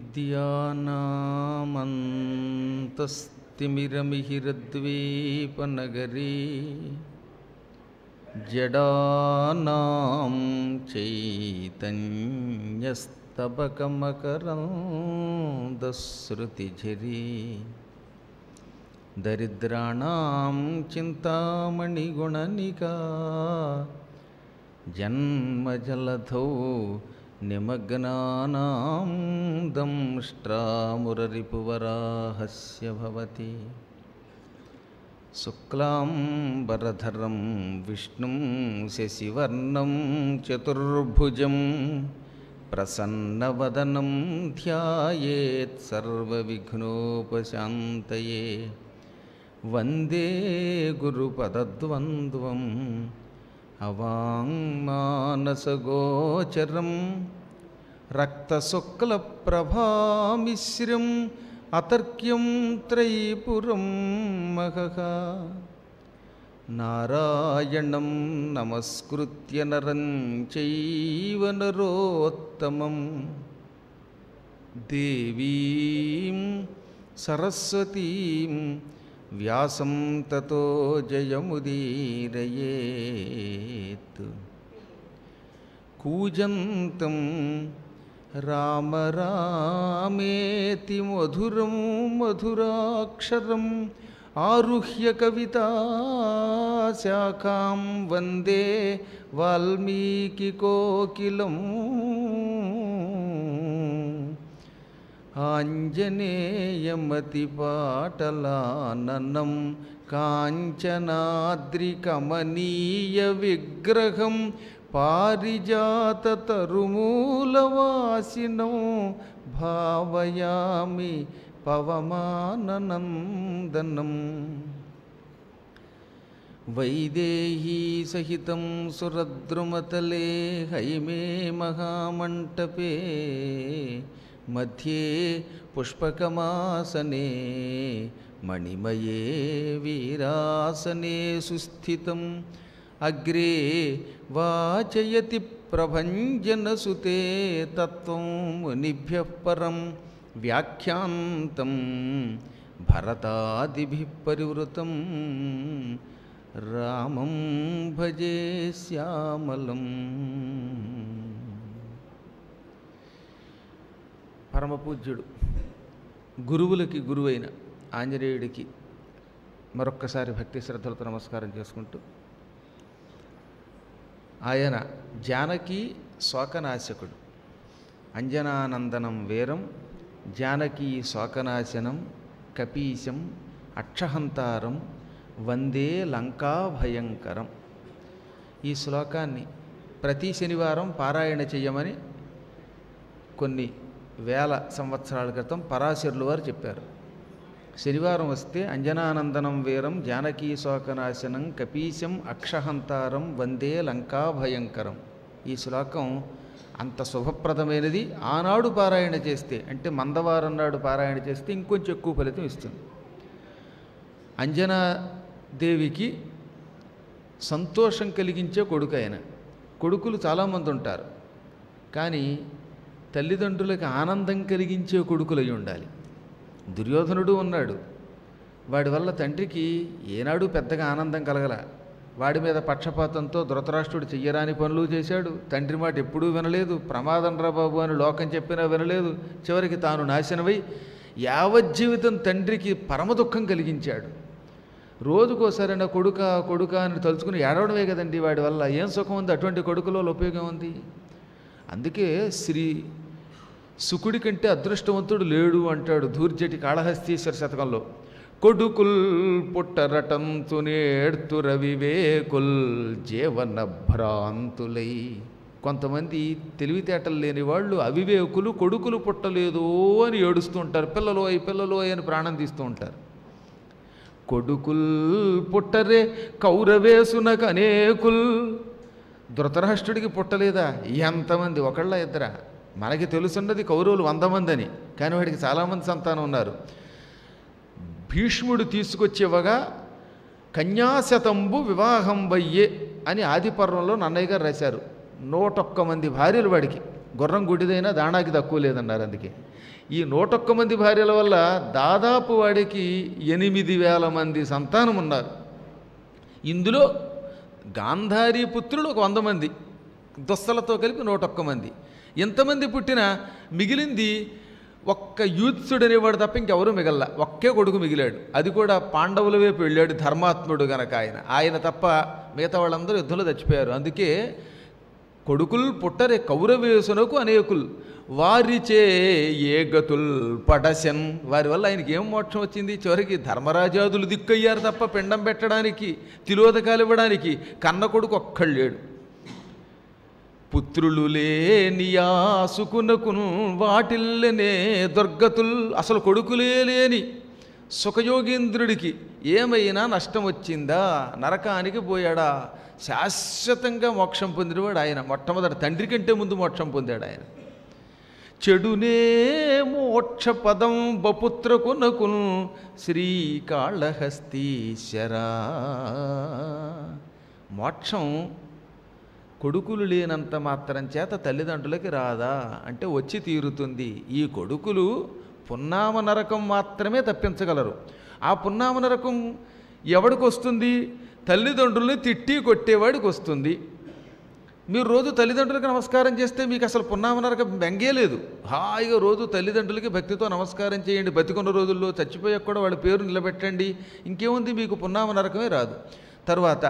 विद्यानामन्तस्तिमिरमिहिरद्वीपनगरी जडानां चैतन्यस्तपकमकरं दश्रुतिझिरी दरिद्राणां चिन्तामणिगुणनिका जन्मजलधौ निमग्नानां दंष्ट्रामुररिपुवराहस्य भवति शुक्लां विष्णुं शशिवर्णं चतुर्भुजं प्रसन्नवदनं ध्यायेत् सर्वविघ्नोपशान्तये वन्दे गुरुपदद्वन्द्वं अवाङ्मानसगोचरं रक्तशुक्लप्रभामिश्रम् अतर्क्यं त्रयीपुरं महः नारायणं नमस्कृत्य नरं चैव नरोत्तमं देवी सरस्वती व्यासं ततो जयमुदीरयेत् कूजन्तं राम रामेति मधुर मधुराक्षर आरुह्य कविताशाखां वन्दे वाल्मीकिकोकिलम् आञ्जनेयमतिपाटलाननं काञ्चनाद्रिकमनीयविग्रहं पारिजाततरुमूलवासिनो भावयामि पवमाननन्दनम् वैदेही वैदेहीसहितं सुरद्रुमतले हैमे महामण्टपे मध्ये पुष्पकमासने मणिमये वीरासने सुस्थितम् अग्रे वाचयति सुते तत्त्वं मुनिभ्यः परम व्याख्यान्तं भरतादिभिः परिवृतं रामं भजे श्यामलम् పరమపూజ్యుడు గురువులకి గురువైన ఆంజనేయుడికి మరొక్కసారి భక్తి శ్రద్ధలతో నమస్కారం చేసుకుంటూ ఆయన జానకి శోకనాశకుడు అంజనానందనం వేరం జానకీ శోకనాశనం కపీశం అక్షహంతారం వందే లంకా భయంకరం ఈ శ్లోకాన్ని ప్రతి శనివారం పారాయణ చేయమని కొన్ని వేల సంవత్సరాల క్రితం పరాశరులు వారు చెప్పారు శనివారం వస్తే అంజనానందనం వీరం జానకీ శోకనాశనం కపీశం అక్షహంతారం వందే లంకా భయంకరం ఈ శ్లోకం అంత శుభప్రదమైనది ఆనాడు పారాయణ చేస్తే అంటే మందవారం నాడు పారాయణ చేస్తే ఇంకొంచెం ఎక్కువ ఫలితం ఇస్తుంది అంజనాదేవికి సంతోషం కలిగించే కొడుకు ఆయన కొడుకులు చాలామంది ఉంటారు కానీ తల్లిదండ్రులకు ఆనందం కలిగించే కొడుకులై ఉండాలి దుర్యోధనుడు ఉన్నాడు వాడి వల్ల తండ్రికి ఏనాడు పెద్దగా ఆనందం కలగల వాడి మీద పక్షపాతంతో ధృతరాష్ట్రుడు చెయ్యరాని పనులు చేశాడు తండ్రి మాట ఎప్పుడూ వినలేదు ప్రమాదం రా బాబు అని లోకం చెప్పినా వినలేదు చివరికి తాను నాశనమై యావజ్జీవితం తండ్రికి పరమ దుఃఖం కలిగించాడు రోజుకోసారి నా కొడుక కొడుక అని తలుచుకుని ఏడవడమే కదండి వాడి వల్ల ఏం సుఖం ఉంది అటువంటి కొడుకులో ఉపయోగం ఉంది అందుకే శ్రీ సుకుడి కంటే అదృష్టవంతుడు లేడు అంటాడు ధూర్జటి కాళహస్తీశ్వర శతకంలో కొడుకుల్ పుట్టరటంతు నేడ్తు రవివేకుల్ జీవన భ్రాంతులై కొంతమంది తెలివితేటలు లేని వాళ్ళు అవివేకులు కొడుకులు పుట్టలేదు అని ఏడుస్తూ ఉంటారు పిల్లలు అయి పిల్లలు అని ప్రాణం తీస్తూ ఉంటారు కొడుకుల్ పుట్టరే కౌరవేసునకు అనేకుల్ ధృతరాష్ట్రుడికి పుట్టలేదా ఎంతమంది ఒకళ్ళ ఇద్దరా మనకి తెలుసున్నది కౌరవులు వంద మంది అని కానీ వాడికి చాలామంది సంతానం ఉన్నారు భీష్ముడు తీసుకొచ్చేవగా కన్యాశతంబు వివాహం వయ్యే అని ఆదిపర్వంలో నన్నయ్య గారు రాశారు నూటొక్క మంది భార్యలు వాడికి గుర్రం గుడిదైనా దాణాకి తక్కువ లేదన్నారు అందుకే ఈ నూటొక్క మంది భార్యల వల్ల దాదాపు వాడికి ఎనిమిది వేల మంది సంతానం ఉన్నారు ఇందులో గాంధారీ పుత్రులు ఒక వంద మంది దుస్తలతో కలిపి నూటొక్క మంది ఎంతమంది పుట్టినా మిగిలింది ఒక్క యూత్సుడు అనేవాడు తప్ప ఇంకెవరూ మిగల్ల ఒక్కే కొడుకు మిగిలాడు అది కూడా పాండవుల వైపు వెళ్ళాడు ధర్మాత్ముడు గనక ఆయన ఆయన తప్ప మిగతా వాళ్ళందరూ యుద్ధంలో చచ్చిపోయారు అందుకే కొడుకులు పుట్టరే కౌరవేసునకు అనేకులు వారిచే ఏ గతుల్ పడసెన్ వారి వల్ల ఆయనకి ఏం మోక్షం వచ్చింది చివరికి ధర్మరాజాదులు దిక్కయ్యారు తప్ప పిండం పెట్టడానికి తిలోదకాలు ఇవ్వడానికి కన్న కొడుకు ఒక్కళ్ళేడు పుత్రులు లేని వాటిల్లనే దుర్గతులు అసలు కొడుకులే లేని సుఖయోగీంద్రుడికి ఏమైనా నష్టం వచ్చిందా నరకానికి పోయాడా శాశ్వతంగా మోక్షం పొందినవాడు ఆయన మొట్టమొదటి తండ్రి కంటే ముందు మోక్షం పొందాడు ఆయన చెడునే మోక్ష పదం బపుత్రకునకును శ్రీకాళహస్తీశ్వరా మోక్షం కొడుకులు లేనంత మాత్రం చేత తల్లిదండ్రులకి రాదా అంటే వచ్చి తీరుతుంది ఈ కొడుకులు పున్నామ నరకం మాత్రమే తప్పించగలరు ఆ పున్నామ నరకం ఎవడికి వస్తుంది తల్లిదండ్రుల్ని తిట్టి కొట్టేవాడికి వస్తుంది మీరు రోజు తల్లిదండ్రులకు నమస్కారం చేస్తే మీకు అసలు పున్నామ బెంగే లేదు హాయిగా రోజు తల్లిదండ్రులకి భక్తితో నమస్కారం చేయండి బతికున్న రోజుల్లో చచ్చిపోయాక కూడా వాళ్ళ పేరు నిలబెట్టండి ఇంకేముంది మీకు పున్నామ నరకమే రాదు తర్వాత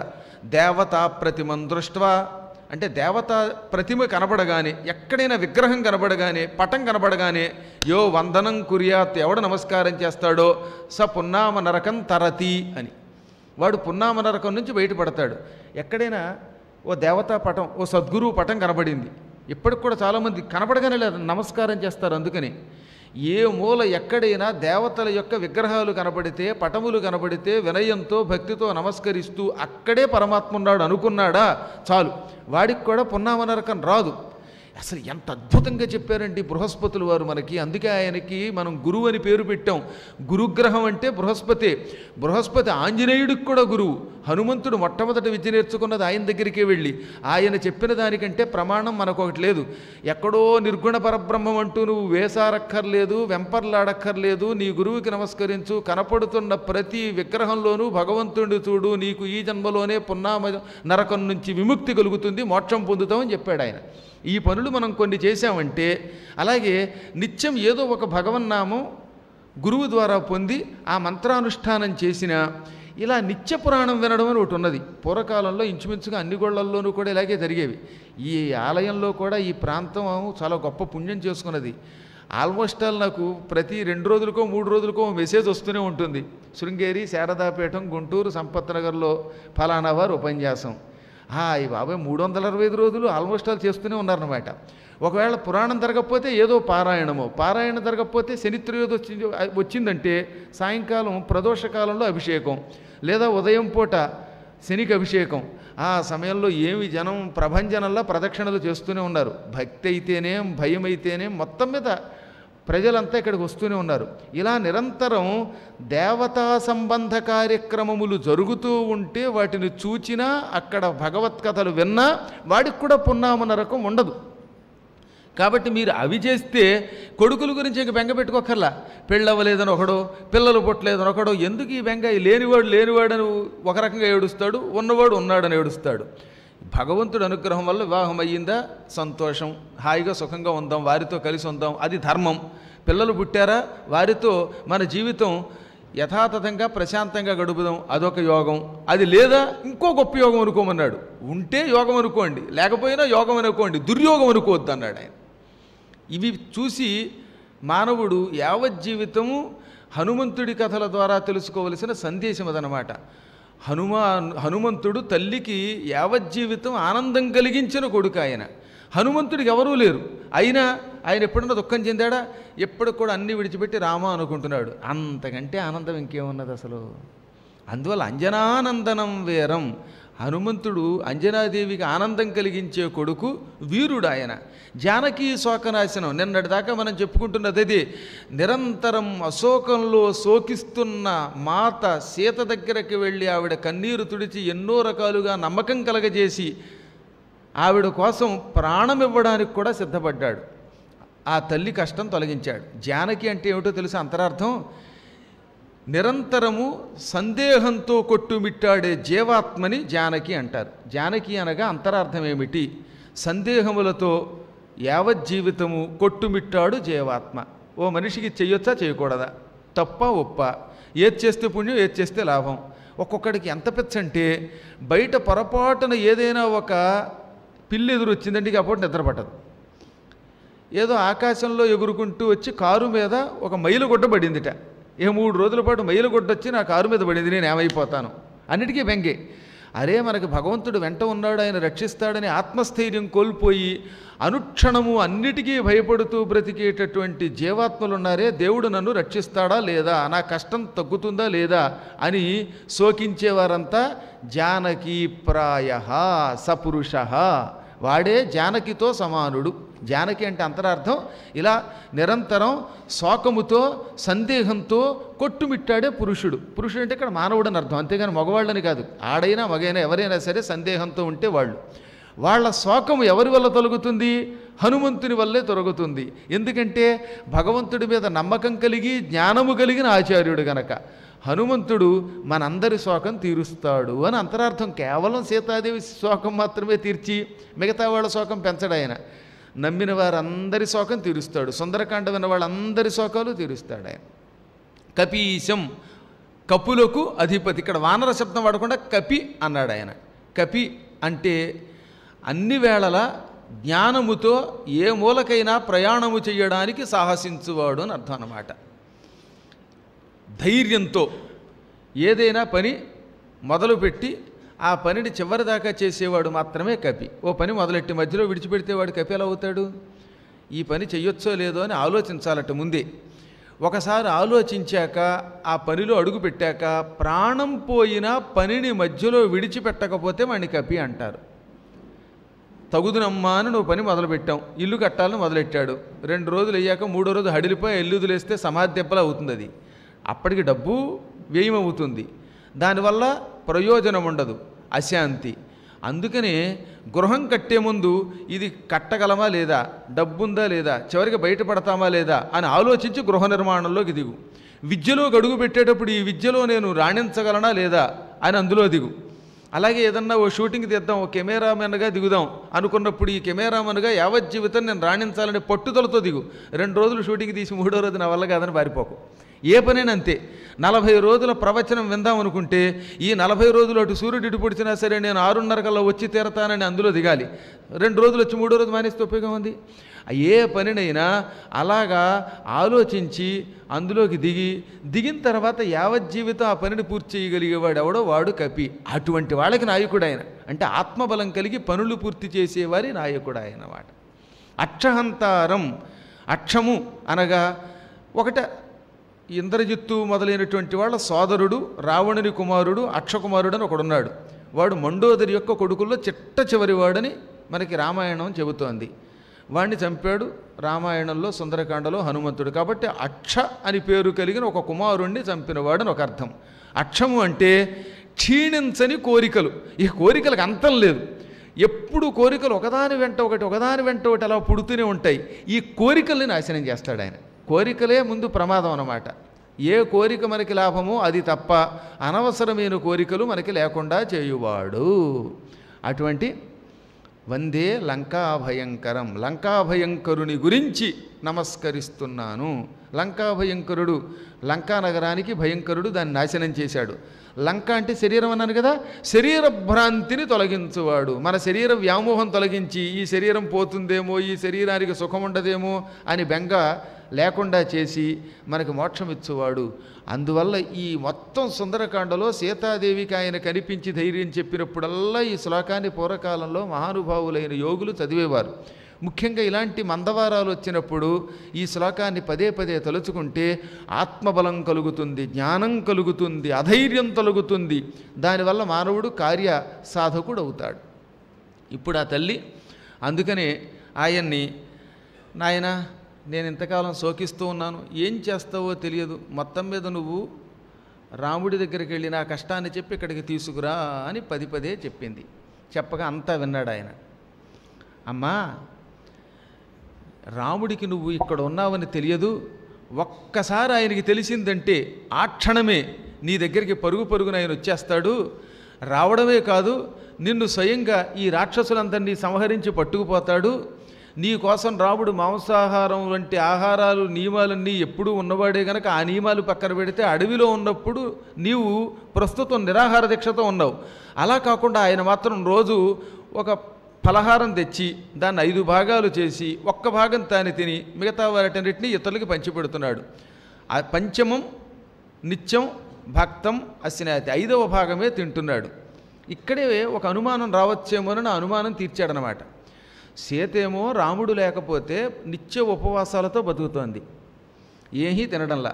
దేవతా ప్రతిమం దృష్ట్వా అంటే దేవత ప్రతిమ కనబడగానే ఎక్కడైనా విగ్రహం కనబడగానే పటం కనబడగానే యో వందనం కురియాత్ ఎవడు నమస్కారం చేస్తాడో స పున్నామ నరకం తరతి అని వాడు పున్నామ నరకం నుంచి బయటపడతాడు ఎక్కడైనా ఓ దేవతా పటం ఓ సద్గురువు పటం కనబడింది ఇప్పటికి కూడా చాలామంది కనబడగానే లేదు నమస్కారం చేస్తారు అందుకని ఏ మూల ఎక్కడైనా దేవతల యొక్క విగ్రహాలు కనబడితే పటములు కనబడితే వినయంతో భక్తితో నమస్కరిస్తూ అక్కడే పరమాత్మ ఉన్నాడు అనుకున్నాడా చాలు వాడికి కూడా పున్నామనరకం రాదు అసలు ఎంత అద్భుతంగా చెప్పారండి బృహస్పతులు వారు మనకి అందుకే ఆయనకి మనం గురువు అని పేరు పెట్టాం గురుగ్రహం అంటే బృహస్పతి బృహస్పతి ఆంజనేయుడికి కూడా గురువు హనుమంతుడు మొట్టమొదట విద్య నేర్చుకున్నది ఆయన దగ్గరికే వెళ్ళి ఆయన చెప్పిన దానికంటే ప్రమాణం మనకొకటి లేదు ఎక్కడో నిర్గుణ పరబ్రహ్మం అంటూ నువ్వు వేసారక్కర్లేదు వెంపర్లాడక్కర్లేదు నీ గురువుకి నమస్కరించు కనపడుతున్న ప్రతి విగ్రహంలోనూ భగవంతుడి చూడు నీకు ఈ జన్మలోనే పున్నామ నరకం నుంచి విముక్తి కలుగుతుంది మోక్షం పొందుతామని చెప్పాడు ఆయన ఈ పనులు పనులు మనం కొన్ని చేశామంటే అలాగే నిత్యం ఏదో ఒక భగవన్నామం గురువు ద్వారా పొంది ఆ మంత్రానుష్ఠానం చేసిన ఇలా నిత్య పురాణం వినడం అని ఒకటి ఉన్నది పూర్వకాలంలో ఇంచుమించుగా అన్ని గోళ్లల్లోనూ కూడా ఇలాగే జరిగేవి ఈ ఆలయంలో కూడా ఈ ప్రాంతం చాలా గొప్ప పుణ్యం చేసుకున్నది ఆల్మోస్ట్ ఆల్ నాకు ప్రతి రెండు రోజులకో మూడు రోజులకో మెసేజ్ వస్తూనే ఉంటుంది శృంగేరి శారదాపేటం గుంటూరు సంపత్ నగర్లో ఫలానా వారు ఉపన్యాసం హాయ్ బాబాయ్ మూడు వందల అరవై ఐదు రోజులు ఆల్మోస్ట్ ఆల్ చేస్తూనే ఉన్నారనమాట ఒకవేళ పురాణం జరగకపోతే ఏదో పారాయణము పారాయణం జరగకపోతే శనిత్రయోధి వచ్చింది వచ్చిందంటే సాయంకాలం ప్రదోషకాలంలో అభిషేకం లేదా ఉదయం పూట శనికి అభిషేకం ఆ సమయంలో ఏమి జనం ప్రభంజనంలో ప్రదక్షిణలు చేస్తూనే ఉన్నారు భక్తి అయితేనేం భయం అయితేనేం మొత్తం మీద ప్రజలంతా ఇక్కడికి వస్తూనే ఉన్నారు ఇలా నిరంతరం దేవతా సంబంధ కార్యక్రమములు జరుగుతూ ఉంటే వాటిని చూచినా అక్కడ భగవత్ కథలు విన్నా వాడికి కూడా పున్నామ నరకం ఉండదు కాబట్టి మీరు అవి చేస్తే కొడుకుల గురించి ఇంక బెంగ పెట్టుకోకర్లా పెళ్ళవ్వలేదని ఒకడు పిల్లలు పుట్టలేదని ఒకడు ఎందుకు ఈ బెంగ లేనివాడు లేనివాడని ఒక రకంగా ఏడుస్తాడు ఉన్నవాడు ఉన్నాడని ఏడుస్తాడు భగవంతుడు అనుగ్రహం వల్ల వివాహం అయ్యిందా సంతోషం హాయిగా సుఖంగా ఉందాం వారితో కలిసి ఉందాం అది ధర్మం పిల్లలు పుట్టారా వారితో మన జీవితం యథాతథంగా ప్రశాంతంగా గడుపుదాం అదొక యోగం అది లేదా ఇంకో గొప్ప యోగం అనుకోమన్నాడు ఉంటే యోగం అనుకోండి లేకపోయినా యోగం అనుకోండి దుర్యోగం అనుకోవద్దు అన్నాడు ఆయన ఇవి చూసి మానవుడు యావజ్జీవితము హనుమంతుడి కథల ద్వారా తెలుసుకోవలసిన సందేశం అదనమాట హనుమా హనుమంతుడు తల్లికి యావజ్జీవితం ఆనందం కలిగించిన కొడుకు ఆయన హనుమంతుడికి ఎవరూ లేరు అయినా ఆయన ఎప్పుడన్నా దుఃఖం చెందాడా ఎప్పుడు కూడా అన్నీ విడిచిపెట్టి రామ అనుకుంటున్నాడు అంతకంటే ఆనందం ఇంకేమున్నది అసలు అందువల్ల అంజనానందనం వేరం హనుమంతుడు అంజనాదేవికి ఆనందం కలిగించే కొడుకు వీరుడు ఆయన జానకి శోకనాశనం నిన్నటి దాకా మనం చెప్పుకుంటున్నది అది నిరంతరం అశోకంలో శోకిస్తున్న మాత సీత దగ్గరికి వెళ్ళి ఆవిడ కన్నీరు తుడిచి ఎన్నో రకాలుగా నమ్మకం కలగజేసి ఆవిడ కోసం ప్రాణం ఇవ్వడానికి కూడా సిద్ధపడ్డాడు ఆ తల్లి కష్టం తొలగించాడు జానకి అంటే ఏమిటో తెలుసు అంతరార్థం నిరంతరము సందేహంతో కొట్టుమిట్టాడే జీవాత్మని జానకి అంటారు జానకి అనగా అంతరార్థం ఏమిటి సందేహములతో యావజ్జీవితము కొట్టుమిట్టాడు జయవాత్మ ఓ మనిషికి చేయొచ్చా చేయకూడదా తప్ప ఒప్ప ఏది చేస్తే పుణ్యం ఏది చేస్తే లాభం ఒక్కొక్కడికి ఎంత పెచ్చంటే బయట పొరపాటున ఏదైనా ఒక పిల్లి ఎదురు వచ్చిందంటే అప్పుడు నిద్ర పట్టదు ఏదో ఆకాశంలో ఎగురుకుంటూ వచ్చి కారు మీద ఒక మైలుగుడ్డ పడిందిట ఏ మూడు రోజుల పాటు మైలుగుడ్డ వచ్చి నా కారు మీద పడింది నేను ఏమైపోతాను అన్నిటికీ బెంగే అరే మనకి భగవంతుడు వెంట ఉన్నాడు ఆయన రక్షిస్తాడని ఆత్మస్థైర్యం కోల్పోయి అనుక్షణము అన్నిటికీ భయపడుతూ బ్రతికేటటువంటి జీవాత్మలు ఉన్నారే దేవుడు నన్ను రక్షిస్తాడా లేదా నా కష్టం తగ్గుతుందా లేదా అని శోకించేవారంతా ప్రాయ సపురుష వాడే జానకితో సమానుడు జానకి అంటే అంతరార్థం ఇలా నిరంతరం శోకముతో సందేహంతో కొట్టుమిట్టాడే పురుషుడు పురుషుడు అంటే ఇక్కడ మానవుడు అని అర్థం అంతేగాని మగవాళ్ళని కాదు ఆడైనా మగైనా ఎవరైనా సరే సందేహంతో ఉంటే వాళ్ళు వాళ్ళ శోకము ఎవరి వల్ల తొలగుతుంది హనుమంతుని వల్లే తొలగుతుంది ఎందుకంటే భగవంతుడి మీద నమ్మకం కలిగి జ్ఞానము కలిగిన ఆచార్యుడు గనక హనుమంతుడు మనందరి శోకం తీరుస్తాడు అని అంతరార్థం కేవలం సీతాదేవి శోకం మాత్రమే తీర్చి మిగతా వాళ్ళ శోకం పెంచడు ఆయన నమ్మిన వారందరి శోకం తీరుస్తాడు సుందరకాండ విన్న వాళ్ళందరి శోకాలు తీరుస్తాడు ఆయన కపీశం కపులకు అధిపతి ఇక్కడ వానర శబ్దం వాడకుండా కపి అన్నాడు ఆయన కపి అంటే అన్ని వేళల జ్ఞానముతో ఏ మూలకైనా ప్రయాణము చేయడానికి సాహసించువాడు అని అర్థం అనమాట ధైర్యంతో ఏదైనా పని మొదలుపెట్టి ఆ పనిని చివరిదాకా చేసేవాడు మాత్రమే కపి ఓ పని మొదలెట్టి మధ్యలో విడిచిపెడితే వాడు కపి ఎలా అవుతాడు ఈ పని చెయ్యొచ్చో లేదో అని ఆలోచించాలట ముందే ఒకసారి ఆలోచించాక ఆ పనిలో అడుగు పెట్టాక ప్రాణం పోయినా పనిని మధ్యలో విడిచిపెట్టకపోతే వాడిని కపి అంటారు తగుదునమ్మా అని నువ్వు పని మొదలుపెట్టావు ఇల్లు కట్టాలని మొదలెట్టాడు రెండు రోజులు అయ్యాక మూడో రోజు హడిలిపోయి ఎల్లుదులేస్తే సమాధి దెబ్బలు అవుతుంది అది అప్పటికి డబ్బు వ్యయమవుతుంది దానివల్ల ప్రయోజనం ఉండదు అశాంతి అందుకనే గృహం కట్టే ముందు ఇది కట్టగలమా లేదా డబ్బుందా లేదా చివరికి బయటపడతామా లేదా అని ఆలోచించి గృహ నిర్మాణంలోకి దిగు విద్యలో గడుగు పెట్టేటప్పుడు ఈ విద్యలో నేను రాణించగలనా లేదా అని అందులో దిగు అలాగే ఏదన్నా ఓ షూటింగ్ తీద్దాం ఓ కెమెరామెన్గా దిగుదాం అనుకున్నప్పుడు ఈ కెమెరామెన్గా యావజ్జీవితం జీవితం నేను రాణించాలనే పట్టుదలతో దిగు రెండు రోజులు షూటింగ్ తీసి మూడో రోజు నా వల్ల కాదని పారిపోకు ఏ పనైనా అంతే నలభై రోజుల ప్రవచనం విందాం అనుకుంటే ఈ నలభై రోజులు అటు సూర్యుడు ఇటు పొడిచినా సరే నేను ఆరున్నర కల్లా వచ్చి తీరతానని అందులో దిగాలి రెండు రోజులు వచ్చి మూడో రోజు మానేస్తే ఉపయోగం ఉంది ఏ పనినైనా అలాగా ఆలోచించి అందులోకి దిగి దిగిన తర్వాత యావజ్జీవితం ఆ పనిని పూర్తి చేయగలిగేవాడు ఎవడో వాడు కపి అటువంటి వాళ్ళకి నాయకుడు ఆయన అంటే ఆత్మబలం కలిగి పనులు పూర్తి చేసేవారి నాయకుడు ఆయన వాడు అక్షహంతారం అక్షము అనగా ఒకట ఇంద్రజిత్తు మొదలైనటువంటి వాళ్ళ సోదరుడు రావణుని కుమారుడు అక్షకుమారుడు అని ఒకడున్నాడు వాడు మండోదరి యొక్క కొడుకుల్లో చిట్ట చివరివాడని మనకి రామాయణం చెబుతోంది వాణ్ణి చంపాడు రామాయణంలో సుందరకాండలో హనుమంతుడు కాబట్టి అక్ష అని పేరు కలిగిన ఒక కుమారుణ్ణి చంపినవాడని ఒక అర్థం అక్షము అంటే క్షీణించని కోరికలు ఈ కోరికలకు అంతం లేదు ఎప్పుడు కోరికలు ఒకదాని వెంట ఒకటి ఒకదాని వెంట ఒకటి అలా పుడుతూనే ఉంటాయి ఈ కోరికల్ని నాశనం చేస్తాడు ఆయన కోరికలే ముందు ప్రమాదం అన్నమాట ఏ కోరిక మనకి లాభమో అది తప్ప అనవసరమైన కోరికలు మనకి లేకుండా చేయువాడు అటువంటి వందే లంకాభయంకరం లంకాభయంకరుని గురించి నమస్కరిస్తున్నాను లంకాభయంకరుడు లంకా నగరానికి భయంకరుడు దాన్ని నాశనం చేశాడు లంక అంటే శరీరం అన్నాను కదా శరీర భ్రాంతిని తొలగించువాడు మన శరీర వ్యామోహం తొలగించి ఈ శరీరం పోతుందేమో ఈ శరీరానికి సుఖం ఉండదేమో అని బెంగ లేకుండా చేసి మనకు మోక్షం ఇచ్చేవాడు అందువల్ల ఈ మొత్తం సుందరకాండలో సీతాదేవికి ఆయన కనిపించి ధైర్యం చెప్పినప్పుడల్లా ఈ శ్లోకాన్ని పూర్వకాలంలో మహానుభావులైన యోగులు చదివేవారు ముఖ్యంగా ఇలాంటి మందవారాలు వచ్చినప్పుడు ఈ శ్లోకాన్ని పదే పదే తలుచుకుంటే ఆత్మబలం కలుగుతుంది జ్ఞానం కలుగుతుంది అధైర్యం తొలుగుతుంది దానివల్ల మానవుడు కార్య సాధకుడు అవుతాడు ఇప్పుడు ఆ తల్లి అందుకనే ఆయన్ని నాయన నేను ఇంతకాలం శోకిస్తూ ఉన్నాను ఏం చేస్తావో తెలియదు మొత్తం మీద నువ్వు రాముడి దగ్గరికి వెళ్ళి నా కష్టాన్ని చెప్పి ఇక్కడికి తీసుకురా అని పది పదే చెప్పింది చెప్పగా అంతా విన్నాడు ఆయన అమ్మా రాముడికి నువ్వు ఇక్కడ ఉన్నావని తెలియదు ఒక్కసారి ఆయనకి తెలిసిందంటే ఆ క్షణమే నీ దగ్గరికి పరుగు పరుగున ఆయన వచ్చేస్తాడు రావడమే కాదు నిన్ను స్వయంగా ఈ రాక్షసులందరినీ సంహరించి పట్టుకుపోతాడు నీ కోసం రాముడు మాంసాహారం వంటి ఆహారాలు నియమాలన్నీ ఎప్పుడూ ఉన్నవాడే గనక ఆ నియమాలు పక్కన పెడితే అడవిలో ఉన్నప్పుడు నీవు ప్రస్తుతం నిరాహార దీక్షతో ఉన్నావు అలా కాకుండా ఆయన మాత్రం రోజు ఒక ఫలహారం తెచ్చి దాన్ని ఐదు భాగాలు చేసి ఒక్క భాగం తాని తిని మిగతా వాటన్నిటిని ఇతరులకి పంచిపెడుతున్నాడు ఆ పంచమం నిత్యం భక్తం అశ్వినాతి ఐదవ భాగమే తింటున్నాడు ఇక్కడే ఒక అనుమానం రావచ్చేమోనని అనుమానం తీర్చాడనమాట సీతేమో రాముడు లేకపోతే నిత్య ఉపవాసాలతో బతుకుతోంది ఏమీ తినడంలా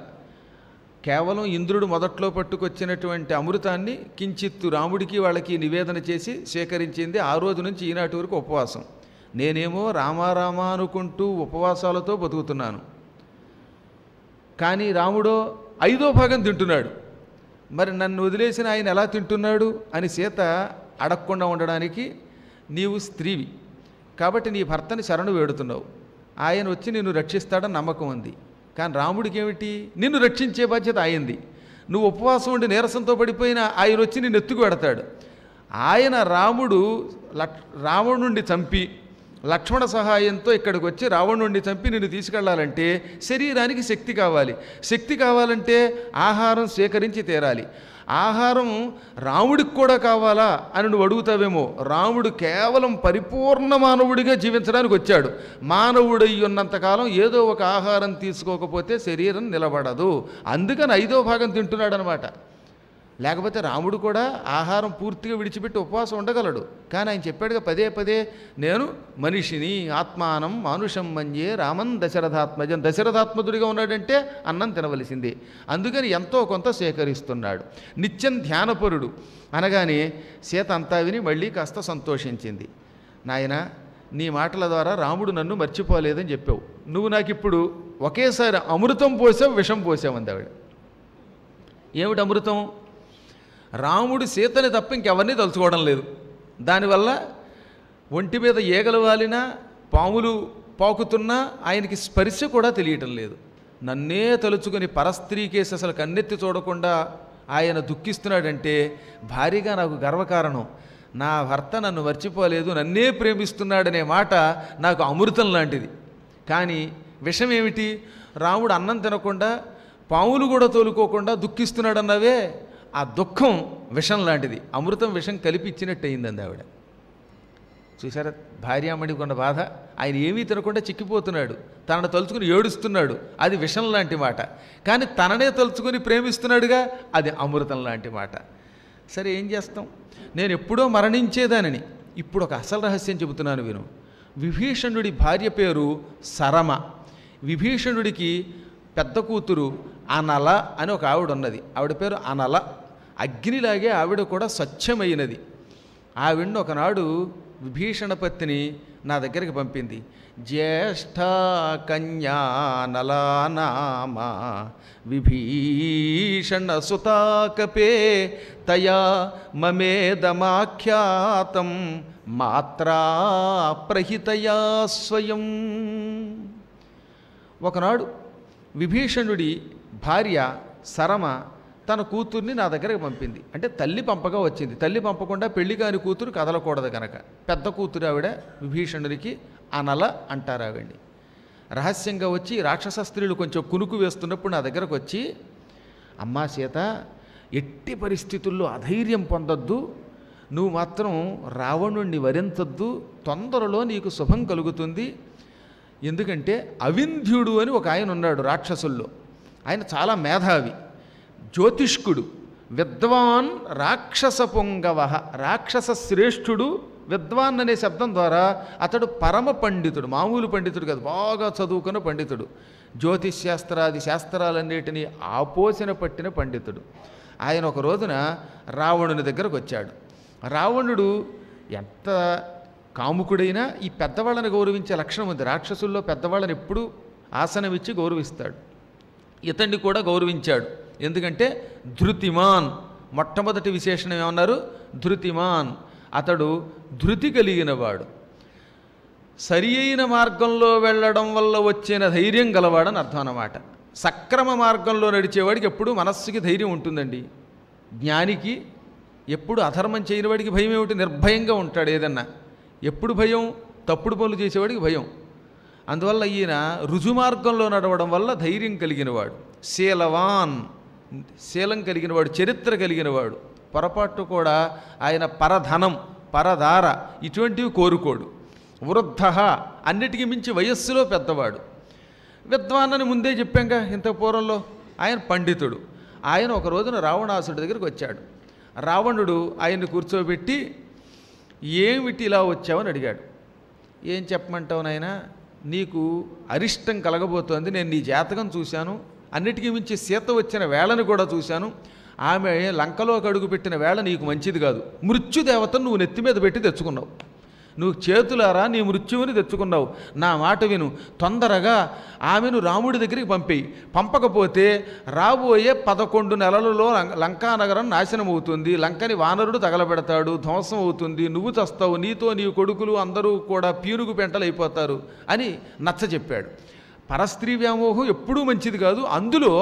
కేవలం ఇంద్రుడు మొదట్లో పట్టుకొచ్చినటువంటి అమృతాన్ని కించిత్తు రాముడికి వాళ్ళకి నివేదన చేసి స్వీకరించింది ఆ రోజు నుంచి ఈనాటి వరకు ఉపవాసం నేనేమో రామారామ అనుకుంటూ ఉపవాసాలతో బతుకుతున్నాను కానీ రాముడో ఐదో భాగం తింటున్నాడు మరి నన్ను వదిలేసిన ఆయన ఎలా తింటున్నాడు అని సీత అడగకుండా ఉండడానికి నీవు స్త్రీవి కాబట్టి నీ భర్తని శరణు వేడుతున్నావు ఆయన వచ్చి నిన్ను రక్షిస్తాడని నమ్మకం ఉంది కానీ రాముడికి ఏమిటి నిన్ను రక్షించే బాధ్యత ఆయంది నువ్వు ఉపవాసం ఉండి నీరసంతో పడిపోయిన ఆయన వచ్చి నిన్ను ఎత్తుకు పెడతాడు ఆయన రాముడు రావణుడి నుండి చంపి లక్ష్మణ సహాయంతో ఇక్కడికి వచ్చి రావణుడిని చంపి నిన్ను తీసుకెళ్లాలంటే శరీరానికి శక్తి కావాలి శక్తి కావాలంటే ఆహారం స్వీకరించి తీరాలి ఆహారం రాముడికి కూడా కావాలా అని నువ్వు అడుగుతావేమో రాముడు కేవలం పరిపూర్ణ మానవుడిగా జీవించడానికి వచ్చాడు మానవుడు ఉన్నంతకాలం ఏదో ఒక ఆహారం తీసుకోకపోతే శరీరం నిలబడదు అందుకని ఐదో భాగం తింటున్నాడనమాట లేకపోతే రాముడు కూడా ఆహారం పూర్తిగా విడిచిపెట్టి ఉపవాసం ఉండగలడు కానీ ఆయన చెప్పాడుగా పదే పదే నేను మనిషిని ఆత్మానం మానుషం మంజే రామన్ దశరథాత్మజన్ దశరథాత్మజుడిగా ఉన్నాడంటే అన్నం తినవలసింది అందుకని ఎంతో కొంత సేకరిస్తున్నాడు నిత్యం ధ్యానపరుడు అనగానే సీత అంతా విని మళ్ళీ కాస్త సంతోషించింది నాయన నీ మాటల ద్వారా రాముడు నన్ను మర్చిపోలేదని చెప్పావు నువ్వు నాకు ఇప్పుడు ఒకేసారి అమృతం పోసావు విషం పోసావు అందావిడ ఏమిటి అమృతం రాముడు సీతని తప్ప ఇంకెవరిని తలుచుకోవడం లేదు దానివల్ల ఒంటి మీద ఈగలు వాలినా పాములు పాకుతున్నా ఆయనకి స్పర్శ కూడా తెలియటం లేదు నన్నే తలుచుకుని పరస్త్రీ అసలు కన్నెత్తి చూడకుండా ఆయన దుఃఖిస్తున్నాడంటే భారీగా నాకు గర్వకారణం నా భర్త నన్ను మర్చిపోలేదు నన్నే ప్రేమిస్తున్నాడనే మాట నాకు అమృతం లాంటిది కానీ విషయం ఏమిటి రాముడు అన్నం తినకుండా పాములు కూడా తోలుకోకుండా దుఃఖిస్తున్నాడన్నవే ఆ దుఃఖం విషం లాంటిది అమృతం విషం కలిపి ఇచ్చినట్టు అయిందంది ఆవిడ చూసారా భార్యామణికున్న బాధ ఆయన ఏమీ తినకుండా చిక్కిపోతున్నాడు తనను తలుచుకుని ఏడుస్తున్నాడు అది విషం లాంటి మాట కానీ తననే తలుచుకుని ప్రేమిస్తున్నాడుగా అది అమృతం లాంటి మాట సరే ఏం చేస్తాం నేను ఎప్పుడో మరణించేదానని ఇప్పుడు ఒక అసలు రహస్యం చెబుతున్నాను విను విభీషణుడి భార్య పేరు సరమ విభీషణుడికి పెద్ద కూతురు అనల అని ఒక ఆవిడ ఉన్నది ఆవిడ పేరు అనల అగ్నిలాగే ఆవిడ కూడా స్వచ్ఛమైనది ఆవిడ్ని ఒకనాడు విభీషణపత్తిని నా దగ్గరికి పంపింది జ్యేష్ఠ కన్యా నలానామ విభీషణ సుతాకపే తయా మమేదమాఖ్యాతం మాత్రా ప్రహితయా స్వయం ఒకనాడు విభీషణుడి భార్య సరమ తన కూతుర్ని నా దగ్గరకు పంపింది అంటే తల్లి పంపగా వచ్చింది తల్లి పంపకుండా పెళ్లి కాని కూతురు కదలకూడదు కనుక పెద్ద కూతురు ఆవిడ విభీషణుడికి అనల అంటారు ఆవిడ్ని రహస్యంగా వచ్చి రాక్షస స్త్రీలు కొంచెం కునుకు వేస్తున్నప్పుడు నా దగ్గరకు వచ్చి అమ్మా సీత ఎట్టి పరిస్థితుల్లో అధైర్యం పొందొద్దు నువ్వు మాత్రం రావణుణ్ణి వరించొద్దు తొందరలో నీకు శుభం కలుగుతుంది ఎందుకంటే అవింధ్యుడు అని ఒక ఆయన ఉన్నాడు రాక్షసుల్లో ఆయన చాలా మేధావి జ్యోతిష్కుడు విద్వాన్ రాక్షస పొంగవ రాక్షస శ్రేష్ఠుడు విద్వాన్ అనే శబ్దం ద్వారా అతడు పరమ పండితుడు మామూలు పండితుడు కాదు బాగా చదువుకున్న పండితుడు జ్యోతిష్శాస్త్రాది శాస్త్రాలన్నిటినీ ఆపోసిన పట్టిన పండితుడు ఆయన ఒక రోజున రావణుని దగ్గరకు వచ్చాడు రావణుడు ఎంత కాముకుడైనా ఈ పెద్దవాళ్ళని గౌరవించే లక్షణం ఉంది రాక్షసుల్లో పెద్దవాళ్ళని ఎప్పుడూ ఆసనమిచ్చి గౌరవిస్తాడు ఇతన్ని కూడా గౌరవించాడు ఎందుకంటే ధృతిమాన్ మొట్టమొదటి విశేషణం ఏమన్నారు ధృతిమాన్ అతడు ధృతి కలిగినవాడు సరి అయిన మార్గంలో వెళ్ళడం వల్ల వచ్చిన ధైర్యం గలవాడని అర్థం అన్నమాట సక్రమ మార్గంలో నడిచేవాడికి ఎప్పుడు మనస్సుకి ధైర్యం ఉంటుందండి జ్ఞానికి ఎప్పుడు అధర్మం చేయని వాడికి భయం ఏమిటి నిర్భయంగా ఉంటాడు ఏదన్నా ఎప్పుడు భయం తప్పుడు పనులు చేసేవాడికి భయం అందువల్ల ఈయన రుజుమార్గంలో నడవడం వల్ల ధైర్యం కలిగినవాడు శీలవాన్ శీలం కలిగినవాడు చరిత్ర కలిగినవాడు పొరపాటు కూడా ఆయన పరధనం పరధార ఇటువంటివి కోరుకోడు వృద్ధ అన్నిటికీ మించి వయస్సులో పెద్దవాడు విద్వాన్ అని ముందే చెప్పాంగా ఇంత పూర్వంలో ఆయన పండితుడు ఆయన ఒక రోజున రావణాసుడి దగ్గరికి వచ్చాడు రావణుడు ఆయన్ని కూర్చోబెట్టి ఏమిటి ఇలా వచ్చావని అడిగాడు ఏం చెప్పమంటావు నాయన నీకు అరిష్టం కలగబోతోంది నేను నీ జాతకం చూశాను అన్నిటికీ మించి సీత వచ్చిన వేళను కూడా చూశాను ఆమె లంకలోకి అడుగుపెట్టిన వేళ నీకు మంచిది కాదు మృత్యుదేవతను నువ్వు నెత్తి మీద పెట్టి తెచ్చుకున్నావు నువ్వు చేతులారా నీ మృత్యువుని తెచ్చుకున్నావు నా మాట విను తొందరగా ఆమెను రాముడి దగ్గరికి పంపేయి పంపకపోతే రాబోయే పదకొండు నెలలలో లంకా నాశనం నాశనమవుతుంది లంకని వానరుడు తగలబెడతాడు ధ్వంసం అవుతుంది నువ్వు చస్తావు నీతో నీ కొడుకులు అందరూ కూడా పీనుగు పెంటలైపోతారు అని నచ్చ చెప్పాడు పరస్త్రీ వ్యామోహం ఎప్పుడూ మంచిది కాదు అందులో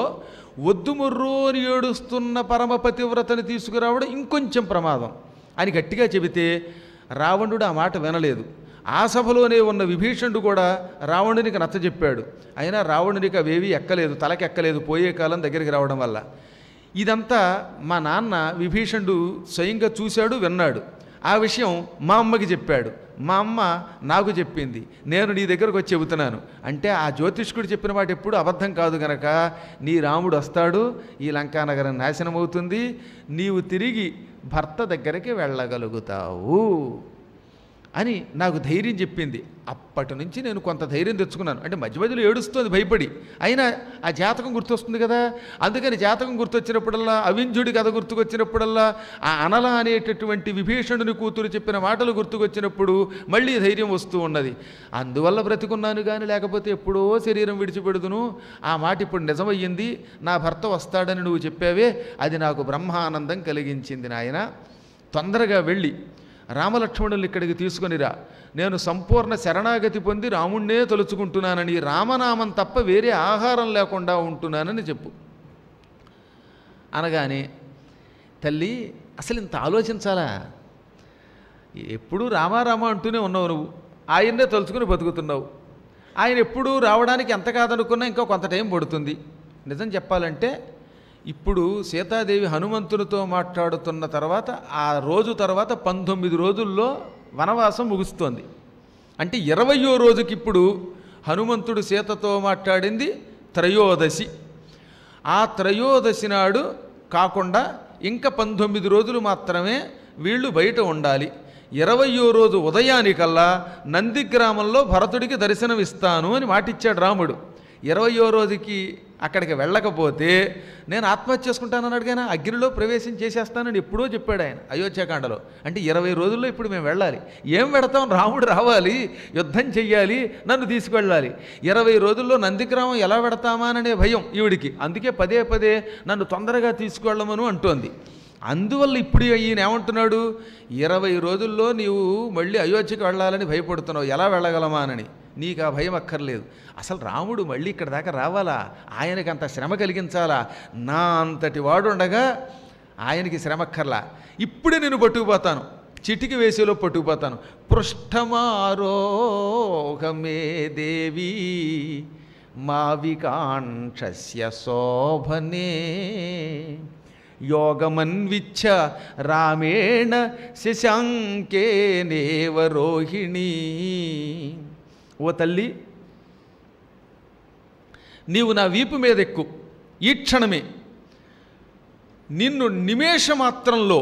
వద్దుమొర్రో అని ఏడుస్తున్న పరమపతివ్రతని తీసుకురావడం ఇంకొంచెం ప్రమాదం అని గట్టిగా చెబితే రావణుడు ఆ మాట వినలేదు ఆ సభలోనే ఉన్న విభీషణుడు కూడా రావణునికి నచ్చజెప్పాడు అయినా రావణునికి అవేవి ఎక్కలేదు ఎక్కలేదు పోయే కాలం దగ్గరికి రావడం వల్ల ఇదంతా మా నాన్న విభీషణుడు స్వయంగా చూశాడు విన్నాడు ఆ విషయం మా అమ్మకి చెప్పాడు మా అమ్మ నాకు చెప్పింది నేను నీ దగ్గరకు వచ్చి చెబుతున్నాను అంటే ఆ జ్యోతిష్కుడు చెప్పిన వాటి ఎప్పుడు అబద్ధం కాదు గనక నీ రాముడు వస్తాడు ఈ లంకానగరం నాశనం అవుతుంది నీవు తిరిగి భర్త దగ్గరికి వెళ్ళగలుగుతావు అని నాకు ధైర్యం చెప్పింది అప్పటి నుంచి నేను కొంత ధైర్యం తెచ్చుకున్నాను అంటే మధ్య మధ్యలో ఏడుస్తుంది భయపడి అయినా ఆ జాతకం గుర్తొస్తుంది కదా అందుకని జాతకం గుర్తొచ్చినప్పుడల్లా అవింజుడి కథ గుర్తుకొచ్చినప్పుడల్లా ఆ అనల అనేటటువంటి విభీషణుని కూతురు చెప్పిన మాటలు గుర్తుకొచ్చినప్పుడు మళ్ళీ ధైర్యం వస్తూ ఉన్నది అందువల్ల బ్రతికున్నాను కానీ లేకపోతే ఎప్పుడో శరీరం విడిచిపెడుదును ఆ మాట ఇప్పుడు నిజమయ్యింది నా భర్త వస్తాడని నువ్వు చెప్పావే అది నాకు బ్రహ్మానందం కలిగించింది నాయన తొందరగా వెళ్ళి రామలక్ష్మణుల్ని ఇక్కడికి తీసుకొనిరా నేను సంపూర్ణ శరణాగతి పొంది రాముణ్ణే తలుచుకుంటున్నానని రామనామం తప్ప వేరే ఆహారం లేకుండా ఉంటున్నానని చెప్పు అనగానే తల్లి అసలు ఇంత ఆలోచించాలా ఎప్పుడూ రామారామ అంటూనే ఉన్నావు నువ్వు ఆయన్నే తలుచుకుని బతుకుతున్నావు ఆయన ఎప్పుడూ రావడానికి ఎంత కాదనుకున్నా ఇంకా కొంత టైం పడుతుంది నిజం చెప్పాలంటే ఇప్పుడు సీతాదేవి హనుమంతునితో మాట్లాడుతున్న తర్వాత ఆ రోజు తర్వాత పంతొమ్మిది రోజుల్లో వనవాసం ముగుస్తోంది అంటే ఇరవయో రోజుకిప్పుడు హనుమంతుడు సీతతో మాట్లాడింది త్రయోదశి ఆ త్రయోదశి నాడు కాకుండా ఇంకా పంతొమ్మిది రోజులు మాత్రమే వీళ్ళు బయట ఉండాలి ఇరవయో రోజు ఉదయానికల్లా నందిగ్రామంలో భరతుడికి దర్శనమిస్తాను అని మాటిచ్చాడు రాముడు ఇరవయో రోజుకి అక్కడికి వెళ్ళకపోతే నేను ఆత్మహత్య చేసుకుంటానని అడిగాను అగ్నిలో ప్రవేశం చేసేస్తానని ఎప్పుడో చెప్పాడు ఆయన అయోధ్యకాండలో అంటే ఇరవై రోజుల్లో ఇప్పుడు మేము వెళ్ళాలి ఏం పెడతాం రాముడు రావాలి యుద్ధం చెయ్యాలి నన్ను తీసుకువెళ్ళాలి ఇరవై రోజుల్లో నందిగ్రామం ఎలా పెడతామా అనే భయం ఈవిడికి అందుకే పదే పదే నన్ను తొందరగా తీసుకువెళ్ళమను అంటోంది అందువల్ల ఇప్పుడు ఈయన ఏమంటున్నాడు ఇరవై రోజుల్లో నీవు మళ్ళీ అయోధ్యకి వెళ్ళాలని భయపడుతున్నావు ఎలా వెళ్ళగలమా అని నీకు ఆ భయం అక్కర్లేదు అసలు రాముడు మళ్ళీ ఇక్కడ దాకా రావాలా ఆయనకి అంత శ్రమ కలిగించాలా నా అంతటి వాడుండగా ఆయనకి శ్రమ అక్కర్లా ఇప్పుడే నేను పట్టుకుపోతాను చిటికి వేసేలో పట్టుకుపోతాను పృష్ఠమారోగమే దేవి మావికాంక్షస్య శోభనే యోగమన్విచ్ఛ రామేణ నేవ రోహిణీ ఓ తల్లి నీవు నా వీపు మీద ఎక్కు ఈ క్షణమే నిన్ను నిమేష మాత్రంలో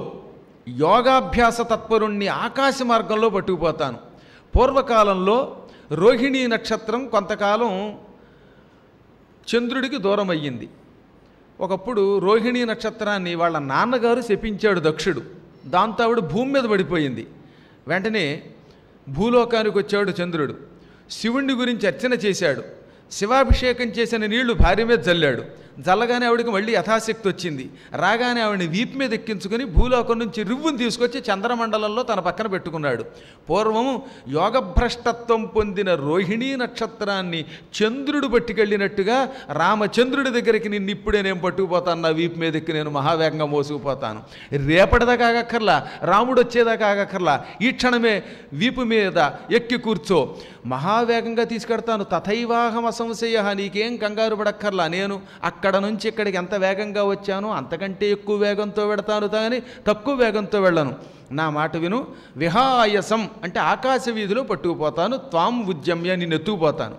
యోగాభ్యాస తత్పరుణ్ణి ఆకాశ మార్గంలో పట్టుకుపోతాను పూర్వకాలంలో రోహిణీ నక్షత్రం కొంతకాలం చంద్రుడికి దూరం అయ్యింది ఒకప్పుడు రోహిణీ నక్షత్రాన్ని వాళ్ళ నాన్నగారు శపించాడు దక్షుడు దాంతో ఆవిడ భూమి మీద పడిపోయింది వెంటనే భూలోకానికి వచ్చాడు చంద్రుడు శివుణ్ణి గురించి అర్చన చేశాడు శివాభిషేకం చేసిన నీళ్లు భార్య మీద చల్లాడు జల్లగానే ఆవిడికి మళ్ళీ యథాశక్తి వచ్చింది రాగానే ఆవిడని వీపు మీద ఎక్కించుకుని భూలోకం నుంచి రివ్వును తీసుకొచ్చి చంద్రమండలంలో తన పక్కన పెట్టుకున్నాడు పూర్వము యోగభ్రష్టత్వం పొందిన రోహిణీ నక్షత్రాన్ని చంద్రుడు పట్టుకెళ్ళినట్టుగా రామచంద్రుడి దగ్గరికి నిన్ను ఇప్పుడే నేను పట్టుకుపోతాను నా వీపు ఎక్కి నేను మహావేగంగా మోసుకుపోతాను రేపటిదాకా ఆగక్కర్లా రాముడు వచ్చేదాకా ఆగక్కర్లా ఈ క్షణమే వీపు మీద ఎక్కి కూర్చో మహావేగంగా తీసుకెడతాను తథైవాహం సంశయ నీకేం కంగారు పడక్కర్లా నేను అక్క అక్కడ నుంచి ఇక్కడికి ఎంత వేగంగా వచ్చానో అంతకంటే ఎక్కువ వేగంతో వెడతాను కానీ తక్కువ వేగంతో వెళ్ళను నా మాట విను విహాయసం అంటే ఆకాశ వీధిలో పట్టుకుపోతాను త్వాం ఉద్యమ్య నేను ఎత్తుకుపోతాను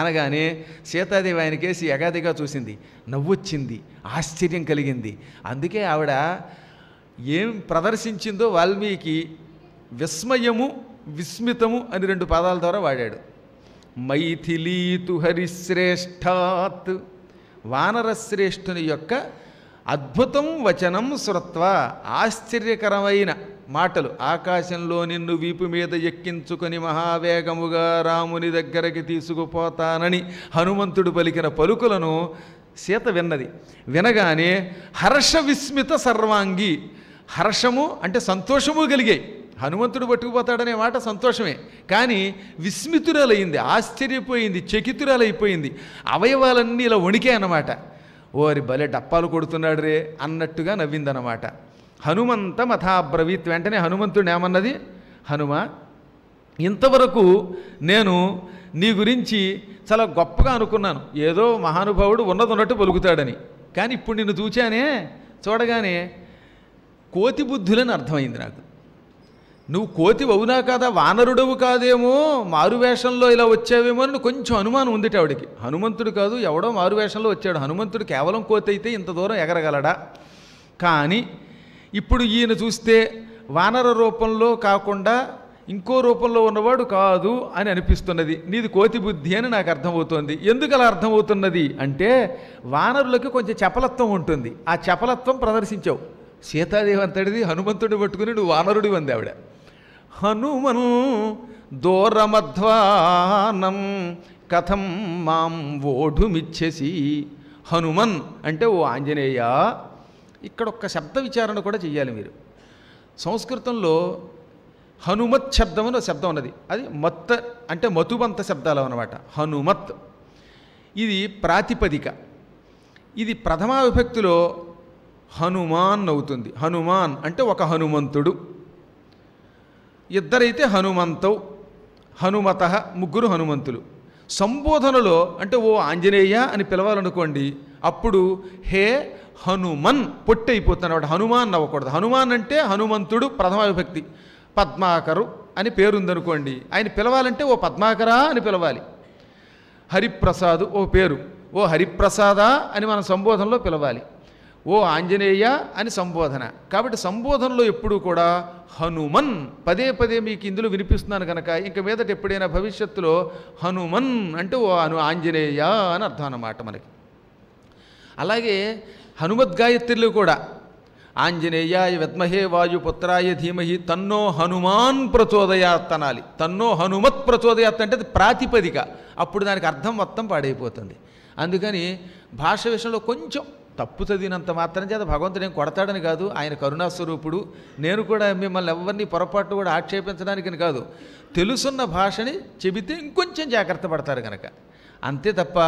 అనగానే సీతాదేవి ఆయనకేసి ఎగాదిగా చూసింది నవ్వొచ్చింది ఆశ్చర్యం కలిగింది అందుకే ఆవిడ ఏం ప్రదర్శించిందో వాల్మీకి విస్మయము విస్మితము అని రెండు పదాల ద్వారా వాడాడు మైథిలీతు హరిశ్రేష్ఠాత్ వానరశ్రేష్ఠుని యొక్క అద్భుతం వచనం శ్రుత్వ ఆశ్చర్యకరమైన మాటలు ఆకాశంలో నిన్ను వీపు మీద ఎక్కించుకొని మహావేగముగా రాముని దగ్గరికి తీసుకుపోతానని హనుమంతుడు పలికిన పలుకులను సీత విన్నది వినగానే హర్ష విస్మిత సర్వాంగి హర్షము అంటే సంతోషము కలిగాయి హనుమంతుడు పట్టుకుపోతాడనే మాట సంతోషమే కానీ విస్మితురాలయ్యింది ఆశ్చర్యపోయింది చకితురాలైపోయింది అవయవాలన్నీ ఇలా వణికాయి అన్నమాట ఓరి భలే డప్పాలు కొడుతున్నాడు రే అన్నట్టుగా అన్నమాట హనుమంత మథాబ్రవీత్ వెంటనే హనుమంతుడు ఏమన్నది హనుమ ఇంతవరకు నేను నీ గురించి చాలా గొప్పగా అనుకున్నాను ఏదో మహానుభావుడు ఉన్నది ఉన్నట్టు పలుకుతాడని కానీ ఇప్పుడు నిన్ను చూచానే చూడగానే కోతి బుద్ధులని అర్థమైంది నాకు నువ్వు కోతి అవునా కాదా వానరుడవు కాదేమో మారువేషంలో ఇలా వచ్చావేమో అని కొంచెం అనుమానం ఉందిట ఆవిడికి హనుమంతుడు కాదు ఎవడో మారువేషంలో వచ్చాడు హనుమంతుడు కేవలం కోతి అయితే ఇంత దూరం ఎగరగలడా కానీ ఇప్పుడు ఈయన చూస్తే వానర రూపంలో కాకుండా ఇంకో రూపంలో ఉన్నవాడు కాదు అని అనిపిస్తున్నది నీది కోతి బుద్ధి అని నాకు అర్థమవుతోంది ఎందుకు అలా అర్థమవుతున్నది అంటే వానరులకి కొంచెం చపలత్వం ఉంటుంది ఆ చపలత్వం ప్రదర్శించావు సీతాదేవి అంతటిది హనుమంతుడిని పట్టుకుని నువ్వు వానరుడి అంది ఆవిడ హనుమన్ దూరమధ్వానం కథం మాం ఓఢుమిచ్చేసి హనుమన్ అంటే ఓ ఆంజనేయ ఇక్కడ ఒక్క శబ్ద విచారణ కూడా చేయాలి మీరు సంస్కృతంలో హనుమత్ శబ్దం అని శబ్దం ఉన్నది అది మత్ అంటే మతుబంత శబ్దాలు అనమాట హనుమత్ ఇది ప్రాతిపదిక ఇది ప్రథమా విభక్తిలో హనుమాన్ అవుతుంది హనుమాన్ అంటే ఒక హనుమంతుడు ఇద్దరైతే హనుమంతవు హనుమత ముగ్గురు హనుమంతులు సంబోధనలో అంటే ఓ ఆంజనేయ అని పిలవాలనుకోండి అప్పుడు హే హనుమన్ పొట్టి అయిపోతున్నాడు హనుమాన్ అవ్వకూడదు హనుమాన్ అంటే హనుమంతుడు ప్రథమ విభక్తి పద్మాకరు అని పేరుందనుకోండి ఆయన పిలవాలంటే ఓ పద్మాకరా అని పిలవాలి హరిప్రసాద్ ఓ పేరు ఓ హరిప్రసాదా అని మన సంబోధనలో పిలవాలి ఓ ఆంజనేయ అని సంబోధన కాబట్టి సంబోధనలో ఎప్పుడూ కూడా హనుమన్ పదే పదే మీకు ఇందులో వినిపిస్తున్నాను కనుక ఇంక మీదట ఎప్పుడైనా భవిష్యత్తులో హనుమన్ అంటే ఓ అను ఆంజనేయ అని అర్థం అన్నమాట మనకి అలాగే హనుమద్గాయత్రిలో కూడా ఆంజనేయాయ విద్మహే వాయుపుత్రాయ ధీమహి తన్నో హనుమాన్ ప్రచోదయాత్ అనాలి తన్నో హనుమత్ ప్రచోదయాత్ అంటే అది ప్రాతిపదిక అప్పుడు దానికి అర్థం మొత్తం పాడైపోతుంది అందుకని భాష విషయంలో కొంచెం తప్పు చదివినంత మాత్రం చేత భగవంతుడు ఏం కొడతాడని కాదు ఆయన కరుణాస్వరూపుడు నేను కూడా మిమ్మల్ని ఎవరిని పొరపాటు కూడా ఆక్షేపించడానికని కాదు తెలుసున్న భాషని చెబితే ఇంకొంచెం జాగ్రత్త పడతారు కనుక అంతే తప్ప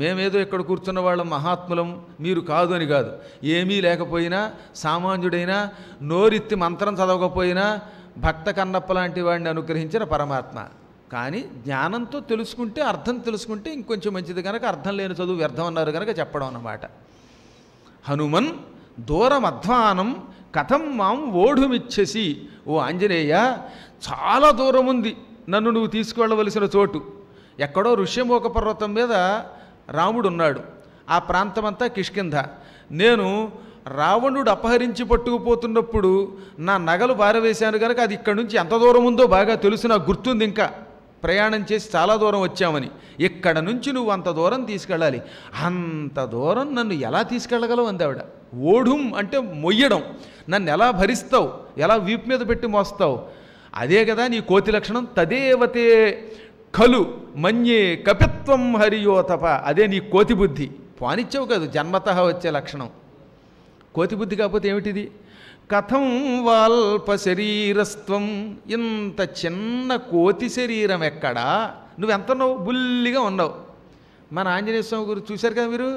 మేమేదో ఇక్కడ కూర్చున్న వాళ్ళం మహాత్ములం మీరు కాదు అని కాదు ఏమీ లేకపోయినా సామాన్యుడైనా నోరెత్తి మంత్రం చదవకపోయినా భక్త కన్నప్ప లాంటి వాడిని అనుగ్రహించిన పరమాత్మ కానీ జ్ఞానంతో తెలుసుకుంటే అర్థం తెలుసుకుంటే ఇంకొంచెం మంచిది కనుక అర్థం లేని చదువు వ్యర్థం అన్నారు కనుక చెప్పడం అన్నమాట హనుమన్ దూరమధ్వానం కథం మాం ఓఢుమిచ్చేసి ఓ ఆంజనేయ చాలా దూరం ఉంది నన్ను నువ్వు తీసుకువెళ్ళవలసిన చోటు ఎక్కడో ఋష్యమోక పర్వతం మీద రాముడు ఉన్నాడు ఆ ప్రాంతమంతా కిష్కింధ నేను రావణుడు అపహరించి పట్టుకుపోతున్నప్పుడు నా నగలు పారవేశాను కనుక అది ఇక్కడ నుంచి ఎంత దూరం ఉందో బాగా తెలుసు నాకు గుర్తుంది ఇంకా ప్రయాణం చేసి చాలా దూరం వచ్చామని ఇక్కడ నుంచి నువ్వు అంత దూరం తీసుకెళ్ళాలి అంత దూరం నన్ను ఎలా తీసుకెళ్ళగలవు అంది ఆవిడ ఓఢుం అంటే మొయ్యడం నన్ను ఎలా భరిస్తావు ఎలా వీపు మీద పెట్టి మోస్తావు అదే కదా నీ కోతి లక్షణం తదేవతే కలు మన్యే కపిత్వం హరియోతప అదే నీ కోతి బుద్ధి పానిచ్చావు కాదు జన్మత వచ్చే లక్షణం కోతి బుద్ధి కాకపోతే ఏమిటిది కథం వాల్ప శరీరస్త్వం ఇంత చిన్న కోతి శరీరం ఎక్కడా నువ్వెంత నువ్వు బుల్లిగా ఉన్నావు మన ఆంజనేయ స్వామి గురు చూశారు కదా మీరు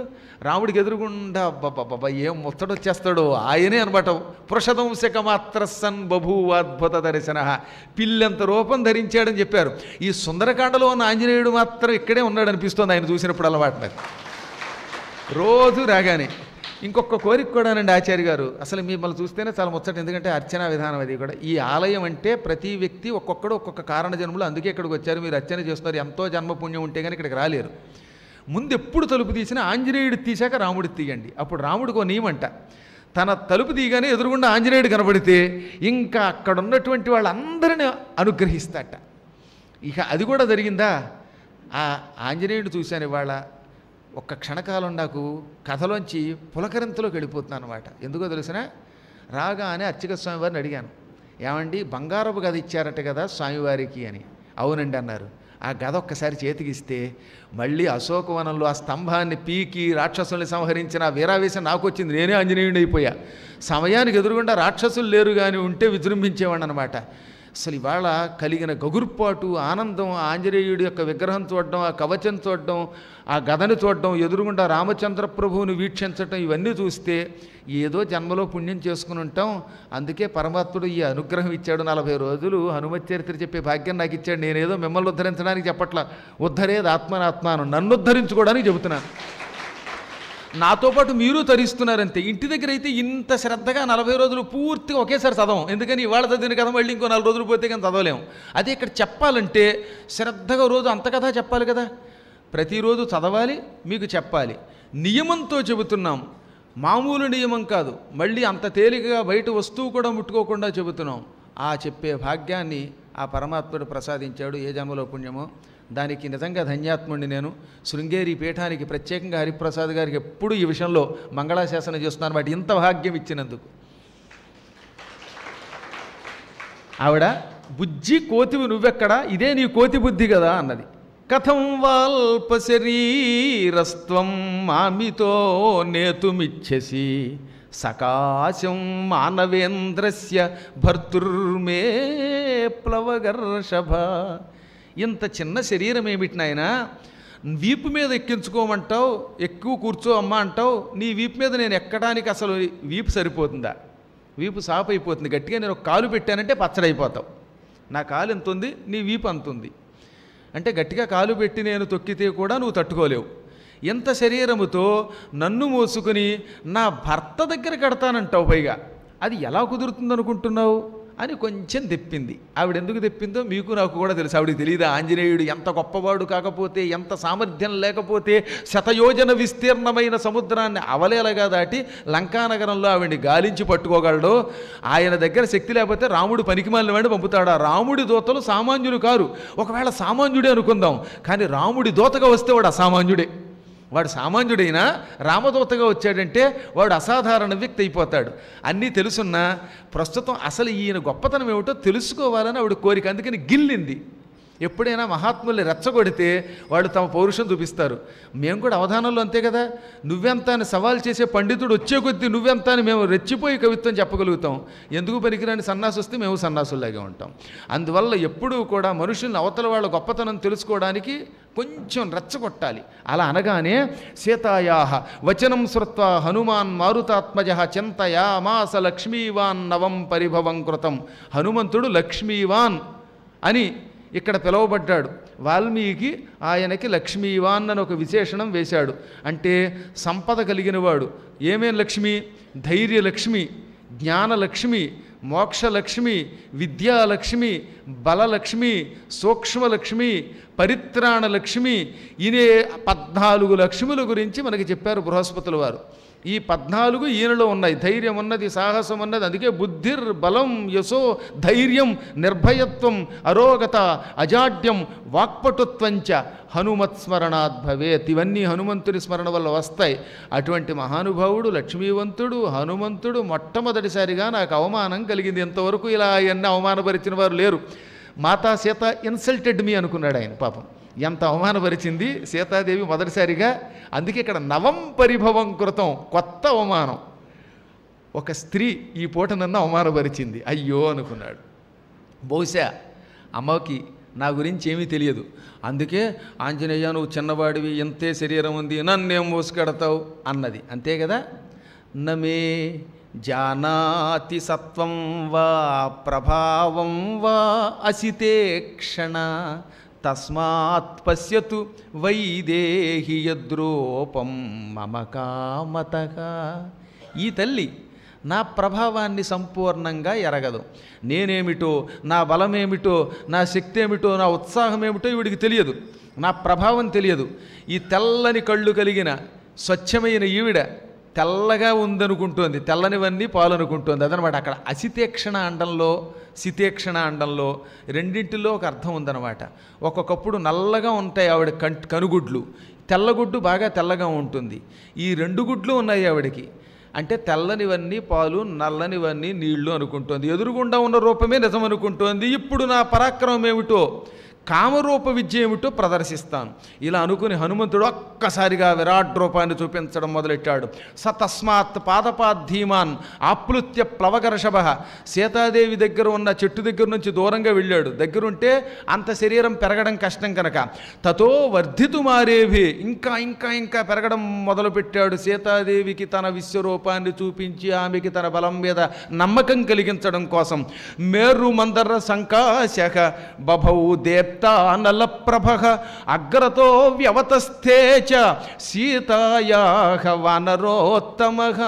రాముడికి ఎదురుగుండా బాబా ఏం ముత్తడు వచ్చేస్తాడో ఆయనే అనమాట పురుషదంశక మాత్ర సన్ అద్భుత దర్శన పిల్లంత రూపం ధరించాడని చెప్పారు ఈ సుందరకాండలో ఉన్న ఆంజనేయుడు మాత్రం ఇక్కడే ఉన్నాడు అనిపిస్తుంది ఆయన చూసినప్పుడు అలవాటు రోజు రాగానే ఇంకొక కోరిక కూడానండి ఆచార్య గారు అసలు మిమ్మల్ని చూస్తేనే చాలా ముచ్చట ఎందుకంటే అర్చనా విధానం అది కూడా ఈ ఆలయం అంటే ప్రతి వ్యక్తి ఒక్కొక్కడు ఒక్కొక్క కారణ జన్మలు అందుకే ఇక్కడికి వచ్చారు మీరు అర్చన చేస్తున్నారు ఎంతో జన్మపుణ్యం ఉంటే కానీ ఇక్కడికి రాలేరు ముందు ఎప్పుడు తలుపు తీసినా ఆంజనేయుడు తీశాక రాముడు తీయండి అప్పుడు రాముడికి నియమంట తన తలుపు తీయగానే ఎదురుగుండా ఆంజనేయుడు కనబడితే ఇంకా అక్కడ ఉన్నటువంటి వాళ్ళందరినీ అనుగ్రహిస్తాట ఇక అది కూడా జరిగిందా ఆ ఆంజనేయుడు చూశాను ఇవాళ ఒక్క క్షణకాలం నాకు కథలోంచి పులకరింతలోకి వెళ్ళిపోతున్నాను అనమాట ఎందుకో తెలిసిన రాగానే అర్చక స్వామివారిని అడిగాను ఏమండి బంగారపు గది ఇచ్చారట కదా స్వామివారికి అని అవునండి అన్నారు ఆ గద ఒక్కసారి చేతికిస్తే మళ్ళీ అశోకవనంలో ఆ స్తంభాన్ని పీకి రాక్షసుల్ని సంహరించిన వీరావేశం నాకు వచ్చింది నేనే ఆంజనేయుడి అయిపోయా సమయానికి ఎదురుగుండా రాక్షసులు లేరు కానీ ఉంటే విజృంభించేవాడిని అనమాట అసలు ఇవాళ కలిగిన గగుర్పాటు ఆనందం ఆంజనేయుడి యొక్క విగ్రహం చూడడం ఆ కవచం చూడడం ఆ గదని చూడడం ఎదురుగుండా రామచంద్ర ప్రభువుని వీక్షించడం ఇవన్నీ చూస్తే ఏదో జన్మలో పుణ్యం చేసుకుని ఉంటాం అందుకే పరమాత్ముడు ఈ అనుగ్రహం ఇచ్చాడు నలభై రోజులు హనుమత్ చరిత్ర చెప్పే భాగ్యం నాకు ఇచ్చాడు నేనేదో మిమ్మల్ని ఉద్ధరించడానికి చెప్పట్లా ఉద్ధరేది ఆత్మనాత్మాను నన్ను ఉద్ధరించుకోవడానికి చెబుతున్నాను నాతో పాటు మీరు తరిస్తున్నారంతే ఇంటి దగ్గర అయితే ఇంత శ్రద్ధగా నలభై రోజులు పూర్తిగా ఒకేసారి చదవం ఎందుకని ఇవాళ చదివిన కదా మళ్ళీ ఇంకో నాలుగు రోజులు పోతే కానీ చదవలేము అదే ఇక్కడ చెప్పాలంటే శ్రద్ధగా రోజు అంత కథ చెప్పాలి కదా ప్రతిరోజు చదవాలి మీకు చెప్పాలి నియమంతో చెబుతున్నాం మామూలు నియమం కాదు మళ్ళీ అంత తేలికగా బయట వస్తువు కూడా ముట్టుకోకుండా చెబుతున్నాం ఆ చెప్పే భాగ్యాన్ని ఆ పరమాత్ముడు ప్రసాదించాడు ఏ జన్మలో పుణ్యమో దానికి నిజంగా ధన్యాత్ముడిని నేను శృంగేరి పీఠానికి ప్రత్యేకంగా హరిప్రసాద్ గారికి ఎప్పుడు ఈ విషయంలో మంగళాశాసనం చేస్తున్నాను వాటి ఇంత భాగ్యం ఇచ్చినందుకు ఆవిడ బుజ్జి కోతివి నువ్వెక్కడా ఇదే నీ కోతి బుద్ధి కదా అన్నది కథం వాల్ప శరీరస్త్వం మామితో నేతుమిచ్చసి సకాశం మానవేంద్రస్య భర్తుర్మే ప్లవగర్షభ ఇంత చిన్న శరీరం ఏమిటి నాయన వీపు మీద ఎక్కించుకోమంటావు ఎక్కువ కూర్చో అమ్మ అంటావు నీ వీపు మీద నేను ఎక్కడానికి అసలు వీపు సరిపోతుందా వీపు సాపు అయిపోతుంది గట్టిగా నేను ఒక కాలు పెట్టానంటే పచ్చడైపోతావు నా కాలు ఎంత ఉంది నీ వీపు అంత ఉంది అంటే గట్టిగా కాలు పెట్టి నేను తొక్కితే కూడా నువ్వు తట్టుకోలేవు ఇంత శరీరముతో నన్ను మోసుకుని నా భర్త దగ్గర కడతానంటావు పైగా అది ఎలా కుదురుతుందనుకుంటున్నావు అని కొంచెం తెప్పింది ఆవిడ ఎందుకు తెప్పిందో మీకు నాకు కూడా తెలుసు ఆవిడకి తెలియదు ఆంజనేయుడు ఎంత గొప్పవాడు కాకపోతే ఎంత సామర్థ్యం లేకపోతే శతయోజన విస్తీర్ణమైన సముద్రాన్ని అవలేలగా దాటి లంకానగరంలో ఆవిడ్ని గాలించి పట్టుకోగలడు ఆయన దగ్గర శక్తి లేకపోతే రాముడు పనికిమాలిన వాడిని పంపుతాడు ఆ రాముడి దోతలు సామాన్యులు కారు ఒకవేళ సామాన్యుడే అనుకుందాం కానీ రాముడి దోతగా వస్తే వాడు అసామాన్యుడే వాడు సామాన్యుడైనా రామదూతగా వచ్చాడంటే వాడు అసాధారణ వ్యక్తి అయిపోతాడు అన్నీ తెలుసున్నా ప్రస్తుతం అసలు ఈయన గొప్పతనం ఏమిటో తెలుసుకోవాలని ఆవిడ కోరిక అందుకని గిల్లింది ఎప్పుడైనా మహాత్ముల్ని రెచ్చగొడితే వాళ్ళు తమ పౌరుషం చూపిస్తారు మేము కూడా అవధానంలో అంతే కదా నువ్వెంత అని సవాల్ చేసే పండితుడు వచ్చే కొద్దీ నువ్వెంత అని మేము రెచ్చిపోయి కవిత్వం చెప్పగలుగుతాం ఎందుకు పనికిరాని సన్నాసి వస్తే మేము సన్నాసుల్లాగే ఉంటాం అందువల్ల ఎప్పుడూ కూడా మనుషుల్ని అవతల వాళ్ళ గొప్పతనం తెలుసుకోవడానికి కొంచెం రెచ్చగొట్టాలి అలా అనగానే సీతాయా వచనం శ్రుత్వ హనుమాన్ మారుతాత్మజ మాస లక్ష్మీవాన్ నవం పరిభవం కృతం హనుమంతుడు లక్ష్మీవాన్ అని ఇక్కడ పిలువబడ్డాడు వాల్మీకి ఆయనకి లక్ష్మీవాన్ అని ఒక విశేషణం వేశాడు అంటే సంపద కలిగినవాడు ఏమేం లక్ష్మి ధైర్యలక్ష్మి జ్ఞానలక్ష్మి మోక్షలక్ష్మి విద్యాలక్ష్మి బలలక్ష్మి సూక్ష్మలక్ష్మి పరిత్రాణలక్ష్మి ఇదే పద్నాలుగు లక్ష్ముల గురించి మనకి చెప్పారు బృహస్పతుల వారు ఈ పద్నాలుగు ఈయనలో ఉన్నాయి ధైర్యం ఉన్నది సాహసం ఉన్నది అందుకే బుద్ధిర్ బలం యశో ధైర్యం నిర్భయత్వం అరోగత అజాడ్యం వాక్పటుత్వంచ హనుమత్స్మరణాద్ భవేత్ ఇవన్నీ హనుమంతుని స్మరణ వల్ల వస్తాయి అటువంటి మహానుభావుడు లక్ష్మీవంతుడు హనుమంతుడు మొట్టమొదటిసారిగా నాకు అవమానం కలిగింది ఇంతవరకు ఇలా అవన్నీ అవమానపరిచిన వారు లేరు మాతా సీత ఇన్సల్టెడ్ మీ అనుకున్నాడు ఆయన పాపం ఎంత అవమానపరిచింది సీతాదేవి మొదటిసారిగా అందుకే ఇక్కడ నవం పరిభవం కృతం కొత్త అవమానం ఒక స్త్రీ ఈ పూట నన్ను అవమానపరిచింది అయ్యో అనుకున్నాడు బహుశా అమ్మకి నా గురించి ఏమీ తెలియదు అందుకే ఆంజనేయ నువ్వు చిన్నవాడివి ఎంతే శరీరం ఉంది నన్నేం మోసుకెడతావు అన్నది అంతే కదా నమే జానాతి సత్వం వా ప్రభావం వా అసితే క్షణ తస్మాత్ పశ్యతు వైదేహి యద్రూపం మమ కామత ఈ తల్లి నా ప్రభావాన్ని సంపూర్ణంగా ఎరగదు నేనేమిటో నా బలమేమిటో నా శక్తి ఏమిటో నా ఉత్సాహం ఏమిటో వీడికి తెలియదు నా ప్రభావం తెలియదు ఈ తెల్లని కళ్ళు కలిగిన స్వచ్ఛమైన ఈవిడ తెల్లగా ఉందనుకుంటోంది తెల్లనివన్నీ పాలు అనుకుంటోంది అదనమాట అక్కడ అసితేక్షణ అండంలో సితేక్షణ అండంలో రెండింటిలో ఒక అర్థం ఉందన్నమాట ఒక్కొక్కప్పుడు నల్లగా ఉంటాయి ఆవిడ కన్ కనుగుడ్లు తెల్లగుడ్డు బాగా తెల్లగా ఉంటుంది ఈ రెండు గుడ్లు ఉన్నాయి ఆవిడకి అంటే తెల్లనివన్నీ పాలు నల్లనివన్నీ నీళ్లు అనుకుంటోంది ఎదురుగుండా ఉన్న రూపమే నిజం అనుకుంటోంది ఇప్పుడు నా పరాక్రమం ఏమిటో కామరూప విద్య ఏమిటో ప్రదర్శిస్తాను ఇలా అనుకుని హనుమంతుడు ఒక్కసారిగా విరాట్ రూపాన్ని చూపించడం మొదలెట్టాడు స తస్మాత్ పాదపాధీమాన్ ఆప్లుత్య ప్లవకర్షభ సీతాదేవి దగ్గర ఉన్న చెట్టు దగ్గర నుంచి దూరంగా వెళ్ళాడు దగ్గరుంటే అంత శరీరం పెరగడం కష్టం కనుక తతో వర్ధితు మారేవి ఇంకా ఇంకా ఇంకా పెరగడం మొదలుపెట్టాడు సీతాదేవికి తన విశ్వరూపాన్ని చూపించి ఆమెకి తన బలం మీద నమ్మకం కలిగించడం కోసం మేరు మందర శఖ బభౌ దేప नलप्रभः अग्रतो व्यवतस्थे च सीतायाः वानरोत्तमः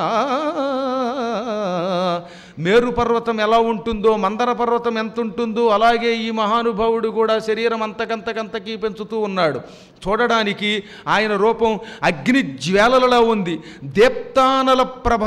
మేరు పర్వతం ఎలా ఉంటుందో మందర పర్వతం ఎంత ఉంటుందో అలాగే ఈ మహానుభావుడు కూడా శరీరం అంతకంతకంతకీ పెంచుతూ ఉన్నాడు చూడడానికి ఆయన రూపం అగ్ని జ్వాలలలా ఉంది దేప్తానల ప్రభ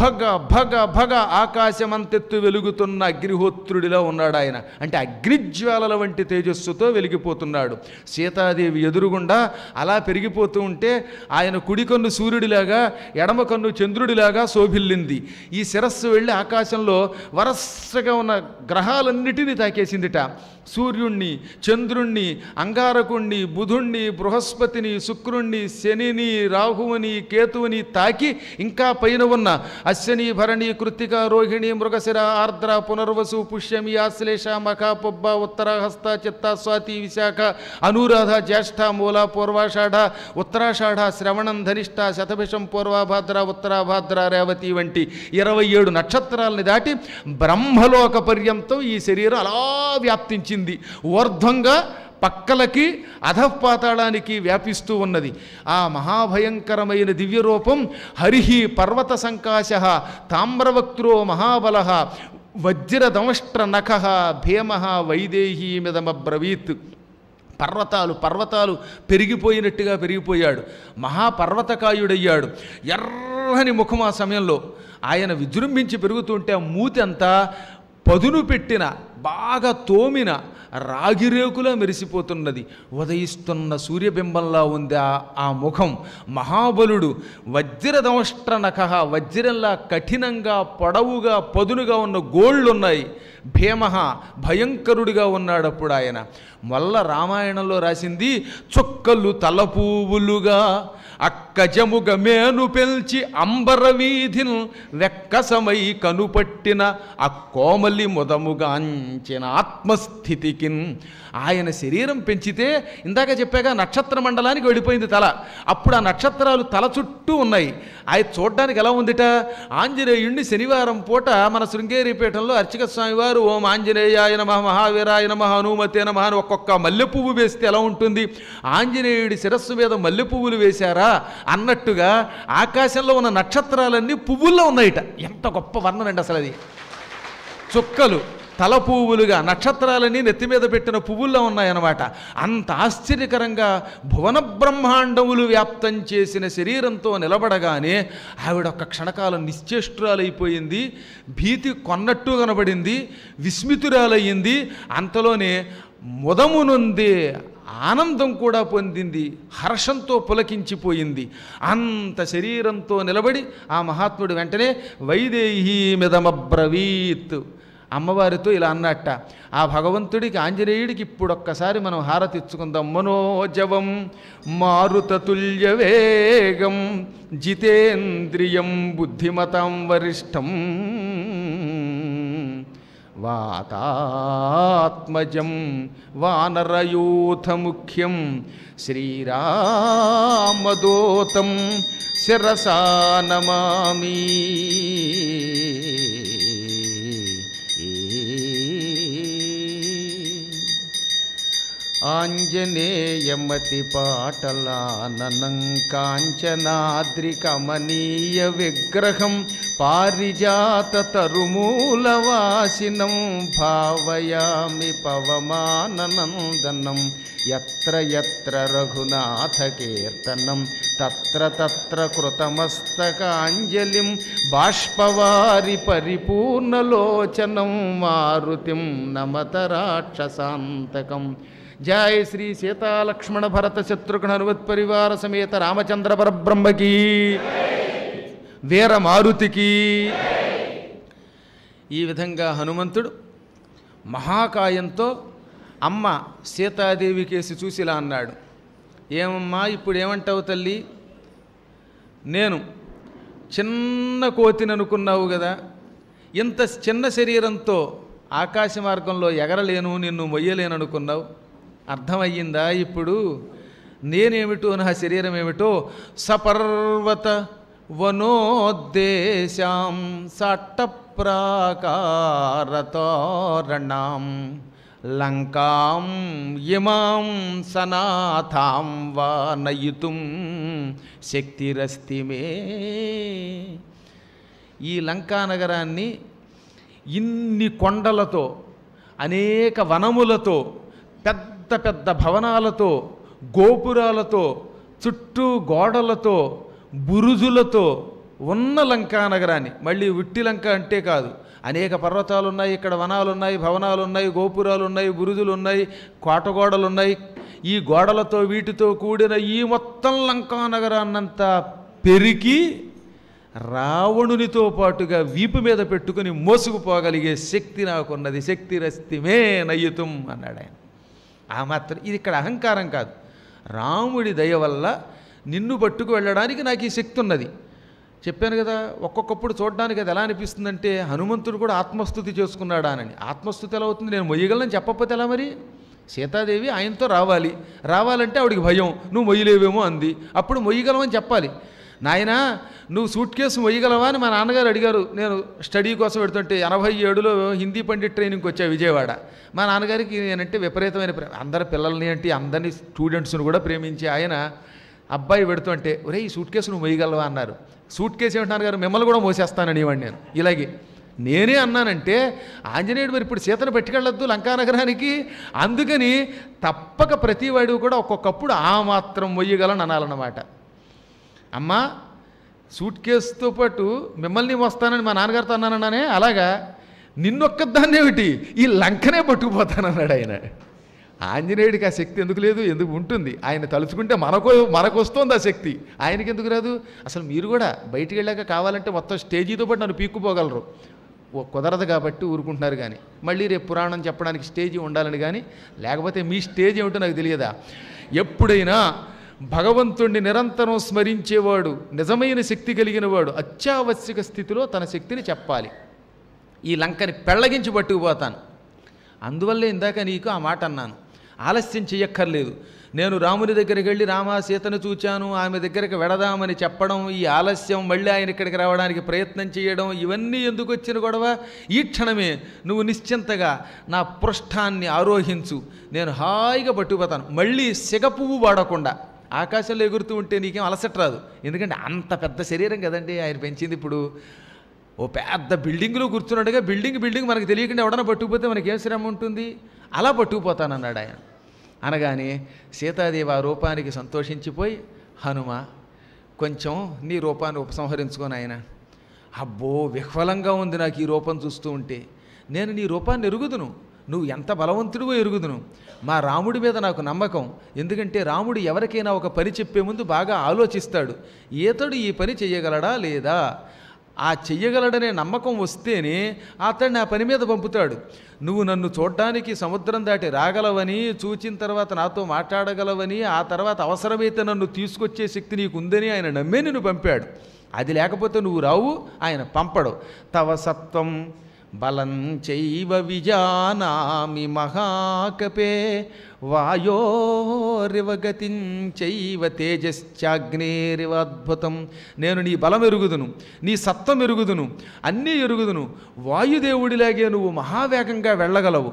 భగ భగ భగ ఆకాశమంతెత్తు వెలుగుతున్న అగ్నిహోత్రుడిలా ఉన్నాడు ఆయన అంటే అగ్నిజ్వాలల వంటి తేజస్సుతో వెలిగిపోతున్నాడు సీతాదేవి ఎదురుగుండా అలా పెరిగిపోతూ ఉంటే ఆయన కుడికన్ను సూర్యుడిలాగా ఎడమ కన్ను చంద్రుడిలాగా శోభిల్లింది ఈ శిరస్సు వెళ్ళి ఆకాశంలో వరసగా ఉన్న గ్రహాలన్నిటినీ తాకేసిందిట సూర్యుణ్ణి చంద్రుణ్ణి అంగారకుణ్ణి బుధుణ్ణి బృహస్పతిని శుక్రుణ్ణి శనిని రాహువుని కేతువుని తాకి ఇంకా పైన ఉన్న అశ్వని భరణి కృత్తిక రోహిణి మృగశిర ఆర్ద్ర పునర్వసు పుష్యమి ఆశ్లేష మఖ పొబ్బ ఉత్తరాహస్త చిత్త స్వాతి విశాఖ అనురాధ జ్యేష్ఠ మూల పూర్వాషాఢ ఉత్తరాషాఢ శ్రవణం ధనిష్ట శతభిషం పూర్వాభాద్ర ఉత్తరాభాద్ర రేవతి వంటి ఇరవై ఏడు నక్షత్రాలని దాటి బ్రహ్మలోక పర్యంతం ఈ శరీరం అలా వ్యాప్తించి వ్యాపించింది ఊర్ధ్వంగా పక్కలకి అధపాతాళానికి వ్యాపిస్తూ ఉన్నది ఆ మహాభయంకరమైన దివ్యరూపం హరిహి పర్వత సంకాశ తామ్రవక్త్రో మహాబల వజ్రదమష్ట్ర నఖ భీమ వైదేహీమిదమబ్రవీత్ పర్వతాలు పర్వతాలు పెరిగిపోయినట్టుగా పెరిగిపోయాడు మహాపర్వతకాయుడయ్యాడు ఎర్రని ముఖం ఆ సమయంలో ఆయన విజృంభించి పెరుగుతుంటే ఆ మూతి అంతా పదును పెట్టిన బాగా తోమిన రాగిరేకులా మెరిసిపోతున్నది ఉదయిస్తున్న సూర్యబింబంలా ఉంది ఆ ముఖం మహాబలుడు వజ్రదంష్ట్ర నఖ వజ్రంలా కఠినంగా పొడవుగా పదునుగా ఉన్న గోళ్ళు ఉన్నాయి భీమ భయంకరుడిగా ఉన్నాడప్పుడు ఆయన మల్ల రామాయణంలో రాసింది తల తలపూవులుగా అక్కజముగ మేను పెంచి అంబర వెక్కసమై కనుపట్టిన ఆ కోమలి అంచిన ఆత్మస్థితికిన్ ఆయన శరీరం పెంచితే ఇందాక చెప్పాక నక్షత్ర మండలానికి వెళ్ళిపోయింది తల అప్పుడు ఆ నక్షత్రాలు తల చుట్టూ ఉన్నాయి ఆయన చూడ్డానికి ఎలా ఉందిట ఆంజనేయుణ్ణి శనివారం పూట మన శృంగేరిపేటంలో అర్చక స్వామివారు ఓం ఆంజనేయాయ నమ మహావీరాయన నమ హనుమతే నమ అని ఒక్కొక్క మల్లె పువ్వు వేస్తే ఎలా ఉంటుంది ఆంజనేయుడి శిరస్సు మీద మల్లె పువ్వులు వేశారా అన్నట్టుగా ఆకాశంలో ఉన్న నక్షత్రాలన్నీ పువ్వుల్లో ఉన్నాయిట ఎంత గొప్ప వర్ణనండి అసలు అది చుక్కలు తల పువ్వులుగా నక్షత్రాలని నెత్తి మీద పెట్టిన పువ్వుల్లో ఉన్నాయన్నమాట అంత ఆశ్చర్యకరంగా భువన బ్రహ్మాండములు వ్యాప్తం చేసిన శరీరంతో నిలబడగానే ఆవిడ ఒక క్షణకాలం నిశ్చేష్టురాలైపోయింది భీతి కొన్నట్టు కనబడింది విస్మితురాలయ్యింది అంతలోనే ముదము నుండి ఆనందం కూడా పొందింది హర్షంతో పులకించిపోయింది అంత శరీరంతో నిలబడి ఆ మహాత్ముడు వెంటనే వైదేహీ మిదమబ్రవీత్ అమ్మవారితో ఇలా అన్నట్ట ఆ భగవంతుడికి ఆంజనేయుడికి ఇప్పుడొక్కసారి మనం హారతిచ్చుకుందాం మనోజవం మారుతతుల్య వేగం జితేంద్రియం బుద్ధిమతం వరిష్టం వాతాత్మజం వానరయూథముఖ్యం శ్రీరామదోతం శిరసా నమామీ ఆంజనేయమతి పాటలాననం కాంచనాద్రి కమనీయ విగ్రహం పారిజాత తరుమూలవాసినం భావయామి పవమానందనం ఎత్ర ఎత్ర రఘునాథ కీర్తనం తత్ర తత్ర కృతమస్తకాంజలిం బాష్పవారి పరిపూర్ణలోచనం మారుతిం నమత రాక్షసాంతకం జయ శ్రీ సీతాలక్ష్మణ భరత శత్రుఘ్న పరివార సమేత రామచంద్ర పరబ్రహ్మకి వీర మారుతికి ఈ విధంగా హనుమంతుడు మహాకాయంతో అమ్మ సీతాదేవి కేసి చూసిలా అన్నాడు ఏమమ్మా ఇప్పుడు ఏమంటావు తల్లి నేను చిన్న కోతిని అనుకున్నావు కదా ఇంత చిన్న శరీరంతో ఆకాశ మార్గంలో ఎగరలేను నిన్ను మొయ్యలేను అనుకున్నావు అర్థమయ్యిందా ఇప్పుడు నేనేమిటో నా శరీరం ఏమిటో సపర్వత వనోద్దేశాం సట్టప్రాకారతోరణాం లంకాం ఇమాం సనాథాం వా నయుతుం శక్తిరస్తిమే ఈ లంకా నగరాన్ని ఇన్ని కొండలతో అనేక వనములతో పెద్ద పెద్ద పెద్ద భవనాలతో గోపురాలతో చుట్టూ గోడలతో బురుజులతో ఉన్న లంకా నగరాన్ని మళ్ళీ ఉట్టి లంక అంటే కాదు అనేక పర్వతాలు ఉన్నాయి ఇక్కడ వనాలు ఉన్నాయి భవనాలు ఉన్నాయి గోపురాలు ఉన్నాయి బురుజులు ఉన్నాయి కోటగోడలు ఉన్నాయి ఈ గోడలతో వీటితో కూడిన ఈ మొత్తం లంకా నగరాన్నంతా పెరిగి రావణునితో పాటుగా వీపు మీద పెట్టుకుని మోసుకుపోగలిగే శక్తి నాకున్నది శక్తి రస్తిమే నయ్యుతం అన్నాడు ఆయన ఆ మాత్రం ఇది ఇక్కడ అహంకారం కాదు రాముడి దయ వల్ల నిన్ను పట్టుకు వెళ్ళడానికి నాకు ఈ శక్తి ఉన్నది చెప్పాను కదా ఒక్కొక్కప్పుడు చూడడానికి అది ఎలా అనిపిస్తుందంటే హనుమంతుడు కూడా ఆత్మస్థుతి చేసుకున్నాడా అని ఆత్మస్థుతి ఎలా అవుతుంది నేను మొయ్యగలను చెప్పకపోతే ఎలా మరి సీతాదేవి ఆయనతో రావాలి రావాలంటే ఆవిడికి భయం నువ్వు మొయ్యలేవేమో అంది అప్పుడు మొయ్యగలమని చెప్పాలి నాయన నువ్వు సూట్ కేసు వేయగలవా అని మా నాన్నగారు అడిగారు నేను స్టడీ కోసం పెడుతుంటే ఎనభై ఏడులో హిందీ పండిట్ ట్రైనింగ్కి వచ్చా విజయవాడ మా నాన్నగారికి నేనంటే విపరీతమైన ప్రేమ అందరి పిల్లల్ని అంటే అందరిని స్టూడెంట్స్ని కూడా ప్రేమించి ఆయన అబ్బాయి పెడుతుంటే ఒరే ఈ సూట్ కేసు నువ్వు వేయగలవా అన్నారు సూట్ కేసు ఏమంటున్నారు గారు మిమ్మల్ని కూడా మోసేస్తానని ఇవ్వండి నేను ఇలాగే నేనే అన్నానంటే ఆంజనేయుడు మరి ఇప్పుడు సీతను లంకా లంకానగరానికి అందుకని తప్పక ప్రతివాడు కూడా ఒక్కొక్కప్పుడు ఆ మాత్రం మొయ్యగలను అనాలన్నమాట అమ్మా సూట్ కేసుతో పాటు మిమ్మల్ని వస్తానని మా నాన్నగారితో అన్నానన్నానే అలాగా నిన్నొక్కదాన్ని ఏమిటి ఈ లంకనే పట్టుకుపోతానన్నాడు ఆయన ఆంజనేయుడికి ఆ శక్తి ఎందుకు లేదు ఎందుకు ఉంటుంది ఆయన తలుచుకుంటే మనకు మనకు వస్తుంది ఆ శక్తి ఆయనకి ఎందుకు రాదు అసలు మీరు కూడా బయటికి వెళ్ళాక కావాలంటే మొత్తం స్టేజీతో పాటు నన్ను పీక్కుపోగలరు కుదరదు కాబట్టి ఊరుకుంటున్నారు కానీ మళ్ళీ రేపు పురాణం చెప్పడానికి స్టేజీ ఉండాలని కానీ లేకపోతే మీ స్టేజ్ ఏమిటో నాకు తెలియదా ఎప్పుడైనా భగవంతుణ్ణి నిరంతరం స్మరించేవాడు నిజమైన శక్తి కలిగిన వాడు అత్యావశ్యక స్థితిలో తన శక్తిని చెప్పాలి ఈ లంకని పెళ్ళగించి పట్టుకుపోతాను అందువల్లే ఇందాక నీకు ఆ మాట అన్నాను ఆలస్యం చెయ్యక్కర్లేదు నేను రాముని దగ్గరికి వెళ్ళి రామ సీతను చూచాను ఆమె దగ్గరికి వెడదామని చెప్పడం ఈ ఆలస్యం మళ్ళీ ఆయన ఇక్కడికి రావడానికి ప్రయత్నం చేయడం ఇవన్నీ ఎందుకు వచ్చిన గొడవ ఈ క్షణమే నువ్వు నిశ్చింతగా నా పృష్ఠాన్ని ఆరోహించు నేను హాయిగా పట్టుకుపోతాను మళ్ళీ సిగపువ్వు వాడకుండా ఆకాశంలో ఎగురుతూ ఉంటే నీకేం అలసట రాదు ఎందుకంటే అంత పెద్ద శరీరం కదండి ఆయన పెంచింది ఇప్పుడు ఓ పెద్ద బిల్డింగ్లో కూర్చున్నట్టుగా బిల్డింగ్ బిల్డింగ్ మనకు తెలియకుండా ఎవడన్నా పట్టుకుపోతే ఏం శ్రమ ఉంటుంది అలా పట్టుకుపోతానన్నాడు ఆయన అనగానే సీతాదేవి ఆ రూపానికి సంతోషించిపోయి హనుమ కొంచెం నీ రూపాన్ని ఉపసంహరించుకొని ఆయన అబ్బో విహ్వలంగా ఉంది నాకు ఈ రూపం చూస్తూ ఉంటే నేను నీ రూపాన్ని ఎరుగుదును నువ్వు ఎంత బలవంతుడివో ఎరుగుదును మా రాముడి మీద నాకు నమ్మకం ఎందుకంటే రాముడు ఎవరికైనా ఒక పని చెప్పే ముందు బాగా ఆలోచిస్తాడు ఈతడు ఈ పని చేయగలడా లేదా ఆ చెయ్యగలడనే నమ్మకం వస్తేనే అతడిని ఆ పని మీద పంపుతాడు నువ్వు నన్ను చూడ్డానికి సముద్రం దాటి రాగలవని చూచిన తర్వాత నాతో మాట్లాడగలవని ఆ తర్వాత అవసరమైతే నన్ను తీసుకొచ్చే శక్తి నీకు ఉందని ఆయన నమ్మే నిన్ను పంపాడు అది లేకపోతే నువ్వు రావు ఆయన పంపడు తవ సత్వం బలం చైవ విజానామి మహాకపే వాయోరివగతిం చైవ తేజశ్చాగ్నేరివాద్భుతం నేను నీ బలం ఎరుగుదును నీ సత్వం ఎరుగుదును అన్నీ ఎరుగుదును వాయుదేవుడిలాగే నువ్వు మహావేగంగా వెళ్ళగలవు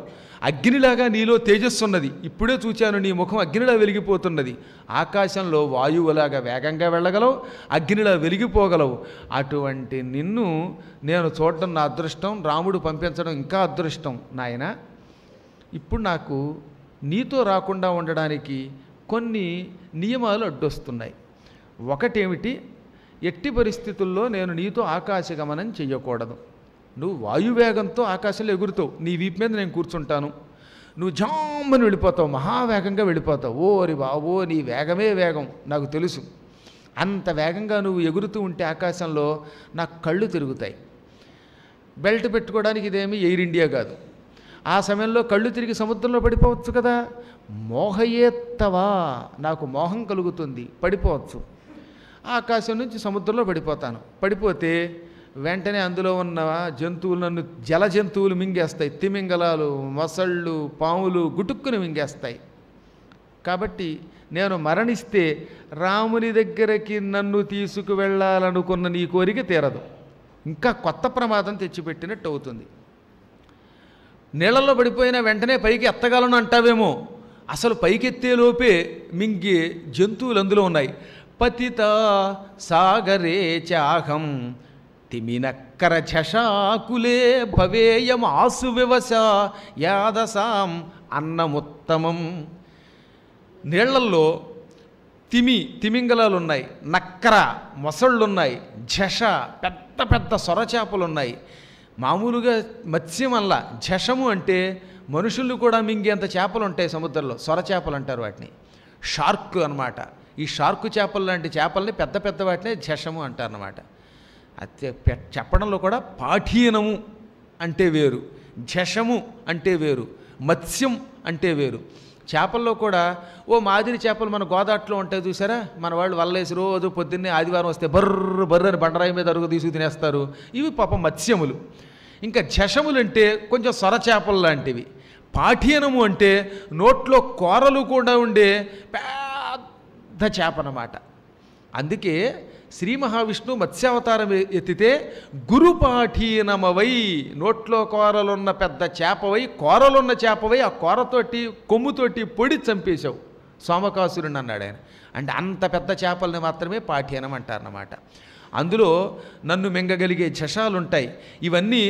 అగ్నిలాగా నీలో తేజస్సున్నది ఇప్పుడే చూచాను నీ ముఖం అగ్నిలా వెలిగిపోతున్నది ఆకాశంలో వాయువులాగా వేగంగా వెళ్ళగలవు అగ్నిలా వెలిగిపోగలవు అటువంటి నిన్ను నేను చూడటం నా అదృష్టం రాముడు పంపించడం ఇంకా అదృష్టం నాయన ఇప్పుడు నాకు నీతో రాకుండా ఉండడానికి కొన్ని నియమాలు అడ్డొస్తున్నాయి ఒకటేమిటి ఎట్టి పరిస్థితుల్లో నేను నీతో ఆకాశగమనం చేయకూడదు నువ్వు వాయువేగంతో ఆకాశంలో ఎగురుతావు నీ వీపు మీద నేను కూర్చుంటాను నువ్వు జామ్మని వెళ్ళిపోతావు మహావేగంగా వెళ్ళిపోతావు ఓరి బావో నీ వేగమే వేగం నాకు తెలుసు అంత వేగంగా నువ్వు ఎగురుతూ ఉంటే ఆకాశంలో నాకు కళ్ళు తిరుగుతాయి బెల్ట్ పెట్టుకోవడానికి ఇదేమి ఎయిర్ ఇండియా కాదు ఆ సమయంలో కళ్ళు తిరిగి సముద్రంలో పడిపోవచ్చు కదా మోహయేత్తవా నాకు మోహం కలుగుతుంది పడిపోవచ్చు ఆకాశం నుంచి సముద్రంలో పడిపోతాను పడిపోతే వెంటనే అందులో ఉన్న జంతువులు నన్ను జల జంతువులు మింగేస్తాయి తిమింగలాలు మొసళ్ళు పాములు గుటుక్కుని మింగేస్తాయి కాబట్టి నేను మరణిస్తే రాముని దగ్గరికి నన్ను తీసుకువెళ్ళాలనుకున్న నీ కోరిక తీరదు ఇంకా కొత్త ప్రమాదం తెచ్చిపెట్టినట్టు అవుతుంది నీళ్ళల్లో పడిపోయిన వెంటనే పైకి ఎత్తగలను అంటావేమో అసలు లోపే మింగే జంతువులు అందులో ఉన్నాయి పతిత సాగరే చాహం తిమినక్కర చషాకులే ఆసు వివశ యాదసాం అన్నముత్తమం నీళ్లల్లో తిమి తిమింగలాలు ఉన్నాయి నక్కర మొసళ్ళున్నాయి జష పెద్ద పెద్ద సొరచేపలున్నాయి ఉన్నాయి మామూలుగా మత్స్యం అల్ల జషము అంటే మనుషులు కూడా మింగేంత చేపలు ఉంటాయి సముద్రంలో సొరచేపలు అంటారు వాటిని షార్క్ అనమాట ఈ షార్కు చేపలు లాంటి చేపల్ని పెద్ద పెద్ద వాటినే జషము అనమాట అత్య చెప్పడంలో కూడా పాఠీనము అంటే వేరు జషము అంటే వేరు మత్స్యం అంటే వేరు చేపల్లో కూడా ఓ మాదిరి చేపలు మన గోదాట్లో ఉంటాయి చూసారా మన వాళ్ళు వల్లేసి రోజు పొద్దున్నే ఆదివారం వస్తే బర్రు బర్రు అని బండరాయి మీద అరుగు తీసుకు తినేస్తారు ఇవి పాప మత్స్యములు ఇంకా జషములు అంటే కొంచెం సొర చేపలు లాంటివి పాఠీనము అంటే నోట్లో కూరలు కూడా ఉండే పెద్ద చేప అన్నమాట అందుకే శ్రీ మహావిష్ణువు మత్స్యావతారం ఎత్తితే గురుపాఠీనమవై నోట్లో కూరలున్న పెద్ద చేపవై కూరలున్న చేపవై ఆ కూరతోటి కొమ్ముతోటి పొడి చంపేశావు సోమకాసురుని అన్నాడు ఆయన అంటే అంత పెద్ద చేపల్ని మాత్రమే పాఠ్యానం అంటారన్నమాట అందులో నన్ను మింగగలిగే జషాలుంటాయి ఇవన్నీ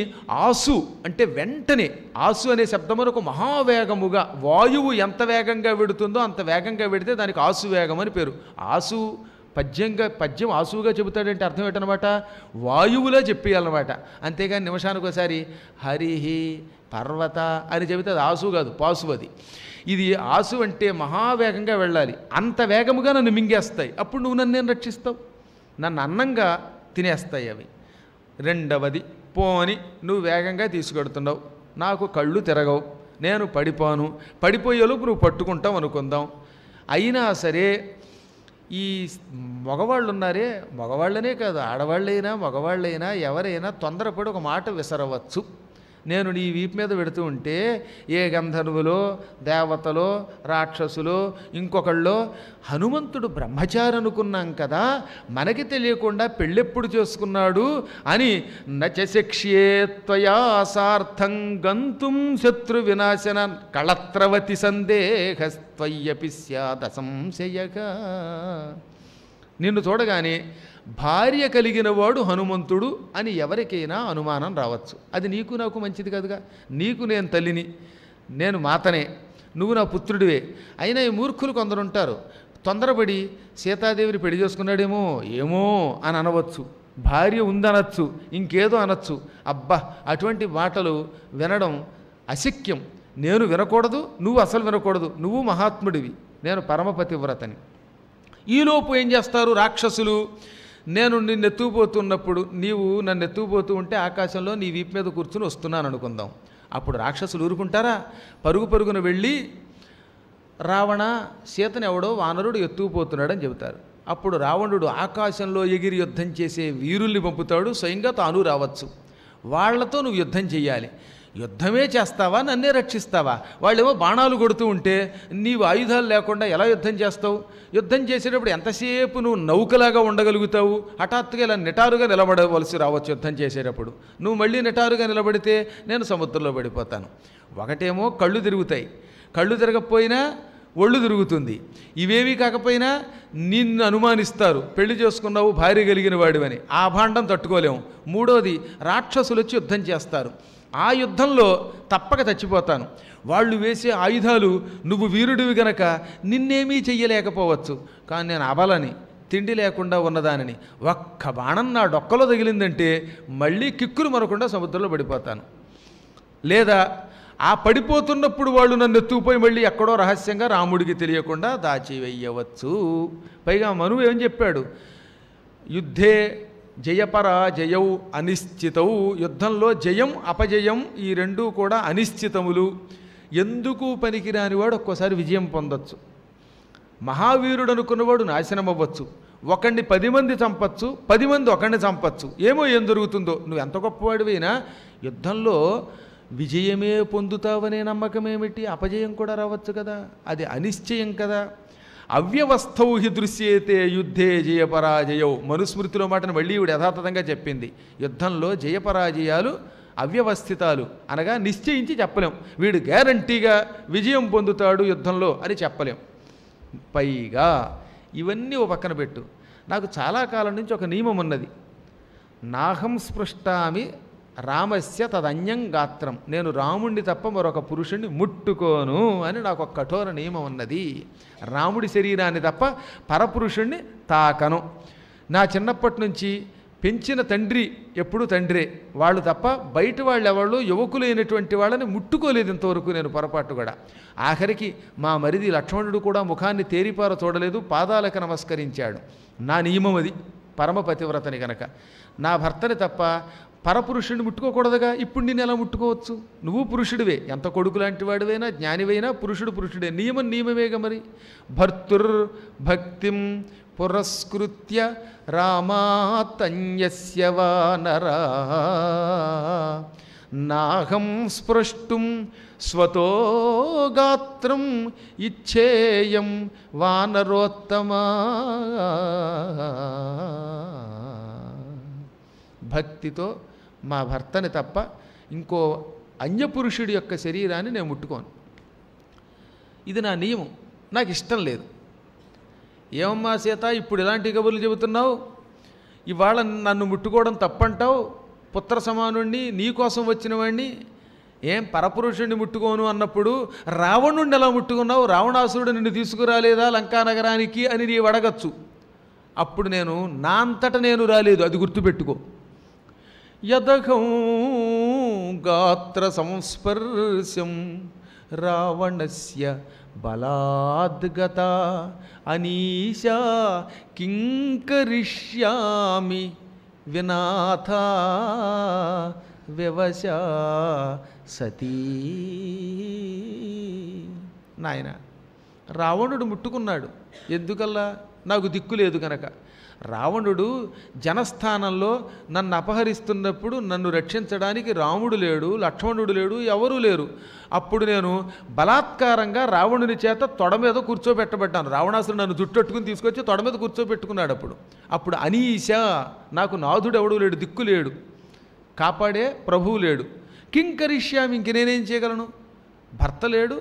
ఆసు అంటే వెంటనే ఆసు అనే శబ్దమునకు మహావేగముగా వాయువు ఎంత వేగంగా విడుతుందో అంత వేగంగా విడితే దానికి ఆసు వేగం అని పేరు ఆసు పద్యంగా పద్యం ఆసువుగా చెబుతాడంటే అర్థం ఏంటనమాట వాయువులో చెప్పేయాలన్నమాట అంతేగాని నిమిషానికి ఒకసారి హరిహి పర్వత అని చెబితే అది ఆసు కాదు పాసు అది ఇది ఆసు అంటే మహావేగంగా వెళ్ళాలి అంత వేగముగా నన్ను మింగేస్తాయి అప్పుడు నువ్వు నన్ను నేను రక్షిస్తావు నన్ను అన్నంగా తినేస్తాయి అవి రెండవది పోని నువ్వు వేగంగా తీసుకెడుతున్నావు నాకు కళ్ళు తిరగవు నేను పడిపోను పడిపోయేలోపు నువ్వు పట్టుకుంటావు అనుకుందాం అయినా సరే ఈ మగవాళ్ళు ఉన్నారే మగవాళ్ళనే కాదు ఆడవాళ్ళైనా మగవాళ్ళైనా ఎవరైనా తొందరపడి ఒక మాట విసరవచ్చు నేను నీ వీపు మీద పెడుతూ ఉంటే ఏ గంధర్వులో దేవతలో రాక్షసులో ఇంకొకళ్ళో హనుమంతుడు బ్రహ్మచారి అనుకున్నాం కదా మనకి తెలియకుండా పెళ్ళెప్పుడు చేసుకున్నాడు అని నచశిక్ష్యే త్వయా సార్థం గంతుం శత్రు వినాశన కళత్రవతి సందేహస్త్వయ్యపి సంశయగా నిన్ను చూడగానే భార్య కలిగిన వాడు హనుమంతుడు అని ఎవరికైనా అనుమానం రావచ్చు అది నీకు నాకు మంచిది కదుగా నీకు నేను తల్లిని నేను మాతనే నువ్వు నా పుత్రుడివే అయినా ఈ మూర్ఖులు కొందరుంటారు తొందరపడి సీతాదేవిని పెళ్లి చేసుకున్నాడేమో ఏమో అని అనవచ్చు భార్య ఉందనొచ్చు ఇంకేదో అనొచ్చు అబ్బా అటువంటి మాటలు వినడం అశక్యం నేను వినకూడదు నువ్వు అసలు వినకూడదు నువ్వు మహాత్ముడివి నేను పరమపతివ్రతని ఈలోపు ఏం చేస్తారు రాక్షసులు నేను నిన్ను ఎత్తుకుపోతున్నప్పుడు నీవు నన్ను ఎత్తుకుపోతూ ఉంటే ఆకాశంలో నీ వీపు మీద కూర్చుని వస్తున్నాను అనుకుందాం అప్పుడు రాక్షసులు ఊరుకుంటారా పరుగు పరుగున వెళ్ళి రావణ సీతను ఎవడో వానరుడు ఎత్తుకుపోతున్నాడని చెబుతారు అప్పుడు రావణుడు ఆకాశంలో ఎగిరి యుద్ధం చేసే వీరుల్ని పంపుతాడు స్వయంగా తాను రావచ్చు వాళ్లతో నువ్వు యుద్ధం చేయాలి యుద్ధమే చేస్తావా నన్నే రక్షిస్తావా వాళ్ళేమో బాణాలు కొడుతూ ఉంటే నీవు ఆయుధాలు లేకుండా ఎలా యుద్ధం చేస్తావు యుద్ధం చేసేటప్పుడు ఎంతసేపు నువ్వు నౌకలాగా ఉండగలుగుతావు హఠాత్తుగా ఇలా నిటారుగా నిలబడవలసి రావచ్చు యుద్ధం చేసేటప్పుడు నువ్వు మళ్ళీ నిటారుగా నిలబడితే నేను సముద్రంలో పడిపోతాను ఒకటేమో కళ్ళు తిరుగుతాయి కళ్ళు తిరగకపోయినా ఒళ్ళు తిరుగుతుంది ఇవేవి కాకపోయినా నిన్ను అనుమానిస్తారు పెళ్లి చేసుకున్నావు భార్య కలిగిన వాడివని ఆ భాండం తట్టుకోలేము మూడోది రాక్షసులు వచ్చి యుద్ధం చేస్తారు ఆ యుద్ధంలో తప్పక చచ్చిపోతాను వాళ్ళు వేసే ఆయుధాలు నువ్వు వీరుడివి గనక నిన్నేమీ చెయ్యలేకపోవచ్చు కానీ నేను అబలని తిండి లేకుండా ఉన్నదానని ఒక్క బాణం నా డొక్కలో తగిలిందంటే మళ్ళీ కిక్కులు మరకుండా సముద్రంలో పడిపోతాను లేదా ఆ పడిపోతున్నప్పుడు వాళ్ళు నన్ను ఎత్తుకుపోయి మళ్ళీ ఎక్కడో రహస్యంగా రాముడికి తెలియకుండా దాచివేయవచ్చు పైగా మనువు ఏం చెప్పాడు యుద్ధే జయపరాజయౌ అనిశ్చితౌ యుద్ధంలో జయం అపజయం ఈ రెండూ కూడా అనిశ్చితములు ఎందుకు పనికిరానివాడు ఒక్కోసారి విజయం పొందొచ్చు మహావీరుడు అనుకున్నవాడు నాశనం అవ్వచ్చు ఒకడిని పది మంది చంపచ్చు పది మంది ఒకడిని చంపచ్చు ఏమో ఏం జరుగుతుందో నువ్వు ఎంత గొప్పవాడివైనా యుద్ధంలో విజయమే పొందుతావనే నమ్మకం ఏమిటి అపజయం కూడా రావచ్చు కదా అది అనిశ్చయం కదా అవ్యవస్థౌ హి దృశ్యేతే యుద్ధే జయపరాజయౌ మనుస్మృతిలో మాటను మళ్ళీ ఇవిడు యథాతథంగా చెప్పింది యుద్ధంలో జయపరాజయాలు అవ్యవస్థితాలు అనగా నిశ్చయించి చెప్పలేం వీడు గ్యారంటీగా విజయం పొందుతాడు యుద్ధంలో అని చెప్పలేం పైగా ఇవన్నీ ఓ పక్కన పెట్టు నాకు చాలా కాలం నుంచి ఒక నియమం ఉన్నది నాహం స్పృష్టామి రామస్య తదన్యం గాత్రం నేను రాముణ్ణి తప్ప మరొక పురుషుణ్ణి ముట్టుకోను అని నాకు ఒక కఠోర నియమం ఉన్నది రాముడి శరీరాన్ని తప్ప పరపురుషుణ్ణి తాకను నా చిన్నప్పటి నుంచి పెంచిన తండ్రి ఎప్పుడు తండ్రే వాళ్ళు తప్ప బయట వాళ్ళు ఎవరు యువకులైనటువంటి వాళ్ళని ముట్టుకోలేదు ఇంతవరకు నేను పొరపాటు కూడా ఆఖరికి మా మరిది లక్ష్మణుడు కూడా ముఖాన్ని తేరిపార చూడలేదు పాదాలకు నమస్కరించాడు నా నియమం అది పతివ్రతని గనక నా భర్తని తప్ప పరపురుషుడిని ముట్టుకోకూడదుగా ఇప్పుడు నేను ఎలా ముట్టుకోవచ్చు నువ్వు పురుషుడివే ఎంత కొడుకు లాంటి వాడివైనా జ్ఞానివైనా పురుషుడు పురుషుడే నియమం నియమమేగా మరి భర్తుర్ భక్తిం పురస్కృత్య రామాతన్యస్య వానరా నాహం స్పృష్టం స్వతో గాత్రం ఇచ్చేయం వానరోత్తమా భక్తితో మా భర్తని తప్ప ఇంకో అన్యపురుషుడి యొక్క శరీరాన్ని నేను ముట్టుకోను ఇది నా నియమం నాకు ఇష్టం లేదు ఏమమ్మా సీత ఇప్పుడు ఇలాంటి కబుర్లు చెబుతున్నావు ఇవాళ నన్ను ముట్టుకోవడం తప్పంటావు పుత్ర సమానుణ్ణి నీకోసం వచ్చిన వాణ్ణి ఏం పరపురుషుణ్ణి ముట్టుకోను అన్నప్పుడు రావణుణ్ణి ఎలా ముట్టుకున్నావు రావణాసురుడు నిన్ను తీసుకురాలేదా లంకానగరానికి అని నీవు అడగచ్చు అప్పుడు నేను నా అంతట నేను రాలేదు అది గుర్తుపెట్టుకో యదఘం గాత్ర సంస్పర్శం రావణస్య బలాద్గత అనీశా కింకరిష్యామి వినాథ వివశ సతీ నాయన రావణుడు ముట్టుకున్నాడు ఎందుకల్లా నాకు దిక్కు లేదు కనుక రావణుడు జనస్థానంలో నన్ను అపహరిస్తున్నప్పుడు నన్ను రక్షించడానికి రాముడు లేడు లక్ష్మణుడు లేడు ఎవరూ లేరు అప్పుడు నేను బలాత్కారంగా రావణుని చేత తొడ మీద కూర్చోబెట్టబడ్డాను రావణాసుడు నన్ను జుట్టట్టుకుని తీసుకొచ్చి తొడ మీద కూర్చోబెట్టుకున్నాడు అప్పుడు అప్పుడు అనీశ నాకు నాథుడు ఎవడూ లేడు దిక్కు లేడు కాపాడే ప్రభువు లేడు కింకరిష్యామి ఇంక నేనేం చేయగలను భర్త లేడు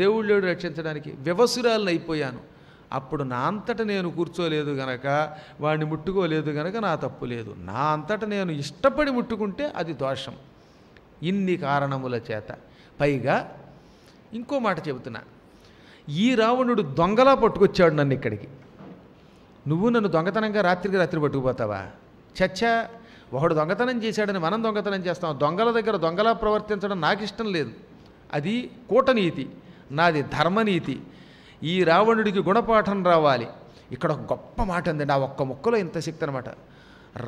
దేవుడు లేడు రక్షించడానికి వ్యవసురాలను అయిపోయాను అప్పుడు నా అంతట నేను కూర్చోలేదు గనక వాడిని ముట్టుకోలేదు గనక నా తప్పు లేదు నా అంతట నేను ఇష్టపడి ముట్టుకుంటే అది దోషం ఇన్ని కారణముల చేత పైగా ఇంకో మాట చెబుతున్నా ఈ రావణుడు దొంగలా పట్టుకొచ్చాడు నన్ను ఇక్కడికి నువ్వు నన్ను దొంగతనంగా రాత్రికి రాత్రి పట్టుకుపోతావా చచ్చా ఒకడు దొంగతనం చేశాడని మనం దొంగతనం చేస్తాం దొంగల దగ్గర దొంగలా ప్రవర్తించడం నాకు ఇష్టం లేదు అది కూటనీతి నాది ధర్మనీతి ఈ రావణుడికి గుణపాఠం రావాలి ఇక్కడ ఒక గొప్ప మాట ఉంది నా ఒక్క ముక్కలో ఇంత శక్తి అనమాట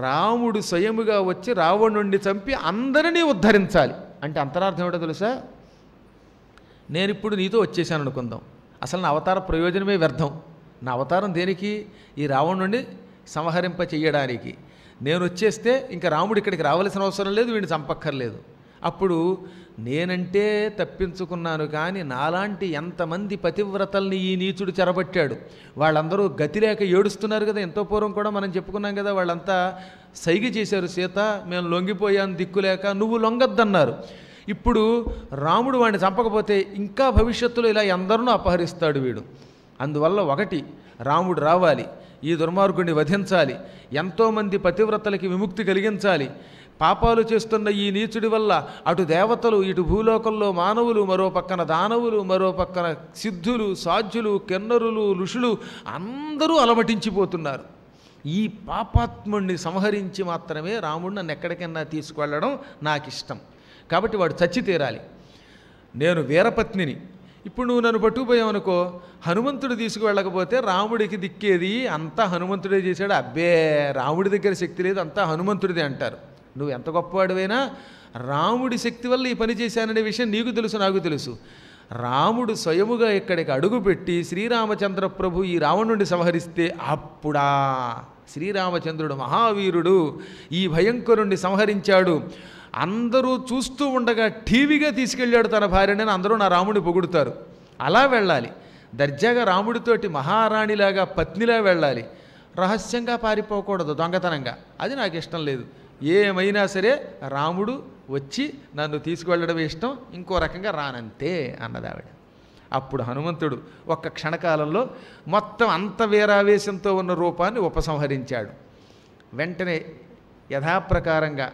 రాముడు స్వయముగా వచ్చి రావణుణ్ణి చంపి అందరినీ ఉద్ధరించాలి అంటే అంతరార్థం ఏమిటో తెలుసా నేను ఇప్పుడు నీతో వచ్చేసాను అనుకుందాం అసలు నా అవతార ప్రయోజనమే వ్యర్థం నా అవతారం దేనికి ఈ రావణుడిని సంహరింప చెయ్యడానికి నేను వచ్చేస్తే ఇంకా రాముడు ఇక్కడికి రావాల్సిన అవసరం లేదు వీడిని చంపక్కర్లేదు అప్పుడు నేనంటే తప్పించుకున్నాను కానీ నాలాంటి ఎంతమంది పతివ్రతల్ని ఈ నీచుడు చెరబట్టాడు వాళ్ళందరూ గతి లేక ఏడుస్తున్నారు కదా ఎంతో పూర్వం కూడా మనం చెప్పుకున్నాం కదా వాళ్ళంతా సైగ చేశారు సీత మేము లొంగిపోయాను దిక్కులేక నువ్వు లొంగద్దన్నారు ఇప్పుడు రాముడు వాడిని చంపకపోతే ఇంకా భవిష్యత్తులో ఇలా అందరినూ అపహరిస్తాడు వీడు అందువల్ల ఒకటి రాముడు రావాలి ఈ దుర్మార్గుడిని వధించాలి ఎంతోమంది పతివ్రతలకి విముక్తి కలిగించాలి పాపాలు చేస్తున్న ఈ నీచుడి వల్ల అటు దేవతలు ఇటు భూలోకంలో మానవులు మరో పక్కన దానవులు మరో పక్కన సిద్ధులు సాధ్యులు కిన్నరులు ఋషులు అందరూ అలమటించిపోతున్నారు ఈ పాపాత్ముణ్ణి సంహరించి మాత్రమే రాముడు నన్ను ఎక్కడికైనా తీసుకువెళ్ళడం నాకు ఇష్టం కాబట్టి వాడు చచ్చి తీరాలి నేను వీరపత్నిని ఇప్పుడు నువ్వు నన్ను పట్టుకుపోయావనుకో హనుమంతుడు తీసుకువెళ్ళకపోతే రాముడికి దిక్కేది అంతా హనుమంతుడే చేశాడు అబ్బే రాముడి దగ్గర శక్తి లేదు అంతా హనుమంతుడిదే అంటారు నువ్వు ఎంత గొప్పవాడివైనా రాముడి శక్తి వల్ల ఈ పని చేశాననే విషయం నీకు తెలుసు నాకు తెలుసు రాముడు స్వయముగా ఇక్కడికి అడుగుపెట్టి శ్రీరామచంద్ర ప్రభు ఈ రావణుడిని సంహరిస్తే అప్పుడా శ్రీరామచంద్రుడు మహావీరుడు ఈ భయంకరుణ్ణి సంహరించాడు అందరూ చూస్తూ ఉండగా టీవీగా తీసుకెళ్ళాడు తన భార్యని అందరూ నా రాముడిని పొగుడుతారు అలా వెళ్ళాలి దర్జాగా రాముడితోటి మహారాణిలాగా పత్నిలా వెళ్ళాలి రహస్యంగా పారిపోకూడదు దొంగతనంగా అది నాకు ఇష్టం లేదు ఏమైనా సరే రాముడు వచ్చి నన్ను తీసుకువెళ్ళడం ఇష్టం ఇంకో రకంగా రానంతే అన్నదావిడ అప్పుడు హనుమంతుడు ఒక్క క్షణకాలంలో మొత్తం అంత వేరావేశంతో ఉన్న రూపాన్ని ఉపసంహరించాడు వెంటనే యథాప్రకారంగా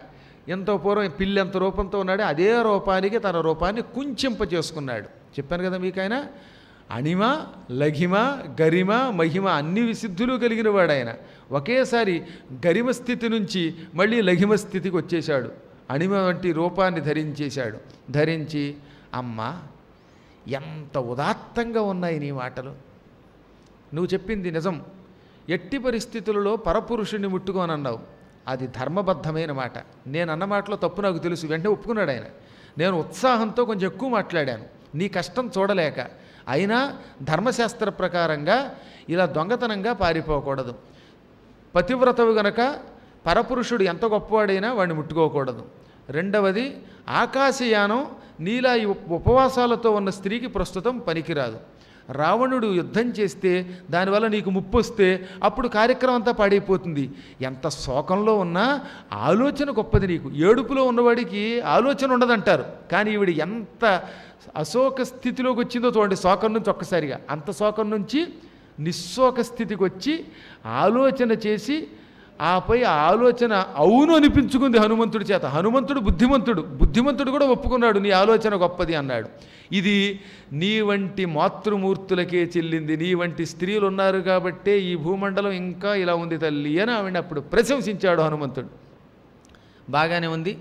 ఎంతో పూర్వం పిల్లి ఎంత రూపంతో ఉన్నాడో అదే రూపానికి తన రూపాన్ని కుంచింప చేసుకున్నాడు చెప్పాను కదా మీకైనా అణిమ లఘిమ గరిమ మహిమ అన్ని విశుద్ధులు కలిగిన వాడాయన ఒకేసారి గరిమ స్థితి నుంచి మళ్ళీ లఘిమ స్థితికి వచ్చేశాడు అణిమ వంటి రూపాన్ని ధరించేశాడు ధరించి అమ్మ ఎంత ఉదాత్తంగా ఉన్నాయి నీ మాటలు నువ్వు చెప్పింది నిజం ఎట్టి పరిస్థితులలో పరపురుషుణ్ణి ముట్టుకోనన్నావు అది ధర్మబద్ధమైన మాట నేను అన్న మాటలో తప్పు నాకు తెలుసు వెంటనే ఒప్పుకున్నాడు ఆయన నేను ఉత్సాహంతో కొంచెం ఎక్కువ మాట్లాడాను నీ కష్టం చూడలేక అయినా ధర్మశాస్త్ర ప్రకారంగా ఇలా దొంగతనంగా పారిపోకూడదు పతివ్రతవు గనక పరపురుషుడు ఎంత గొప్పవాడైనా వాడిని ముట్టుకోకూడదు రెండవది ఆకాశయానం నీలా ఉపవాసాలతో ఉన్న స్త్రీకి ప్రస్తుతం పనికిరాదు రావణుడు యుద్ధం చేస్తే దానివల్ల నీకు ముప్పు వస్తే అప్పుడు కార్యక్రమం అంతా పాడైపోతుంది ఎంత శోకంలో ఉన్నా ఆలోచన గొప్పది నీకు ఏడుపులో ఉన్నవాడికి ఆలోచన ఉండదంటారు కానీ ఈవిడ ఎంత అశోక స్థితిలోకి వచ్చిందో చూడండి శోకం నుంచి ఒక్కసారిగా అంత శోకం నుంచి నిశోక స్థితికి వచ్చి ఆలోచన చేసి ఆపై ఆలోచన అవును అనిపించుకుంది హనుమంతుడి చేత హనుమంతుడు బుద్ధిమంతుడు బుద్ధిమంతుడు కూడా ఒప్పుకున్నాడు నీ ఆలోచన గొప్పది అన్నాడు ఇది నీ వంటి మాతృమూర్తులకే చెల్లింది నీ వంటి స్త్రీలు ఉన్నారు కాబట్టే ఈ భూమండలం ఇంకా ఇలా ఉంది తల్లి అని ఆవిడ అప్పుడు ప్రశంసించాడు హనుమంతుడు బాగానే ఉంది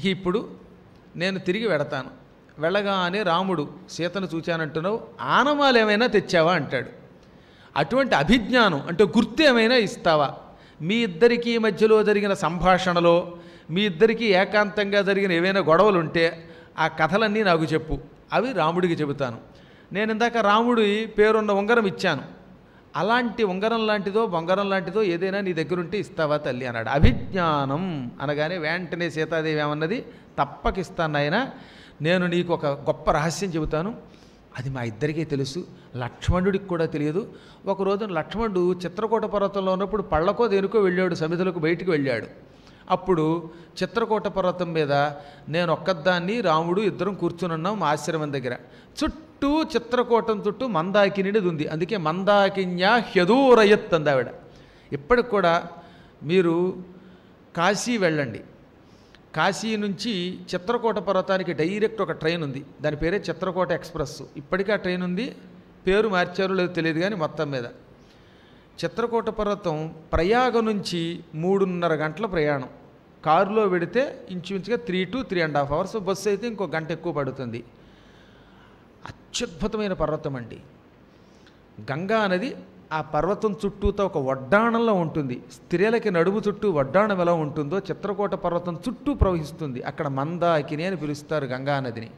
ఇక ఇప్పుడు నేను తిరిగి వెడతాను వెళ్ళగానే రాముడు సీతను చూచానంటున్నావు ఆనమాలు ఏమైనా తెచ్చావా అంటాడు అటువంటి అభిజ్ఞానం అంటే గుర్తు ఏమైనా ఇస్తావా మీ ఇద్దరికీ మధ్యలో జరిగిన సంభాషణలో మీ ఇద్దరికీ ఏకాంతంగా జరిగిన ఏవైనా గొడవలు ఉంటే ఆ కథలన్నీ నాకు చెప్పు అవి రాముడికి చెబుతాను నేను ఇందాక రాముడి పేరున్న ఉంగరం ఇచ్చాను అలాంటి ఉంగరం లాంటిదో బొంగరం లాంటిదో ఏదైనా నీ దగ్గర ఉంటే ఇస్తావా తల్లి అన్నాడు అభిజ్ఞానం అనగానే వెంటనే సీతాదేవి ఏమన్నది తప్పకిస్తాను ఆయన నేను నీకు ఒక గొప్ప రహస్యం చెబుతాను అది మా ఇద్దరికీ తెలుసు లక్ష్మణుడికి కూడా తెలియదు ఒక రోజు లక్ష్మణుడు చిత్రకూట పర్వతంలో ఉన్నప్పుడు పళ్ళకో దేనికో వెళ్ళాడు సమితులకు బయటికి వెళ్ళాడు అప్పుడు చిత్రకూట పర్వతం మీద నేను ఒక్కదాన్ని రాముడు ఇద్దరం కూర్చుని మా ఆశ్రమం దగ్గర చుట్టూ చుట్టూ చిత్రకూటం చుట్టూ మందాకినిది ఉంది అందుకే మందాకిన్య హ్యదూరయత్ ఆవిడ ఇప్పటికి కూడా మీరు కాశీ వెళ్ళండి కాశీ నుంచి చిత్రకోట పర్వతానికి డైరెక్ట్ ఒక ట్రైన్ ఉంది దాని పేరే చిత్రకోట ఎక్స్ప్రెస్ ఇప్పటికీ ఆ ట్రైన్ ఉంది పేరు మార్చారు లేదో తెలియదు కానీ మొత్తం మీద చిత్రకోట పర్వతం ప్రయాగ నుంచి మూడున్నర గంటల ప్రయాణం కారులో పెడితే ఇంచుమించుగా three to three and half hours bus అయితే ఇంకో గంట ఎక్కువ పడుతుంది అత్యద్భుతమైన పర్వతం అండి గంగా అనేది ఆ పర్వతం చుట్టూతో ఒక వడ్డాణంలో ఉంటుంది స్త్రీలకి నడుము చుట్టూ వడ్డాణం ఎలా ఉంటుందో చిత్రకోట పర్వతం చుట్టూ ప్రవహిస్తుంది అక్కడ మందాకిని అని పిలుస్తారు గంగా నదిని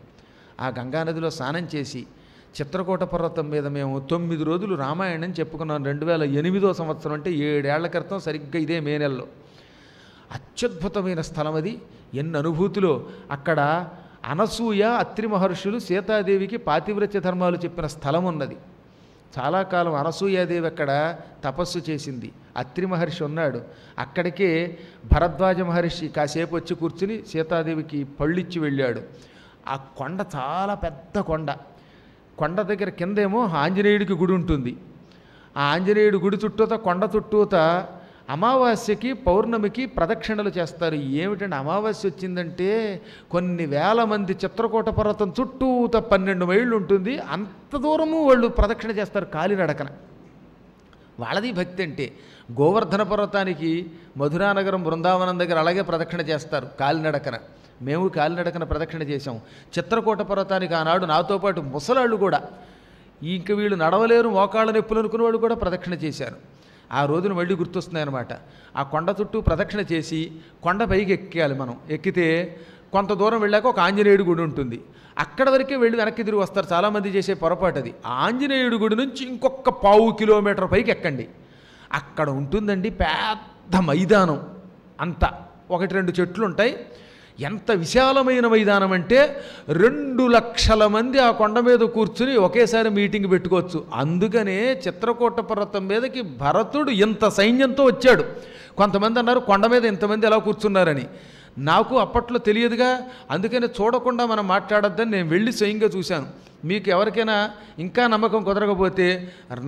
ఆ గంగా నదిలో స్నానం చేసి చిత్రకోట పర్వతం మీద మేము తొమ్మిది రోజులు రామాయణం చెప్పుకున్నాం రెండు వేల ఎనిమిదో సంవత్సరం అంటే ఏడేళ్ల క్రితం సరిగ్గా ఇదే మే నెలలో అత్యద్భుతమైన స్థలం అది ఎన్ని అనుభూతులు అక్కడ అనసూయ అత్రి మహర్షులు సీతాదేవికి పాతివ్రత్య ధర్మాలు చెప్పిన స్థలం ఉన్నది చాలా కాలం అనసూయాదేవి అక్కడ తపస్సు చేసింది అత్రి మహర్షి ఉన్నాడు అక్కడికే భరద్వాజ మహర్షి కాసేపు వచ్చి కూర్చుని సీతాదేవికి పళ్ళిచ్చి వెళ్ళాడు ఆ కొండ చాలా పెద్ద కొండ కొండ దగ్గర కిందేమో ఆంజనేయుడికి గుడి ఉంటుంది ఆ ఆంజనేయుడి గుడి చుట్టూత కొండ చుట్టూత అమావాస్యకి పౌర్ణమికి ప్రదక్షిణలు చేస్తారు ఏమిటంటే అమావాస్య వచ్చిందంటే కొన్ని వేల మంది చిత్రకూట పర్వతం త పన్నెండు మైళ్ళు ఉంటుంది అంత దూరము వాళ్ళు ప్రదక్షిణ చేస్తారు కాలినడకన వాళ్ళది భక్తి అంటే గోవర్ధన పర్వతానికి మధురానగరం బృందావనం దగ్గర అలాగే ప్రదక్షిణ చేస్తారు కాలినడకన మేము కాలినడకన ప్రదక్షిణ చేశాం చిత్రకూట పర్వతానికి ఆనాడు నాతో పాటు ముసలాళ్ళు కూడా ఇంక వీళ్ళు నడవలేరు మోకాళ్ళ నొప్పులు అనుకున్న వాళ్ళు కూడా ప్రదక్షిణ చేశారు ఆ రోజున మళ్ళీ గుర్తొస్తుంది అనమాట ఆ కొండ చుట్టూ ప్రదక్షిణ చేసి కొండ పైకి ఎక్కాలి మనం ఎక్కితే కొంత దూరం వెళ్ళాక ఒక ఆంజనేయుడి గుడి ఉంటుంది అక్కడ వరకే వెళ్ళి వెనక్కి తిరిగి వస్తారు చాలామంది చేసే పొరపాటు అది ఆంజనేయుడి గుడి నుంచి ఇంకొక పావు కిలోమీటర్ పైకి ఎక్కండి అక్కడ ఉంటుందండి పెద్ద మైదానం అంత ఒకటి రెండు చెట్లు ఉంటాయి ఎంత విశాలమైన మైదానం అంటే రెండు లక్షల మంది ఆ కొండ మీద కూర్చుని ఒకేసారి మీటింగ్ పెట్టుకోవచ్చు అందుకనే చిత్రకూట పర్వతం మీదకి భరతుడు ఇంత సైన్యంతో వచ్చాడు కొంతమంది అన్నారు కొండ మీద ఇంతమంది ఎలా కూర్చున్నారని నాకు అప్పట్లో తెలియదుగా అందుకని చూడకుండా మనం మాట్లాడొద్దని నేను వెళ్ళి స్వయంగా చూశాను మీకు ఎవరికైనా ఇంకా నమ్మకం కుదరకపోతే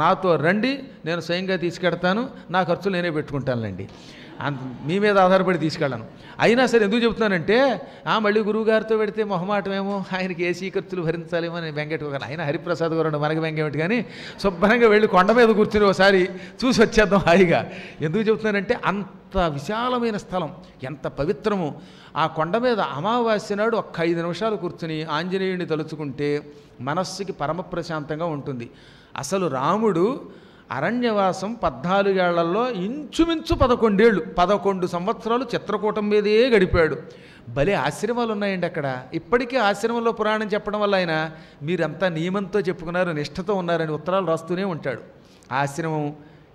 నాతో రండి నేను స్వయంగా తీసుకెడతాను నా ఖర్చులు నేనే పెట్టుకుంటానులేండి మీ మీద ఆధారపడి తీసుకెళ్ళను అయినా సరే ఎందుకు చెబుతున్నానంటే ఆ మళ్ళీ గురువుగారితో పెడితే మొహమాటమేమో ఆయనకి ఏసీ ఖర్చులు భరించాలేమో నేను బెంగెట్టుకోగలను ఆయన హరిప్రసాద్ గారు మనకి బెంగేమిటి కానీ శుభ్రంగా వెళ్ళి కొండ మీద కూర్చుని ఒకసారి చూసి వచ్చేద్దాం హాయిగా ఎందుకు చెబుతున్నానంటే అంత విశాలమైన స్థలం ఎంత పవిత్రము ఆ కొండ మీద అమావాస్య నాడు ఒక్క ఐదు నిమిషాలు కూర్చుని ఆంజనేయుడిని తలుచుకుంటే మనస్సుకి పరమ ప్రశాంతంగా ఉంటుంది అసలు రాముడు అరణ్యవాసం పద్నాలుగేళ్లలో ఇంచుమించు పదకొండేళ్ళు పదకొండు సంవత్సరాలు చిత్రకూటం మీదే గడిపాడు భలే ఆశ్రమాలు ఉన్నాయండి అక్కడ ఇప్పటికీ ఆశ్రమంలో పురాణం చెప్పడం వల్ల ఆయన మీరంతా నియమంతో చెప్పుకున్నారు నిష్ఠతో ఉన్నారని ఉత్తరాలు రాస్తూనే ఉంటాడు ఆశ్రమం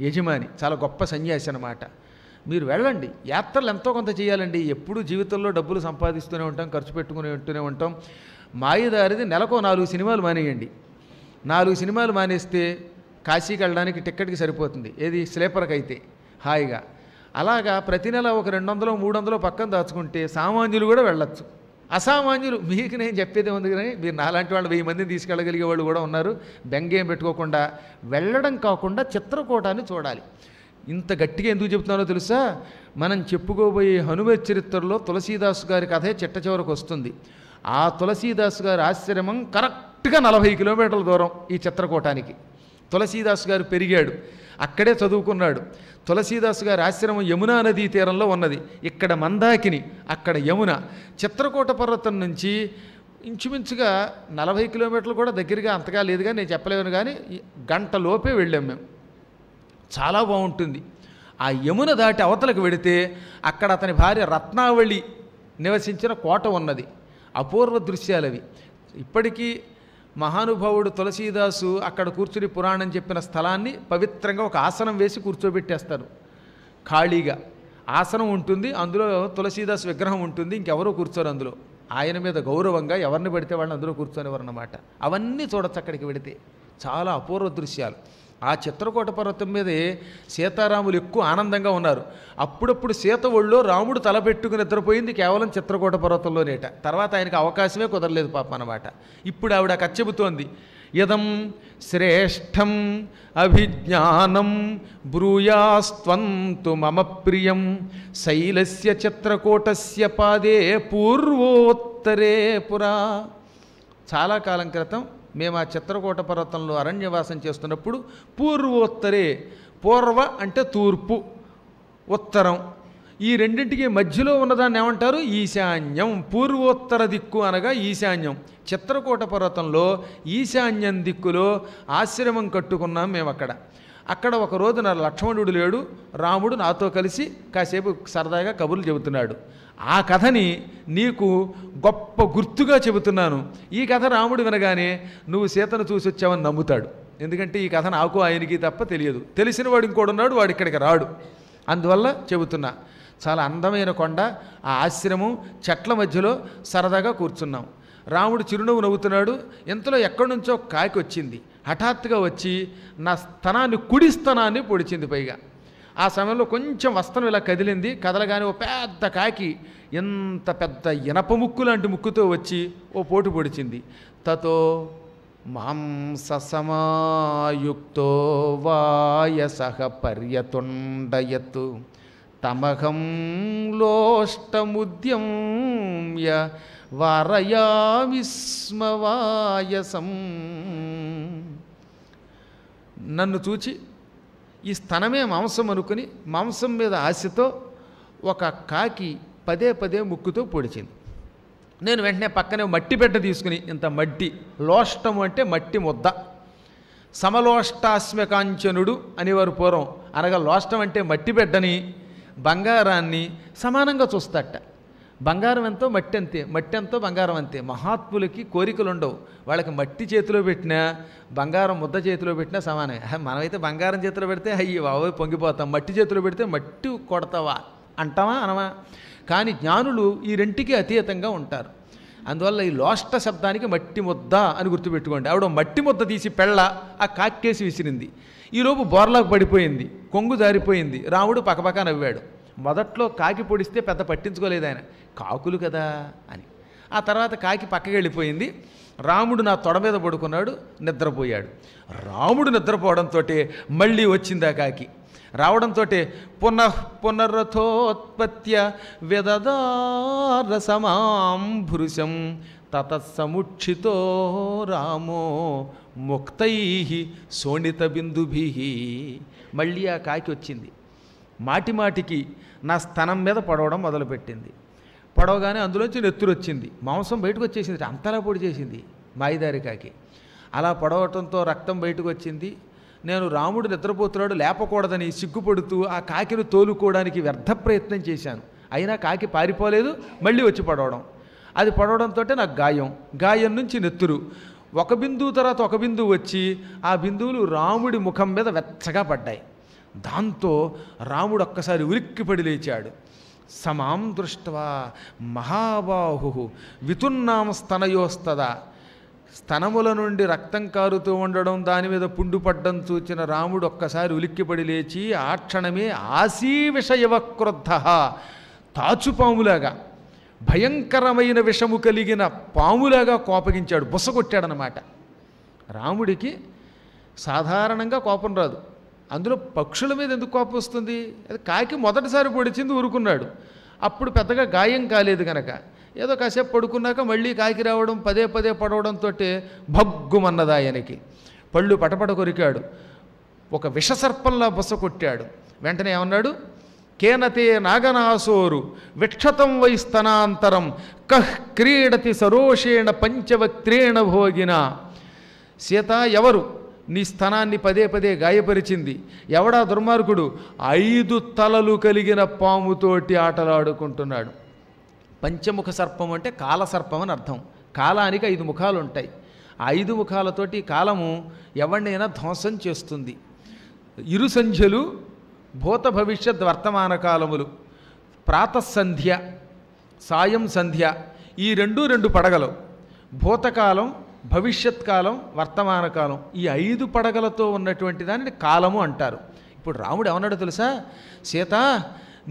యజమాని చాలా గొప్ప సన్యాసి అనమాట మీరు వెళ్ళండి యాత్రలు ఎంతో కొంత చేయాలండి ఎప్పుడు జీవితంలో డబ్బులు సంపాదిస్తూనే ఉంటాం ఖర్చు పెట్టుకుని ఉంటూనే ఉంటాం మాయదారిది నెలకో నాలుగు సినిమాలు మానేయండి నాలుగు సినిమాలు మానేస్తే కాశీకి వెళ్ళడానికి టిక్కెట్కి సరిపోతుంది ఏది స్లీపర్కి అయితే హాయిగా అలాగా ప్రతి నెల ఒక రెండు వందలు మూడు వందలు పక్కన దాచుకుంటే సామాన్యులు కూడా వెళ్ళొచ్చు అసామాన్యులు మీకు నేను చెప్పేది ఉంది కానీ మీరు నాలాంటి వాళ్ళు వెయ్యి మందిని తీసుకెళ్ళగలిగే వాళ్ళు కూడా ఉన్నారు బెంగేం పెట్టుకోకుండా వెళ్ళడం కాకుండా చిత్రకూటాన్ని చూడాలి ఇంత గట్టిగా ఎందుకు చెప్తున్నానో తెలుసా మనం చెప్పుకోబోయే హనుమ చరిత్రలో తులసీదాసు గారి కథే చిట్ట చివరకు వస్తుంది ఆ తులసీదాసు గారి ఆశ్రమం కరెక్ట్గా నలభై కిలోమీటర్ల దూరం ఈ చిత్రకూటానికి తులసీదాస్ గారు పెరిగాడు అక్కడే చదువుకున్నాడు తులసీదాస్ గారి ఆశ్రమం యమునా నదీ తీరంలో ఉన్నది ఇక్కడ మందాకిని అక్కడ యమున చిత్రకూట పర్వతం నుంచి ఇంచుమించుగా నలభై కిలోమీటర్లు కూడా దగ్గరగా అంతగా లేదు కానీ నేను చెప్పలేను కానీ గంట లోపే వెళ్ళాం మేము చాలా బాగుంటుంది ఆ యమున దాటి అవతలకు వెడితే అక్కడ అతని భార్య రత్నావళి నివసించిన కోట ఉన్నది అపూర్వ దృశ్యాలవి ఇప్పటికీ మహానుభావుడు తులసీదాసు అక్కడ కూర్చుని పురాణం చెప్పిన స్థలాన్ని పవిత్రంగా ఒక ఆసనం వేసి కూర్చోబెట్టేస్తారు ఖాళీగా ఆసనం ఉంటుంది అందులో తులసీదాస్ విగ్రహం ఉంటుంది ఇంకెవరో కూర్చోరు అందులో ఆయన మీద గౌరవంగా ఎవరిని పెడితే వాళ్ళని అందులో కూర్చొనేవారు అన్నమాట అవన్నీ చూడొచ్చు అక్కడికి వెడితే చాలా అపూర్వ దృశ్యాలు ఆ చిత్రకూట పర్వతం మీదే సీతారాములు ఎక్కువ ఆనందంగా ఉన్నారు అప్పుడప్పుడు సీత ఒళ్ళో రాముడు తలపెట్టుకుని నిద్రపోయింది కేవలం చిత్రకూట పర్వతంలోనేట తర్వాత ఆయనకు అవకాశమే కుదరలేదు పాప అనమాట ఇప్పుడు ఆవిడ కచ్చెబుతోంది ఇదం శ్రేష్టం అభిజ్ఞానం బ్రూయాస్త్వంతు మమ ప్రియం శైలస్య చిత్రకూటస్య పాదే పూర్వోత్తరే పురా చాలా కాలం క్రితం మేము ఆ చిత్రకూట పర్వతంలో అరణ్యవాసం చేస్తున్నప్పుడు పూర్వోత్తరే పూర్వ అంటే తూర్పు ఉత్తరం ఈ రెండింటికి మధ్యలో ఉన్నదాన్ని ఏమంటారు ఈశాన్యం పూర్వోత్తర దిక్కు అనగా ఈశాన్యం చిత్రకూట పర్వతంలో ఈశాన్యం దిక్కులో ఆశ్రమం కట్టుకున్నాం మేము అక్కడ అక్కడ ఒక నా లక్ష్మణుడు లేడు రాముడు నాతో కలిసి కాసేపు సరదాగా కబుర్లు చెబుతున్నాడు ఆ కథని నీకు గొప్ప గుర్తుగా చెబుతున్నాను ఈ కథ రాముడు వినగానే నువ్వు సీతను చూసి వచ్చావని నమ్ముతాడు ఎందుకంటే ఈ కథ నాకు ఆయనకి తప్ప తెలియదు తెలిసిన వాడు ఇంకోడున్నాడు వాడు ఇక్కడికి రాడు అందువల్ల చెబుతున్నా చాలా అందమైన కొండ ఆ ఆశ్రమం చెట్ల మధ్యలో సరదాగా కూర్చున్నాం రాముడు చిరునవ్వు నవ్వుతున్నాడు ఇంతలో ఎక్కడి నుంచో కాకి వచ్చింది హఠాత్తుగా వచ్చి నా స్తనాన్ని కుడి స్తనాన్ని పొడిచింది పైగా ఆ సమయంలో కొంచెం వస్త్రం ఇలా కదిలింది కదలగానే ఓ పెద్ద కాకి ఎంత పెద్ద ఇనప ముక్కు లాంటి ముక్కుతో వచ్చి ఓ పోటు పొడిచింది తతో మాంససమాయుక్తో వాయసహ పర్యతుండయత్ తమహం లోష్టముద్యం వరయామి విస్మవాయసం నన్ను చూచి ఈ స్థనమే మాంసం అనుకుని మాంసం మీద ఆశతో ఒక కాకి పదే పదే ముక్కుతో పొడిచింది నేను వెంటనే పక్కనే మట్టి బిడ్డ తీసుకుని ఇంత మట్టి లోష్టము అంటే మట్టి ముద్ద సమలోష్టాస్మికాంచనుడు అనేవారు పూర్వం అనగా లోష్టం అంటే మట్టి బిడ్డని బంగారాన్ని సమానంగా చూస్తాట బంగారం ఎంతో మట్టి అంతే మట్టి ఎంతో బంగారం అంతే మహాత్ములకి కోరికలు ఉండవు వాళ్ళకి మట్టి చేతిలో పెట్టినా బంగారం ముద్ద చేతిలో పెట్టినా సమానమే మనమైతే బంగారం చేతిలో పెడితే అయ్యి బాబోయ్ పొంగిపోతాం మట్టి చేతిలో పెడితే మట్టి కొడతావా అంటావా అనవా కానీ జ్ఞానులు ఈ రెంటికి అతీతంగా ఉంటారు అందువల్ల ఈ లోష్ట శబ్దానికి మట్టి ముద్ద అని గుర్తుపెట్టుకోండి ఆవిడ మట్టి ముద్ద తీసి పెళ్ళ ఆ కాక్కేసి విసిరింది ఈలోపు బోర్లాకు పడిపోయింది కొంగు జారిపోయింది రాముడు పక్కపక్క నవ్వాడు మొదట్లో కాకి పొడిస్తే పెద్ద పట్టించుకోలేదు ఆయన కాకులు కదా అని ఆ తర్వాత కాకి పక్కకి వెళ్ళిపోయింది రాముడు నా తొడ మీద పడుకున్నాడు నిద్రపోయాడు రాముడు నిద్రపోవడంతో మళ్ళీ వచ్చింది ఆ కాకి రావడంతో పునః పునరథోత్పత్య విదదారసమాంభృశం తతత్సముక్షితో రామో ముక్తై శోణిత బిందుభి మళ్ళీ ఆ కాకి వచ్చింది మాటిమాటికి నా స్థనం మీద పడవడం మొదలుపెట్టింది పడవగానే అందులోంచి నెత్తురు వచ్చింది మాంసం బయటకు వచ్చేసింది అంతలా పొడి చేసింది మాయిదారికాకి అలా పొడవటంతో రక్తం బయటకు వచ్చింది నేను రాముడు నిద్రపోతున్నాడు లేపకూడదని సిగ్గుపడుతూ ఆ కాకిని తోలుకోవడానికి వ్యర్థ ప్రయత్నం చేశాను అయినా కాకి పారిపోలేదు మళ్ళీ వచ్చి పడవడం అది పడవడంతో నాకు గాయం గాయం నుంచి నెత్తురు ఒక బిందువు తర్వాత ఒక బిందువు వచ్చి ఆ బిందువులు రాముడి ముఖం మీద వెచ్చగా పడ్డాయి దాంతో రాముడు ఒక్కసారి పడి లేచాడు సమాం దృష్ట్వా మహాబాహు వితున్నాం స్తనయోస్తద స్తనముల నుండి రక్తం కారుతూ ఉండడం దాని మీద పుండు పడ్డం చూచిన రాముడు ఒక్కసారి ఉలిక్కిపడి లేచి ఆ క్షణమే ఆశీ విషయవక్రుద్ధ తాచుపాములాగా భయంకరమైన విషము కలిగిన పాములాగా కోపగించాడు బుసగొట్టాడనమాట రాముడికి సాధారణంగా కోపం రాదు అందులో పక్షుల మీద ఎందుకు కోపం వస్తుంది అది కాకి మొదటిసారి పొడిచింది ఊరుకున్నాడు అప్పుడు పెద్దగా గాయం కాలేదు కనుక ఏదో కాసేపు పడుకున్నాక మళ్ళీ కాకి రావడం పదే పదే పడవడంతో భగ్గుమన్నది ఆయనకి పళ్ళు పటపట కొరికాడు ఒక విషసర్పంలా బొస కొట్టాడు వెంటనే ఏమన్నాడు కేనతే నాగనాసోరు విక్షతం వైస్తనాంతరం కహ్ క్రీడతి సరోషేణ పంచవక్త్రేణ భోగిన సీత ఎవరు నీ స్థనాన్ని పదే పదే గాయపరిచింది ఎవడా దుర్మార్గుడు ఐదు తలలు కలిగిన పాముతోటి ఆటలాడుకుంటున్నాడు పంచముఖ సర్పం అంటే కాల సర్పం అని అర్థం కాలానికి ఐదు ముఖాలు ఉంటాయి ఐదు ముఖాలతోటి కాలము ఎవరినైనా ధ్వంసం చేస్తుంది ఇరు సంధ్యలు భూత భవిష్యత్ వర్తమాన కాలములు ప్రాతసంధ్య సాయం సంధ్య ఈ రెండు రెండు పడగలు భూతకాలం భవిష్యత్ కాలం వర్తమాన కాలం ఈ ఐదు పడగలతో ఉన్నటువంటి దానిని కాలము అంటారు ఇప్పుడు రాముడు ఏమన్నాడు తెలుసా సీత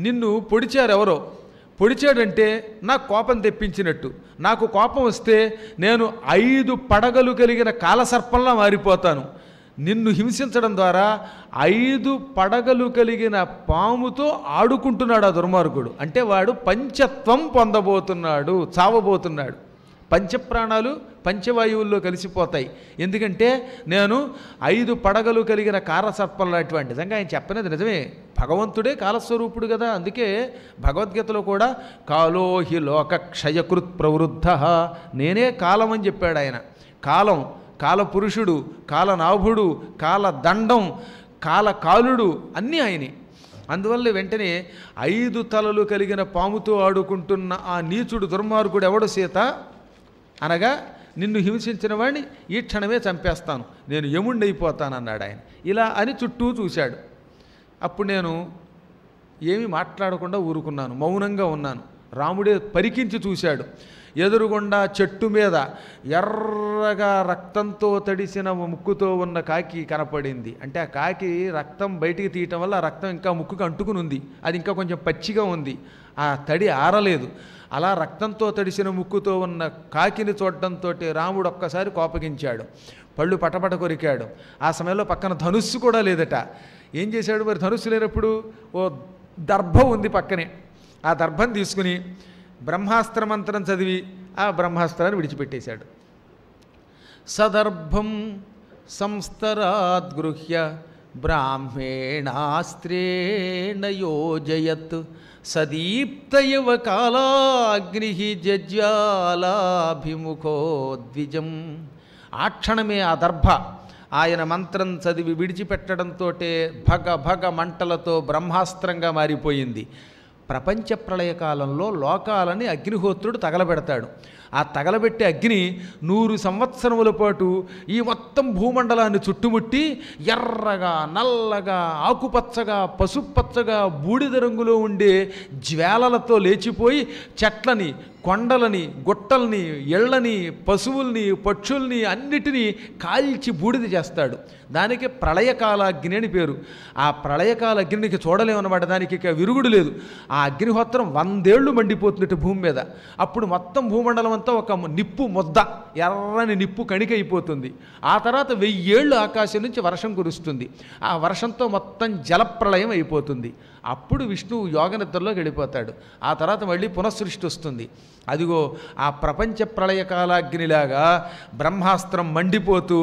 నిన్ను పొడిచారు ఎవరో పొడిచాడంటే నా కోపం తెప్పించినట్టు నాకు కోపం వస్తే నేను ఐదు పడగలు కలిగిన కాలసర్పంలా మారిపోతాను నిన్ను హింసించడం ద్వారా ఐదు పడగలు కలిగిన పాముతో ఆడుకుంటున్నాడు ఆ దుర్మార్గుడు అంటే వాడు పంచత్వం పొందబోతున్నాడు చావబోతున్నాడు పంచప్రాణాలు పంచవాయువుల్లో కలిసిపోతాయి ఎందుకంటే నేను ఐదు పడగలు కలిగిన కారసర్పలాంటివాడి నిజంగా ఆయన చెప్పనేది నిజమే భగవంతుడే కాలస్వరూపుడు కదా అందుకే భగవద్గీతలో కూడా కాలోహి లోక క్షయకృత్ ప్రవృద్ధ నేనే కాలం అని చెప్పాడు ఆయన కాలం కాలపురుషుడు కాలనాభుడు కాలదండం కాలకాలుడు అన్నీ ఆయనే అందువల్ల వెంటనే ఐదు తలలు కలిగిన పాముతో ఆడుకుంటున్న ఆ నీచుడు దుర్మార్గుడు ఎవడు సీత అనగా నిన్ను హింసించిన వాడిని ఈ క్షణమే చంపేస్తాను నేను యముండైపోతానన్నాడు ఆయన ఇలా అని చుట్టూ చూశాడు అప్పుడు నేను ఏమీ మాట్లాడకుండా ఊరుకున్నాను మౌనంగా ఉన్నాను రాముడే పరికించి చూశాడు ఎదురుగుండా చెట్టు మీద ఎర్రగా రక్తంతో తడిసిన ముక్కుతో ఉన్న కాకి కనపడింది అంటే ఆ కాకి రక్తం బయటికి తీయటం వల్ల రక్తం ఇంకా ముక్కుకు అంటుకుని ఉంది అది ఇంకా కొంచెం పచ్చిగా ఉంది ఆ తడి ఆరలేదు అలా రక్తంతో తడిసిన ముక్కుతో ఉన్న కాకిని చూడటంతో రాముడు ఒక్కసారి కోపగించాడు పళ్ళు పటపట కొరికాడు ఆ సమయంలో పక్కన ధనుస్సు కూడా లేదట ఏం చేశాడు మరి ధనుస్సు లేనప్పుడు ఓ దర్భం ఉంది పక్కనే ఆ దర్భం తీసుకుని బ్రహ్మాస్త్ర మంత్రం చదివి ఆ బ్రహ్మాస్త్రాన్ని విడిచిపెట్టేశాడు సదర్భం సంస్తరాద్ గృహ్య బ్రాహ్మేణాస్త్రేణ యోజయత్ సదీప్త ఇవ కాలాగ్ని జజ్వాలాభిముఖో ద్విజం ఆ క్షణమే ఆ దర్భ ఆయన మంత్రం చదివి విడిచిపెట్టడంతో భగ భగ మంటలతో బ్రహ్మాస్త్రంగా మారిపోయింది ప్రపంచ ప్రళయకాలంలో లోకాలని అగ్నిహోత్రుడు తగలబెడతాడు ఆ తగలబెట్టే అగ్ని నూరు సంవత్సరముల పాటు ఈ మొత్తం భూమండలాన్ని చుట్టుముట్టి ఎర్రగా నల్లగా ఆకుపచ్చగా పసుపచ్చగా బూడిద రంగులో ఉండే జ్వాలలతో లేచిపోయి చెట్లని కొండలని గుట్టల్ని ఎళ్ళని పశువుల్ని పక్షుల్ని అన్నిటినీ కాల్చి బూడిద చేస్తాడు దానికి ప్రళయకాల అగ్ని అని పేరు ఆ ప్రళయకాల అగ్నికి చూడలేమన్నమాట దానికి ఇక విరుగుడు లేదు ఆ అగ్నిహోత్రం వందేళ్లు మండిపోతున్నట్టు భూమి మీద అప్పుడు మొత్తం భూమండలం అంతా ఒక నిప్పు ముద్ద ఎర్రని నిప్పు కణికైపోతుంది ఆ తర్వాత వెయ్యేళ్ళు ఆకాశం నుంచి వర్షం కురుస్తుంది ఆ వర్షంతో మొత్తం జలప్రళయం అయిపోతుంది అప్పుడు విష్ణువు యోగ నిద్రలోకి వెళ్ళిపోతాడు ఆ తర్వాత మళ్ళీ పునఃసృష్టి వస్తుంది అదిగో ఆ ప్రపంచ ప్రళయకాలాగ్నిలాగా బ్రహ్మాస్త్రం మండిపోతూ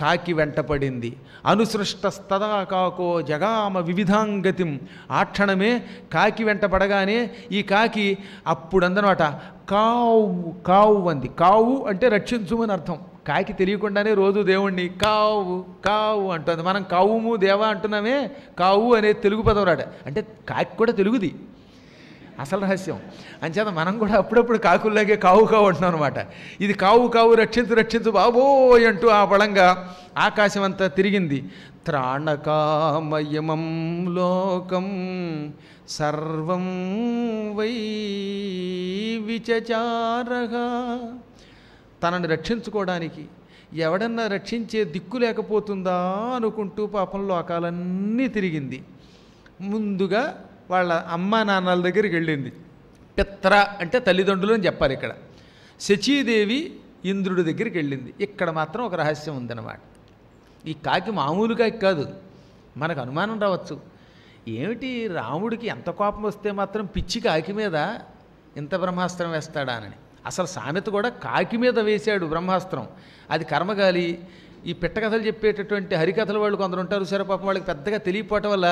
కాకి వెంటపడింది అనుసృష్టస్తదా కాకో జగామ వివిధాంగతిం ఆ క్షణమే కాకి వెంటపడగానే ఈ కాకి అప్పుడందనమాట కావు కావు అంది కావు అంటే రక్షించుమని అర్థం కాకి తెలియకుండానే రోజు దేవుణ్ణి కావు కావు అంటుంది మనం కావుము దేవా అంటున్నామే కావు అనేది తెలుగు పదం రాడ అంటే కాకి కూడా తెలుగుది అసలు రహస్యం అంచేత మనం కూడా అప్పుడప్పుడు కాకుల్లాగే కావు కావు అంటున్నాం అనమాట ఇది కావు కావు రక్షించు రక్షించు బాబోయ్ అంటూ ఆ బలంగా ఆకాశం అంతా తిరిగింది త్రాణకామయమం లోకం సర్వం వై విచచారగా తనని రక్షించుకోవడానికి ఎవడన్నా రక్షించే దిక్కు లేకపోతుందా అనుకుంటూ పాపం లోకాలన్నీ తిరిగింది ముందుగా వాళ్ళ అమ్మ నాన్నల దగ్గరికి వెళ్ళింది పిత్ర అంటే తల్లిదండ్రులు అని చెప్పాలి ఇక్కడ శచీదేవి ఇంద్రుడి దగ్గరికి వెళ్ళింది ఇక్కడ మాత్రం ఒక రహస్యం ఉందన్నమాట ఈ కాకి మామూలు కాకి కాదు మనకు అనుమానం రావచ్చు ఏమిటి రాముడికి ఎంత కోపం వస్తే మాత్రం పిచ్చి కాకి మీద ఇంత బ్రహ్మాస్త్రం వేస్తాడా అని అసలు సామెత కూడా కాకి మీద వేశాడు బ్రహ్మాస్త్రం అది కర్మగాలి ఈ పిట్టకథలు చెప్పేటటువంటి హరికథలు వాళ్ళు కొందరు ఉంటారు సరే పాపం వాళ్ళకి పెద్దగా తెలియపోవటం వల్ల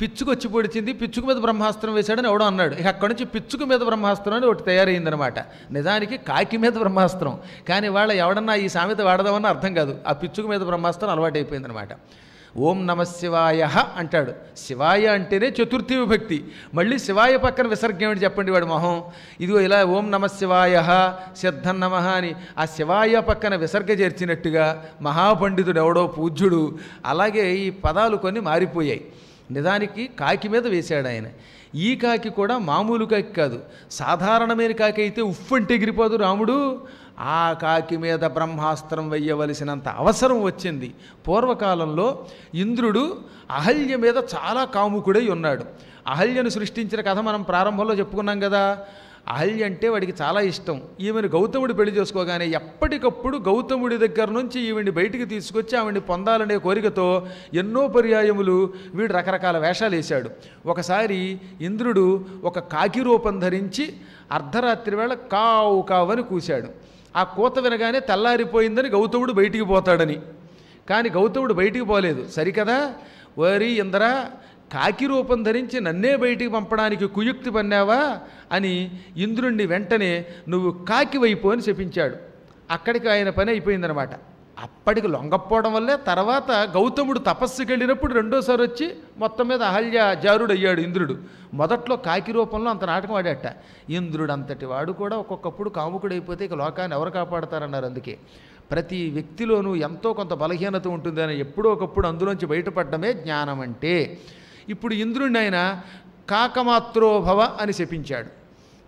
పిచ్చుకు వచ్చి పొడిచింది పిచ్చుకు మీద బ్రహ్మాస్త్రం వేశాడని ఎవడో అన్నాడు ఇక అక్కడి నుంచి పిచ్చుకు మీద బ్రహ్మాస్త్రం అని ఒకటి తయారైందనమాట నిజానికి కాకి మీద బ్రహ్మాస్త్రం కానీ వాళ్ళ ఎవడన్నా ఈ సామెత వాడదామని అర్థం కాదు ఆ పిచ్చుకు మీద బ్రహ్మాస్త్రం అలవాటైపోయిందనమాట ఓం నమ శివాయ అంటాడు శివాయ అంటేనే చతుర్థి విభక్తి మళ్ళీ శివాయ పక్కన విసర్గం ఏమిటి చెప్పండి వాడు మొహం ఇదిగో ఇలా ఓం నమ శివాయ సిద్ధం నమ అని ఆ శివాయ పక్కన విసర్గ చేర్చినట్టుగా మహాపండితుడు ఎవడో పూజ్యుడు అలాగే ఈ పదాలు కొన్ని మారిపోయాయి నిజానికి కాకి మీద వేశాడు ఆయన ఈ కాకి కూడా మామూలు కాకి కాదు సాధారణమైన కాకి అయితే ఉఫ్ అంటే ఎగిరిపోదు రాముడు ఆ కాకి మీద బ్రహ్మాస్త్రం వెయ్యవలసినంత అవసరం వచ్చింది పూర్వకాలంలో ఇంద్రుడు అహల్య మీద చాలా కాముకుడై ఉన్నాడు అహల్యను సృష్టించిన కథ మనం ప్రారంభంలో చెప్పుకున్నాం కదా అహల్య అంటే వాడికి చాలా ఇష్టం ఈమెను గౌతముడు పెళ్లి చేసుకోగానే ఎప్పటికప్పుడు గౌతముడి దగ్గర నుంచి ఈవిని బయటికి తీసుకొచ్చి ఆవిడ్ని పొందాలనే కోరికతో ఎన్నో పర్యాయములు వీడు రకరకాల వేషాలు వేశాడు ఒకసారి ఇంద్రుడు ఒక కాకి రూపం ధరించి అర్ధరాత్రి వేళ కావు కావని కూశాడు ఆ కూత వినగానే తెల్లారిపోయిందని గౌతముడు బయటికి పోతాడని కానీ గౌతముడు బయటికి పోలేదు సరికదా వరి ఇంద్ర కాకి రూపం ధరించి నన్నే బయటికి పంపడానికి కుయుక్తి పన్నావా అని ఇంద్రుణ్ణి వెంటనే నువ్వు కాకి వైపు అని చెప్పించాడు అక్కడికి ఆయన పని అయిపోయిందనమాట అప్పటికి లొంగపోవడం వల్లే తర్వాత గౌతముడు తపస్సుకి వెళ్ళినప్పుడు రెండోసారి వచ్చి మొత్తం మీద అహల్య జారుడు అయ్యాడు ఇంద్రుడు మొదట్లో కాకి రూపంలో అంత నాటకం ఆడేట ఇంద్రుడు అంతటి వాడు కూడా ఒక్కొక్కప్పుడు కాముకుడైపోతే ఇక లోకాన్ని ఎవరు కాపాడతారన్నారు అందుకే ప్రతి వ్యక్తిలోనూ ఎంతో కొంత బలహీనత ఉంటుందని ఎప్పుడో ఒకప్పుడు అందులోంచి బయటపడ్డమే జ్ఞానం అంటే ఇప్పుడు ఇంద్రుడిని ఆయన కాకమాత్రోభవ అని శపించాడు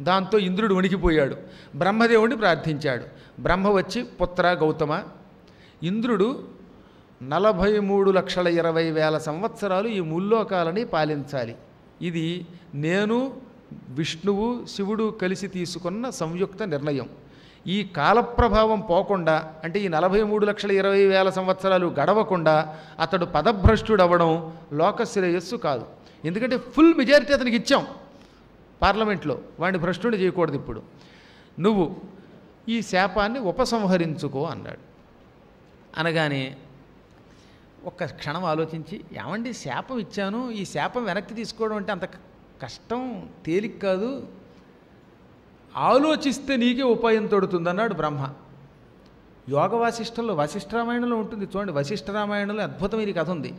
దాంతో ఇంద్రుడు వణికిపోయాడు బ్రహ్మదేవుడిని ప్రార్థించాడు బ్రహ్మ వచ్చి పుత్ర గౌతమ ఇంద్రుడు నలభై మూడు లక్షల ఇరవై వేల సంవత్సరాలు ఈ ముల్లోకాలని పాలించాలి ఇది నేను విష్ణువు శివుడు కలిసి తీసుకున్న సంయుక్త నిర్ణయం ఈ కాలప్రభావం పోకుండా అంటే ఈ నలభై మూడు లక్షల ఇరవై వేల సంవత్సరాలు గడవకుండా అతడు అవ్వడం లోకశ్రేయస్సు కాదు ఎందుకంటే ఫుల్ మెజారిటీ అతనికి ఇచ్చాం పార్లమెంట్లో వాడిని భ్రష్టుని చేయకూడదు ఇప్పుడు నువ్వు ఈ శాపాన్ని ఉపసంహరించుకో అన్నాడు అనగానే ఒక్క క్షణం ఆలోచించి ఏమండి శాపం ఇచ్చాను ఈ శాపం వెనక్కి తీసుకోవడం అంటే అంత కష్టం తేలిక కాదు ఆలోచిస్తే నీకే ఉపాయం తోడుతుంది అన్నాడు బ్రహ్మ యోగ వాసిష్టంలో వశిష్ఠరామాయణంలో ఉంటుంది చూడండి రామాయణంలో అద్భుతమైన కథ ఉంది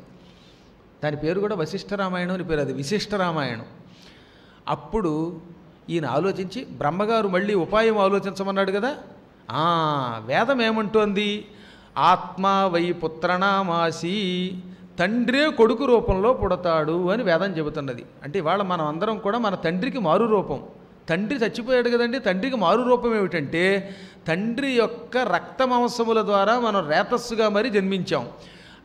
దాని పేరు కూడా రామాయణం అని పేరు అది విశిష్ట రామాయణం అప్పుడు ఈయన ఆలోచించి బ్రహ్మగారు మళ్ళీ ఉపాయం ఆలోచించమన్నాడు కదా వేదం ఏమంటోంది ఆత్మా వై పుత్రనామాసి తండ్రే కొడుకు రూపంలో పుడతాడు అని వేదం చెబుతున్నది అంటే ఇవాళ మనం అందరం కూడా మన తండ్రికి మారు రూపం తండ్రి చచ్చిపోయాడు కదండి తండ్రికి మారు రూపం ఏమిటంటే తండ్రి యొక్క రక్త మాంసముల ద్వారా మనం రేతస్సుగా మరి జన్మించాం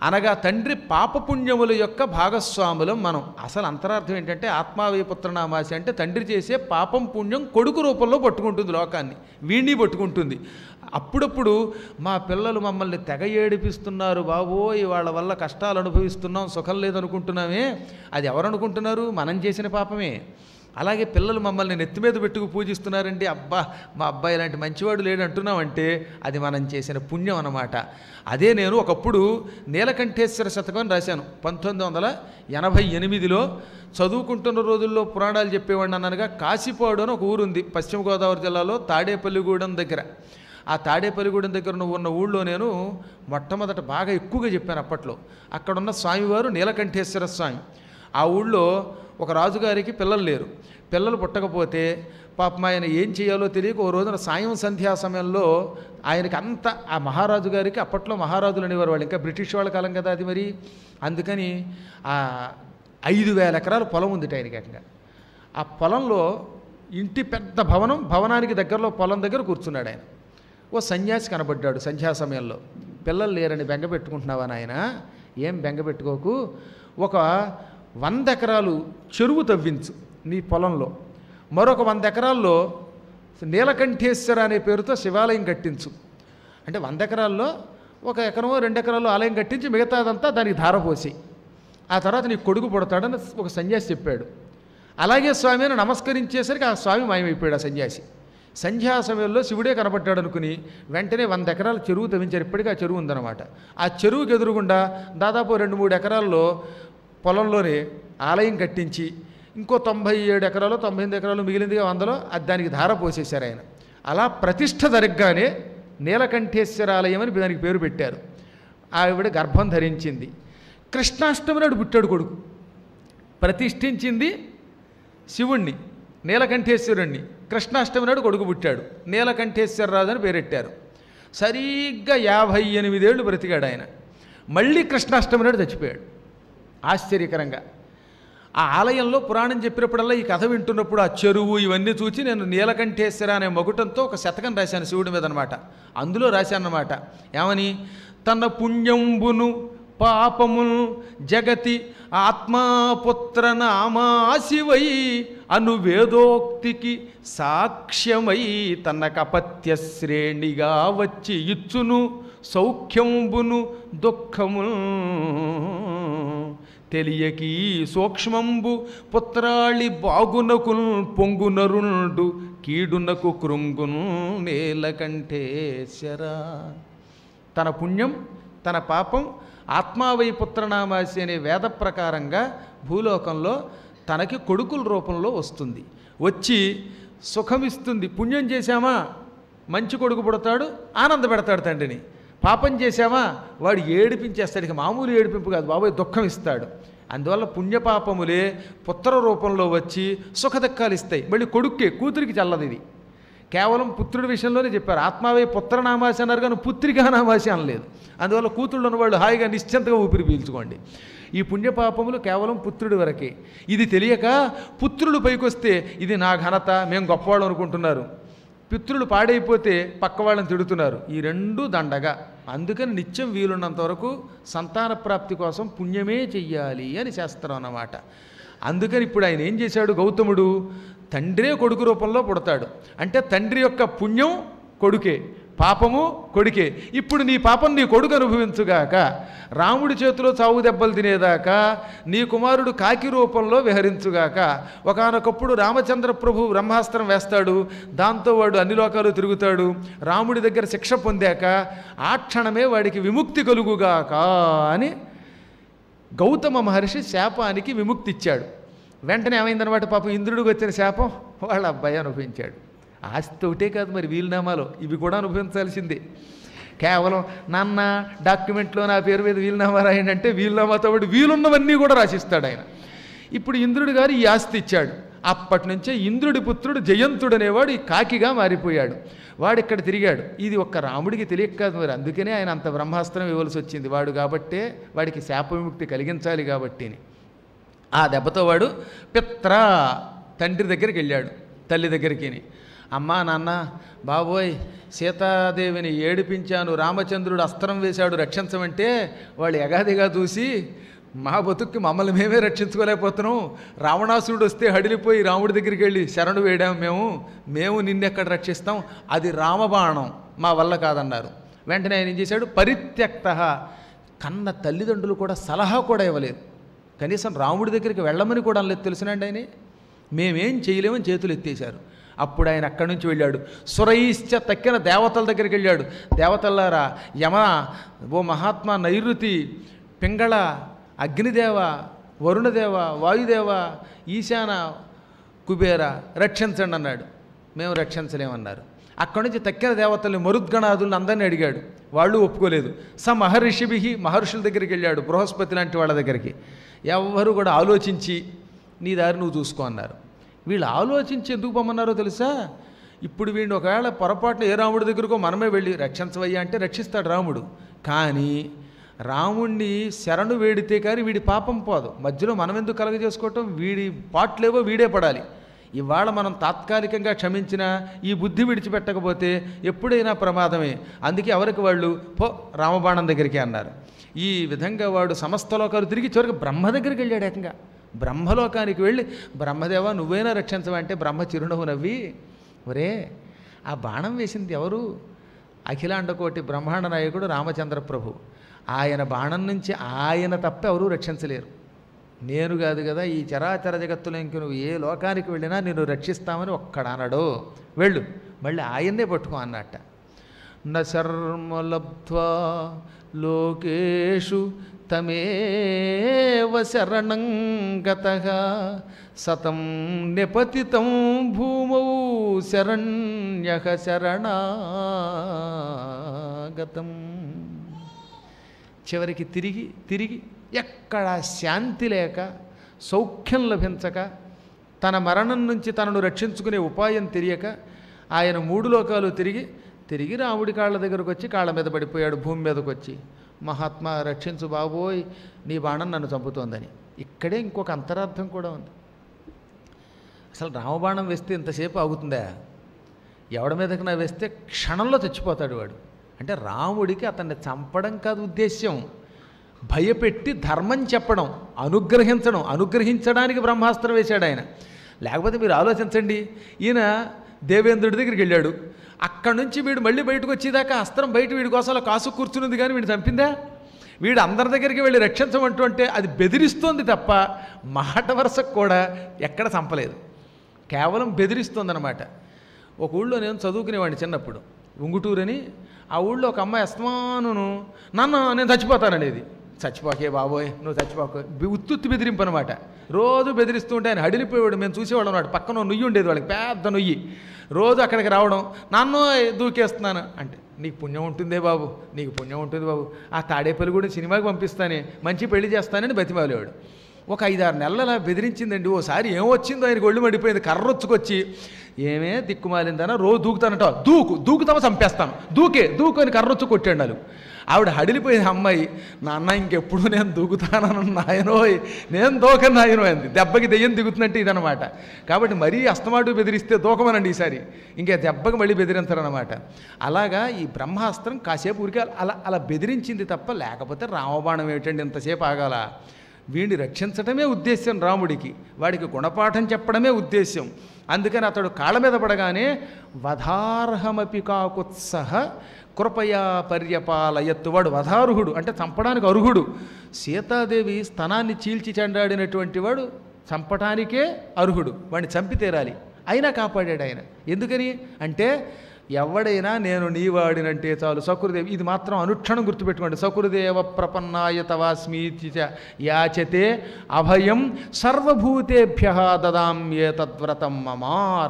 అనగా తండ్రి పాపపుణ్యముల యొక్క భాగస్వాములం మనం అసలు అంతరార్థం ఏంటంటే పుత్రనామాసి అంటే తండ్రి చేసే పాపం పుణ్యం కొడుకు రూపంలో పట్టుకుంటుంది లోకాన్ని వీణ్ణి పట్టుకుంటుంది అప్పుడప్పుడు మా పిల్లలు మమ్మల్ని తెగ ఏడిపిస్తున్నారు బాబోయ్ వాళ్ళ వల్ల కష్టాలు అనుభవిస్తున్నాం సుఖం లేదనుకుంటున్నామే అది ఎవరనుకుంటున్నారు మనం చేసిన పాపమే అలాగే పిల్లలు మమ్మల్ని నెత్తి మీద పెట్టుకు పూజిస్తున్నారండి అబ్బా మా అబ్బాయి ఇలాంటి మంచివాడు లేడు అంటున్నామంటే అది మనం చేసిన పుణ్యం అన్నమాట అదే నేను ఒకప్పుడు నీలకంఠేశ్వర శతకం రాశాను పంతొమ్మిది వందల ఎనభై ఎనిమిదిలో చదువుకుంటున్న రోజుల్లో పురాణాలు చెప్పేవాడిని అన్నానుగా కాశీపాడు అని ఒక ఊరుంది పశ్చిమ గోదావరి జిల్లాలో తాడేపల్లిగూడెం దగ్గర ఆ తాడేపల్లిగూడెం దగ్గర ఉన్న ఊళ్ళో నేను మొట్టమొదట బాగా ఎక్కువగా చెప్పాను అప్పట్లో అక్కడున్న స్వామివారు నీలకంఠేశ్వర స్వామి ఆ ఊళ్ళో ఒక రాజుగారికి పిల్లలు లేరు పిల్లలు పుట్టకపోతే పాపం ఆయన ఏం చేయాలో తెలియక ఓ రోజున సాయం సంధ్యా సమయంలో ఆయనకి అంత ఆ మహారాజు గారికి అప్పట్లో మహారాజులు అనేవారు వాళ్ళు ఇంకా బ్రిటిష్ వాళ్ళ కాలం కదా అది మరి అందుకని ఆ ఐదు వేల ఎకరాల పొలం ఉంది ఆయనకి అక్కడ ఆ పొలంలో ఇంటి పెద్ద భవనం భవనానికి దగ్గరలో పొలం దగ్గర కూర్చున్నాడు ఆయన ఓ సన్యాసి కనబడ్డాడు సంధ్యా సమయంలో పిల్లలు లేరని బెంగ పెట్టుకుంటున్నావా నాయన ఏం బెంగ పెట్టుకోకు ఒక వంద ఎకరాలు చెరువు తవ్వించు నీ పొలంలో మరొక వంద ఎకరాల్లో నీలకంఠేశ్వర అనే పేరుతో శివాలయం కట్టించు అంటే వంద ఎకరాల్లో ఒక ఎకరం రెండు ఎకరాల్లో ఆలయం కట్టించి మిగతాదంతా దానికి ధారపోసి ఆ తర్వాత నీ కొడుకు పుడతాడని ఒక సన్యాసి చెప్పాడు అలాగే స్వామిని నమస్కరించేసరికి ఆ స్వామి మాయమైపోయాడు ఆ సన్యాసి సంధ్యా సమయంలో శివుడే కనబడ్డాడు అనుకుని వెంటనే వంద ఎకరాల చెరువు తవ్వించారు ఇప్పటికీ ఆ చెరువు ఉందన్నమాట ఆ చెరువుకి ఎదురుగుండా దాదాపు రెండు మూడు ఎకరాల్లో పొలంలోనే ఆలయం కట్టించి ఇంకో తొంభై ఏడు ఎకరాలు తొంభై ఎనిమిది ఎకరాలు మిగిలిందిగా వందలో అది దానికి ధార పోసేశారు ఆయన అలా ప్రతిష్ట జరగగానే ఆలయం అని దానికి పేరు పెట్టారు ఆవిడ గర్భం ధరించింది కృష్ణాష్టమి నాడు పుట్టాడు కొడుకు ప్రతిష్ఠించింది శివుణ్ణి నీలకంఠేశ్వరుణ్ణి కృష్ణాష్టమి నాడు కొడుకు పుట్టాడు నీలకంఠేశ్వరరాజు అని పేరెట్టారు సరిగ్గా యాభై ఎనిమిదేళ్ళు బ్రతికాడు ఆయన మళ్ళీ కృష్ణాష్టమి నాడు చచ్చిపోయాడు ఆశ్చర్యకరంగా ఆ ఆలయంలో పురాణం చెప్పినప్పుడల్లా ఈ కథ వింటున్నప్పుడు ఆ చెరువు ఇవన్నీ చూచి నేను నీలకంఠేశ్వర అనే మగుటంతో ఒక శతకం రాశాను శివుడి మీద అనమాట అందులో రాశానమాట ఏమని తన పుణ్యంబును పాపముల్ జగతి ఆత్మాపుత్ర నామాశివై అనువేదోక్తికి సాక్ష్యమై తన శ్రేణిగా వచ్చి ఇచ్చును సౌఖ్యంబును దుఃఖము తెలియకి సూక్ష్మంబు పుత్రాళి బాగునకు పొంగునరుండు కీడునకు కృంగును నేల కంటే శరా తన పుణ్యం తన పాపం ఆత్మావై పుత్రనామాసి అనే వేద ప్రకారంగా భూలోకంలో తనకి కొడుకుల రూపంలో వస్తుంది వచ్చి సుఖమిస్తుంది పుణ్యం చేశామా మంచి కొడుకు పుడతాడు ఆనంద పెడతాడు తండ్రిని పాపం చేశామా వాడు ఏడిపించేస్తాడు ఇక మామూలు ఏడిపింపు కాదు బాబోయ్ దుఃఖం ఇస్తాడు అందువల్ల పుణ్యపాపములే పుత్ర రూపంలో వచ్చి సుఖ ఇస్తాయి మళ్ళీ కొడుక్కే కూతురికి చల్లది ఇది కేవలం పుత్రుడి విషయంలోనే చెప్పారు ఆత్మావే పుత్రనామాసి అన్నారు కానీ పుత్రికా నామాసి అనలేదు అందువల్ల కూతుళ్ళు ఉన్నవాళ్ళు హాయిగా నిశ్చింతగా ఊపిరి పీల్చుకోండి ఈ పుణ్యపాపములు కేవలం పుత్రుడి వరకే ఇది తెలియక పుత్రుడు పైకొస్తే ఇది నా ఘనత మేము గొప్పవాళ్ళు అనుకుంటున్నారు పుత్రుడు పాడైపోతే పక్క వాళ్ళని తిడుతున్నారు ఈ రెండు దండగా అందుకని నిత్యం వీలున్నంత వరకు సంతాన ప్రాప్తి కోసం పుణ్యమే చెయ్యాలి అని శాస్త్రం అన్నమాట అందుకని ఇప్పుడు ఆయన ఏం చేశాడు గౌతముడు తండ్రే కొడుకు రూపంలో పుడతాడు అంటే తండ్రి యొక్క పుణ్యం కొడుకే పాపము కొడుకే ఇప్పుడు నీ పాపం నీ కొడుకు అనుభవించుగాక రాముడి చేతిలో చావు దెబ్బలు తినేదాకా నీ కుమారుడు కాకి రూపంలో విహరించుగాక ఒకనొకప్పుడు రామచంద్ర ప్రభు బ్రహ్మాస్త్రం వేస్తాడు దాంతో వాడు అన్ని లోకాలు తిరుగుతాడు రాముడి దగ్గర శిక్ష పొందాక ఆ క్షణమే వాడికి విముక్తి కలుగుగాక అని గౌతమ మహర్షి శాపానికి విముక్తి ఇచ్చాడు వెంటనే ఏమైందనమాట పాపం ఇంద్రుడికి వచ్చిన శాపం వాళ్ళ అబ్బాయి అనుభవించాడు ఆస్తి ఒకటే కాదు మరి వీలునామాలో ఇవి కూడా అనుభవించాల్సిందే కేవలం నాన్న డాక్యుమెంట్లో నా పేరు మీద వీలునామా రాయండి వీలునామాతో పాటు వీలున్నవన్నీ కూడా రాసిస్తాడు ఆయన ఇప్పుడు ఇంద్రుడి గారు ఈ ఆస్తి ఇచ్చాడు అప్పటి నుంచే ఇంద్రుడి పుత్రుడు జయంతుడు అనేవాడు ఈ కాకిగా మారిపోయాడు వాడు ఇక్కడ తిరిగాడు ఇది ఒక్క రాముడికి తెలియక కాదు మరి అందుకనే ఆయన అంత బ్రహ్మాస్త్రం ఇవ్వాల్సి వచ్చింది వాడు కాబట్టే వాడికి శాపవిముక్తి కలిగించాలి కాబట్టిని ఆ దెబ్బతో వాడు పిత్ర తండ్రి దగ్గరికి వెళ్ళాడు తల్లి దగ్గరికి అమ్మా నాన్న బాబోయ్ సీతాదేవిని ఏడిపించాను రామచంద్రుడు అస్త్రం వేశాడు రక్షించమంటే వాళ్ళు ఎగాదిగా చూసి మా బతుక్కి మమ్మల్ని మేమే రక్షించుకోలేకపోతున్నాం రావణాసురుడు వస్తే హడిలిపోయి రాముడి దగ్గరికి వెళ్ళి శరణు వేడాం మేము మేము నిన్నెక్కడ రక్షిస్తాం అది రామబాణం మా వల్ల కాదన్నారు వెంటనే ఆయన ఏం చేశాడు పరిత్యక్త కన్న తల్లిదండ్రులు కూడా సలహా కూడా ఇవ్వలేదు కనీసం రాముడి దగ్గరికి వెళ్ళమని కూడా లేదు తెలిసినండి ఆయన మేమేం చేయలేమని చేతులు ఎత్తేశారు అప్పుడు ఆయన అక్కడి నుంచి వెళ్ళాడు సురయిశ్చ తక్కిన దేవతల దగ్గరికి వెళ్ళాడు దేవతలారా యమ ఓ మహాత్మా నైరుతి పింగళ అగ్నిదేవ వరుణదేవ వాయుదేవ ఈశాన కుబేర రక్షించండి అన్నాడు మేము రక్షించలేమన్నారు అక్కడి నుంచి తక్కిన దేవతల్ని మరుద్గణాదులను అందరినీ అడిగాడు వాళ్ళు ఒప్పుకోలేదు స మహర్షిభి మహర్షుల దగ్గరికి వెళ్ళాడు బృహస్పతి లాంటి వాళ్ళ దగ్గరికి ఎవ్వరు కూడా ఆలోచించి నీ దారి నువ్వు చూసుకో అన్నారు వీళ్ళు ఆలోచించి ఎందుకు పొమ్మన్నారో తెలుసా ఇప్పుడు వీడిని ఒకవేళ పొరపాటున ఏ రాముడి దగ్గరకో మనమే వెళ్ళి రక్షించవయ్యా అంటే రక్షిస్తాడు రాముడు కానీ రాముణ్ణి శరణు వేడితే కానీ వీడి పాపం పోదు మధ్యలో మనం ఎందుకు చేసుకోవటం వీడి పాటలేవో వీడే పడాలి ఇవాళ మనం తాత్కాలికంగా క్షమించినా ఈ బుద్ధి విడిచిపెట్టకపోతే ఎప్పుడైనా ప్రమాదమే అందుకే ఎవరికి వాళ్ళు పో రామబాణం దగ్గరికి అన్నారు ఈ విధంగా వాడు సమస్తలోకాలు తిరిగి చివరికి బ్రహ్మ దగ్గరికి వెళ్ళాడు ఏకంగా బ్రహ్మలోకానికి వెళ్ళి బ్రహ్మదేవా నువ్వైనా రక్షించవంటే బ్రహ్మ చిరునవ్వు నవ్వి ఒరే ఆ బాణం వేసింది ఎవరు అఖిలాండకోటి బ్రహ్మాండ నాయకుడు రామచంద్ర ప్రభు ఆయన బాణం నుంచి ఆయన తప్ప ఎవరూ రక్షించలేరు నేను కాదు కదా ఈ చరాచర జగత్తులో ఇంక నువ్వు ఏ లోకానికి వెళ్ళినా నేను రక్షిస్తామని ఒక్కడనడు వెళ్ళు మళ్ళీ ఆయన్నే పట్టుకో అన్నట్ట నర్మలబ్ధ్వా లోకేషు తమేవ శరణం గత సతం నిపతితం భూమౌ శరణ్య శరణాగతం చివరికి తిరిగి తిరిగి ఎక్కడ శాంతి లేక సౌఖ్యం లభించక తన మరణం నుంచి తనను రక్షించుకునే ఉపాయం తెలియక ఆయన మూడు లోకాలు తిరిగి తిరిగి రాముడి కాళ్ళ దగ్గరకు వచ్చి కాళ్ళ మీద పడిపోయాడు భూమి మీదకు వచ్చి మహాత్మా రక్షించు బాబోయ్ నీ బాణం నన్ను చంపుతోందని ఇక్కడే ఇంకొక అంతరార్థం కూడా ఉంది అసలు రామబాణం వేస్తే ఇంతసేపు అవుతుందా ఎవడి మీదకి నా వేస్తే క్షణంలో చచ్చిపోతాడు వాడు అంటే రాముడికి అతన్ని చంపడం కాదు ఉద్దేశ్యం భయపెట్టి ధర్మం చెప్పడం అనుగ్రహించడం అనుగ్రహించడానికి బ్రహ్మాస్త్రం వేశాడు ఆయన లేకపోతే మీరు ఆలోచించండి ఈయన దేవేంద్రుడి దగ్గరికి వెళ్ళాడు అక్కడి నుంచి వీడు మళ్ళీ బయటకు వచ్చేదాకా అస్త్రం బయట వీడి కోసం అలా కాసు కూర్చున్నది కానీ వీడు చంపిందా వీడు అందరి దగ్గరికి వెళ్ళి రక్షించమంటూ అంటే అది బెదిరిస్తోంది తప్ప మాట వరుసకు కూడా ఎక్కడ చంపలేదు కేవలం అనమాట ఒక ఊళ్ళో నేను చదువుకునేవాడిని చిన్నప్పుడు ఉంగుటూరు అని ఆ ఊళ్ళో ఒక అమ్మాయి అస్తమానును నాన్న నేను చచ్చిపోతాననేది చచ్చిపోకే బాబోయ్ నువ్వు చచ్చిపోకు ఉత్తుత్తి బెదిరింపు అనమాట రోజు బెదిరిస్తూ ఉంటే ఆయన హడిలిపోయాడు మేము చూసేవాళ్ళం అనమాట పక్కన నుయ్యి ఉండేది వాళ్ళకి పెద్ద నుయ్యి రోజు అక్కడికి రావడం నన్ను దూకేస్తున్నాను అంటే నీకు పుణ్యం ఉంటుందే బాబు నీకు పుణ్యం ఉంటుంది బాబు ఆ తాడేపల్లి కూడా సినిమాకి పంపిస్తానే మంచి పెళ్లి చేస్తానని బతిమాలేవాడు ఒక ఐదారు నెలల బెదిరించిందండి ఓసారి ఏమొచ్చిందో ఆయనకి గొళ్ళు మడిపోయింది కర్రొచ్చుకొచ్చి ఏమే దిక్కుమాలిందన రోజు దూకుతానట దూకు దూకుతామో చంపేస్తాను దూకే దూకు అని కర్రొచ్చు కొట్టాడు నాలుగు ఆవిడ హడిలిపోయిన అమ్మాయి నాన్న ఇంకెప్పుడు నేను దూకుతానన్న నాయనో నేను దూకను నాయనో అంది దెబ్బకి దెయ్యం దిగుతున్నట్టు ఇదనమాట కాబట్టి మరీ అస్తమాటు బెదిరిస్తే దూకమనండి ఈసారి ఇంకా దెబ్బకి మళ్ళీ బెదిరించరనమాట అలాగా ఈ బ్రహ్మాస్త్రం కాసేపు ఊరికే అలా అలా బెదిరించింది తప్ప లేకపోతే రామబాణం ఏమిటండి ఇంతసేపు ఆగాల వీడిని రక్షించడమే ఉద్దేశ్యం రాముడికి వాడికి గుణపాఠం చెప్పడమే ఉద్దేశ్యం అందుకని అతడు కాళ్ళ మీద పడగానే వధార్హమపి కాకుత్సహ కృపయా పర్యపాలయత్తు వాడు వధార్హుడు అంటే చంపడానికి అర్హుడు సీతాదేవి స్థనాన్ని చీల్చి చెండాడినటువంటి వాడు చంపటానికే అర్హుడు వాడిని చంపి తీరాలి అయినా కాపాడాడు ఆయన ఎందుకని అంటే ఎవడైనా నేను నీవాడినంటే చాలు సకురుదేవ్ ఇది మాత్రం అనుక్షణం గుర్తుపెట్టుకోండి సకృదేవ ప్రపన్నాయ తవాస్మీతి యాచతే అభయం సర్వభూతేభ్య దదామ్యే తద్వ్రతం మమ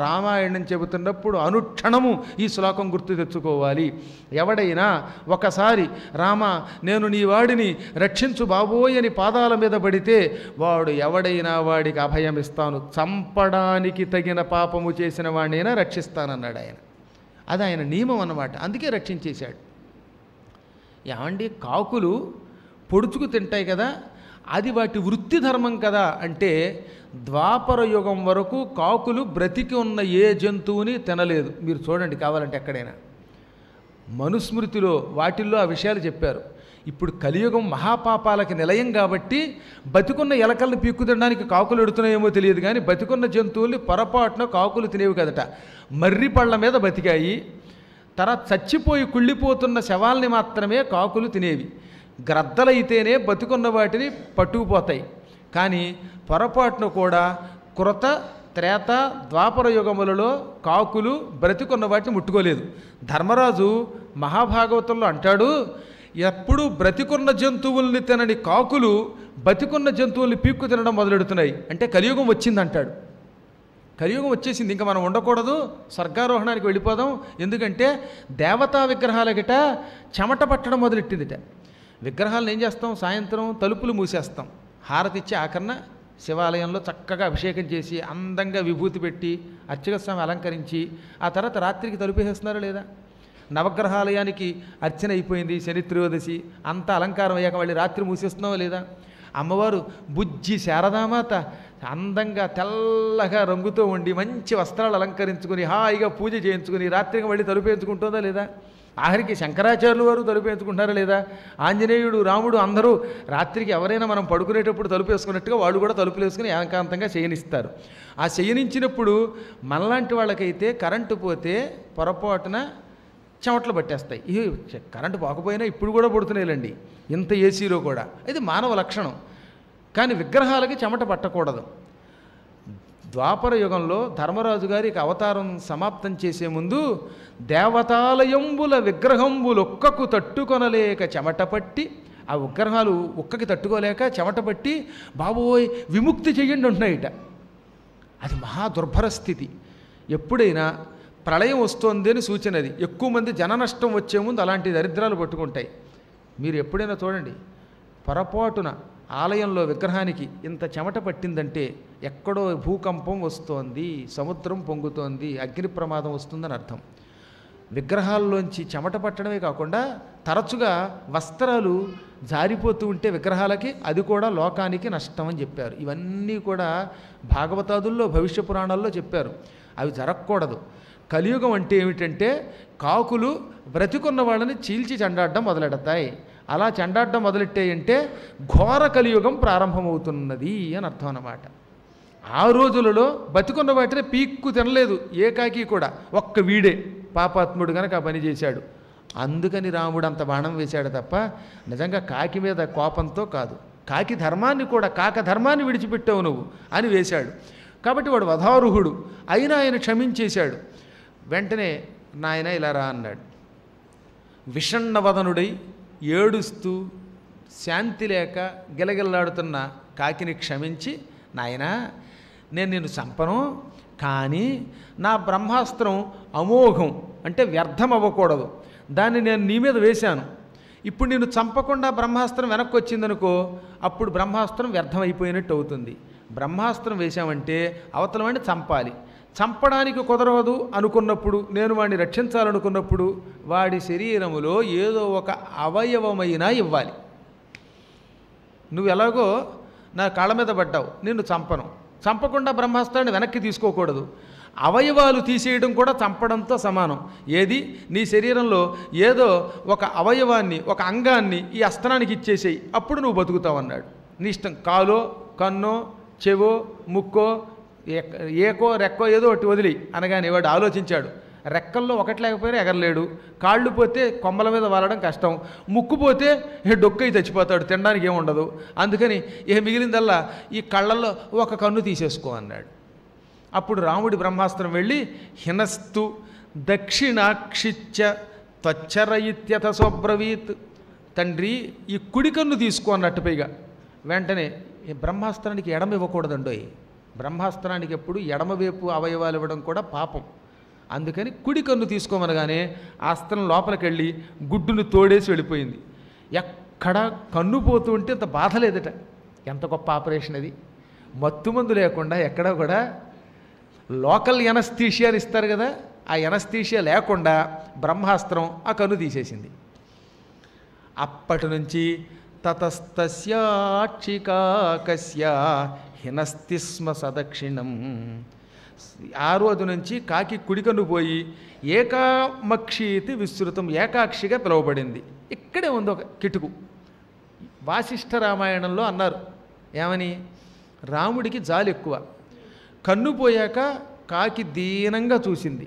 రామాయణం చెబుతున్నప్పుడు అనుక్షణము ఈ శ్లోకం గుర్తు తెచ్చుకోవాలి ఎవడైనా ఒకసారి రామ నేను నీ వాడిని రక్షించు బాబోయని పాదాల మీద పడితే వాడు ఎవడైనా వాడికి అభయం ఇస్తాను చంపడానికి తగిన పాపము చేసిన వాడినైనా రక్షిస్తానన్నాడు ఆయన అది ఆయన నియమం అన్నమాట అందుకే రక్షించేశాడు ఏమండి కాకులు పొడుచుకు తింటాయి కదా అది వాటి వృత్తి ధర్మం కదా అంటే ద్వాపర యుగం వరకు కాకులు బ్రతికి ఉన్న ఏ జంతువుని తినలేదు మీరు చూడండి కావాలంటే ఎక్కడైనా మనుస్మృతిలో వాటిల్లో ఆ విషయాలు చెప్పారు ఇప్పుడు కలియుగం మహాపాపాలకి నిలయం కాబట్టి బతికున్న ఎలకలను పీక్కు తినడానికి కాకులు ఎడుతున్నాయేమో తెలియదు కానీ బతికున్న జంతువుల్ని పొరపాటున కాకులు తినేవి కదట మర్రి పళ్ళ మీద బతికాయి తర్వాత చచ్చిపోయి కుళ్ళిపోతున్న శవాల్ని మాత్రమే కాకులు తినేవి గ్రద్దలైతేనే బతికున్న వాటిని పట్టుకుపోతాయి కానీ పొరపాటున కూడా కృత త్రేత ద్వాపర యుగములలో కాకులు బ్రతికున్న వాటిని ముట్టుకోలేదు ధర్మరాజు మహాభాగవతంలో అంటాడు ఎప్పుడు బ్రతికున్న జంతువుల్ని తినని కాకులు బతికున్న జంతువుల్ని పీక్కు తినడం మొదలెడుతున్నాయి అంటే కలియుగం వచ్చిందంటాడు కలియుగం వచ్చేసింది ఇంకా మనం ఉండకూడదు స్వర్గారోహణానికి వెళ్ళిపోదాం ఎందుకంటే దేవతా విగ్రహాలకిట చెమట పట్టడం మొదలెట్టిందిట విగ్రహాలను ఏం చేస్తాం సాయంత్రం తలుపులు మూసేస్తాం హారతిచ్చి ఆఖరణ శివాలయంలో చక్కగా అభిషేకం చేసి అందంగా విభూతి పెట్టి అర్చక స్వామి అలంకరించి ఆ తర్వాత రాత్రికి తలుపేసేస్తున్నారా లేదా నవగ్రహాలయానికి అర్చన అయిపోయింది శని త్రయోదశి అంత అలంకారం అయ్యాక మళ్ళీ రాత్రి మూసేస్తున్నావా లేదా అమ్మవారు బుజ్జి శారదామాత అందంగా తెల్లగా రంగుతో ఉండి మంచి వస్త్రాలు అలంకరించుకుని హాయిగా పూజ చేయించుకుని రాత్రికి మళ్ళీ తలుపేయించుకుంటుందా లేదా ఆఖరికి శంకరాచార్యులు వారు తలుపేయించుకుంటున్నారా లేదా ఆంజనేయుడు రాముడు అందరూ రాత్రికి ఎవరైనా మనం పడుకునేటప్పుడు తలుపేసుకున్నట్టుగా వాళ్ళు కూడా తలుపులు వేసుకుని ఏకాంతంగా శయనిస్తారు ఆ శయనించినప్పుడు మనలాంటి వాళ్ళకైతే కరెంటు పోతే పొరపాటున చెమట్లు పట్టేస్తాయి ఇవి కరెంటు పోకపోయినా ఇప్పుడు కూడా పడుతున్నాయిలండి ఇంత ఏసీలో కూడా ఇది మానవ లక్షణం కానీ విగ్రహాలకి చెమట పట్టకూడదు ద్వాపర యుగంలో ధర్మరాజు గారికి అవతారం సమాప్తం చేసే ముందు దేవతాలయంబుల విగ్రహంబులొక్కకు తట్టుకొనలేక చెమట పట్టి ఆ విగ్రహాలు ఒక్కకి తట్టుకోలేక చెమట పట్టి బాబోయ్ విముక్తి చెయ్యండి ఉంటున్నాయిట అది మహా దుర్భర స్థితి ఎప్పుడైనా ప్రళయం వస్తుంది అని సూచన అది ఎక్కువ మంది జన నష్టం వచ్చే ముందు అలాంటి దరిద్రాలు పట్టుకుంటాయి మీరు ఎప్పుడైనా చూడండి పొరపాటున ఆలయంలో విగ్రహానికి ఇంత చెమట పట్టిందంటే ఎక్కడో భూకంపం వస్తోంది సముద్రం పొంగుతోంది అగ్ని ప్రమాదం వస్తుందని అర్థం విగ్రహాల్లోంచి చెమట పట్టడమే కాకుండా తరచుగా వస్త్రాలు జారిపోతూ ఉంటే విగ్రహాలకి అది కూడా లోకానికి నష్టం అని చెప్పారు ఇవన్నీ కూడా భాగవతాదుల్లో భవిష్య పురాణాల్లో చెప్పారు అవి జరగకూడదు కలియుగం అంటే ఏమిటంటే కాకులు బ్రతికున్న వాళ్ళని చీల్చి చెండాడడం మొదలెడతాయి అలా చెండాడడం మొదలెట్టాయంటే ఘోర కలియుగం ప్రారంభమవుతున్నది అని అర్థం అన్నమాట ఆ రోజులలో బతికున్న వాటిని పీక్కు తినలేదు ఏ కాకి కూడా ఒక్క వీడే పాపాత్ముడు కనుక ఆ పని చేశాడు అందుకని రాముడు అంత బాణం వేశాడు తప్ప నిజంగా కాకి మీద కోపంతో కాదు కాకి ధర్మాన్ని కూడా కాక ధర్మాన్ని విడిచిపెట్టావు నువ్వు అని వేశాడు కాబట్టి వాడు వధారుహుడు అయినా ఆయన క్షమించేశాడు వెంటనే నాయన ఇలా రా అన్నాడు విషణ్ణవదనుడై ఏడుస్తూ శాంతి లేక గిలగిల్లాడుతున్న కాకిని క్షమించి నాయన నేను నిన్ను చంపను కానీ నా బ్రహ్మాస్త్రం అమోఘం అంటే వ్యర్థం అవ్వకూడదు దాన్ని నేను నీ మీద వేశాను ఇప్పుడు నేను చంపకుండా బ్రహ్మాస్త్రం వెనక్కి వచ్చిందనుకో అప్పుడు బ్రహ్మాస్త్రం వ్యర్థమైపోయినట్టు అవుతుంది బ్రహ్మాస్త్రం వేశామంటే అవతలమండి చంపాలి చంపడానికి కుదరవదు అనుకున్నప్పుడు నేను వాడిని రక్షించాలనుకున్నప్పుడు వాడి శరీరములో ఏదో ఒక అవయవమైనా ఇవ్వాలి నువ్వు ఎలాగో నా కాళ్ళ మీద పడ్డావు నిన్ను చంపను చంపకుండా బ్రహ్మాస్త్రాన్ని వెనక్కి తీసుకోకూడదు అవయవాలు తీసేయడం కూడా చంపడంతో సమానం ఏది నీ శరీరంలో ఏదో ఒక అవయవాన్ని ఒక అంగాన్ని ఈ అస్త్రానికి ఇచ్చేసేయి అప్పుడు నువ్వు బతుకుతావు అన్నాడు నీ ఇష్టం కాలో కన్నో చెవో ముక్కో ఏకో రెక్కో ఏదో ఒకటి వదిలి అనగానే వాడు ఆలోచించాడు రెక్కల్లో ఒకటి లేకపోయినా ఎగరలేడు కాళ్ళు పోతే కొమ్మల మీద వాలడం కష్టం ముక్కు పోతే ఏ డొక్కయి చచ్చిపోతాడు తినడానికి ఏముండదు అందుకని ఏ మిగిలిందల్లా ఈ కళ్ళల్లో ఒక కన్ను తీసేసుకో అన్నాడు అప్పుడు రాముడి బ్రహ్మాస్త్రం వెళ్ళి హినస్తు దక్షిణాక్షిత్య త్వచ్చరయిత్యత సోబ్రవీత్ తండ్రి ఈ కుడి కన్ను తీసుకో అన్నట్టు పైగా వెంటనే బ్రహ్మాస్త్రానికి ఎడమ బ్రహ్మాస్త్రానికి ఎప్పుడు ఎడమవైపు అవయవాలు ఇవ్వడం కూడా పాపం అందుకని కుడి కన్ను తీసుకోమనగానే అస్త్రం లోపలికి వెళ్ళి గుడ్డును తోడేసి వెళ్ళిపోయింది ఎక్కడ కన్ను పోతూ ఉంటే అంత బాధ లేదట ఎంత గొప్ప ఆపరేషన్ అది మత్తుమందు లేకుండా ఎక్కడ కూడా లోకల్ ఎనస్థీషియాని ఇస్తారు కదా ఆ ఎనస్థీషియా లేకుండా బ్రహ్మాస్త్రం ఆ కన్ను తీసేసింది అప్పటి నుంచి తతస్తస్యాక్షికాకస్య హినస్తిస్మ సదక్షిణం ఆరు అది నుంచి కాకి కుడికను పోయి ఏకామక్షీతి విస్తృతం ఏకాక్షిగా పిలువబడింది ఇక్కడే ఉంది ఒక కిటుకు వాసిష్ఠ రామాయణంలో అన్నారు ఏమని రాముడికి జాలి ఎక్కువ కన్ను పోయాక కాకి దీనంగా చూసింది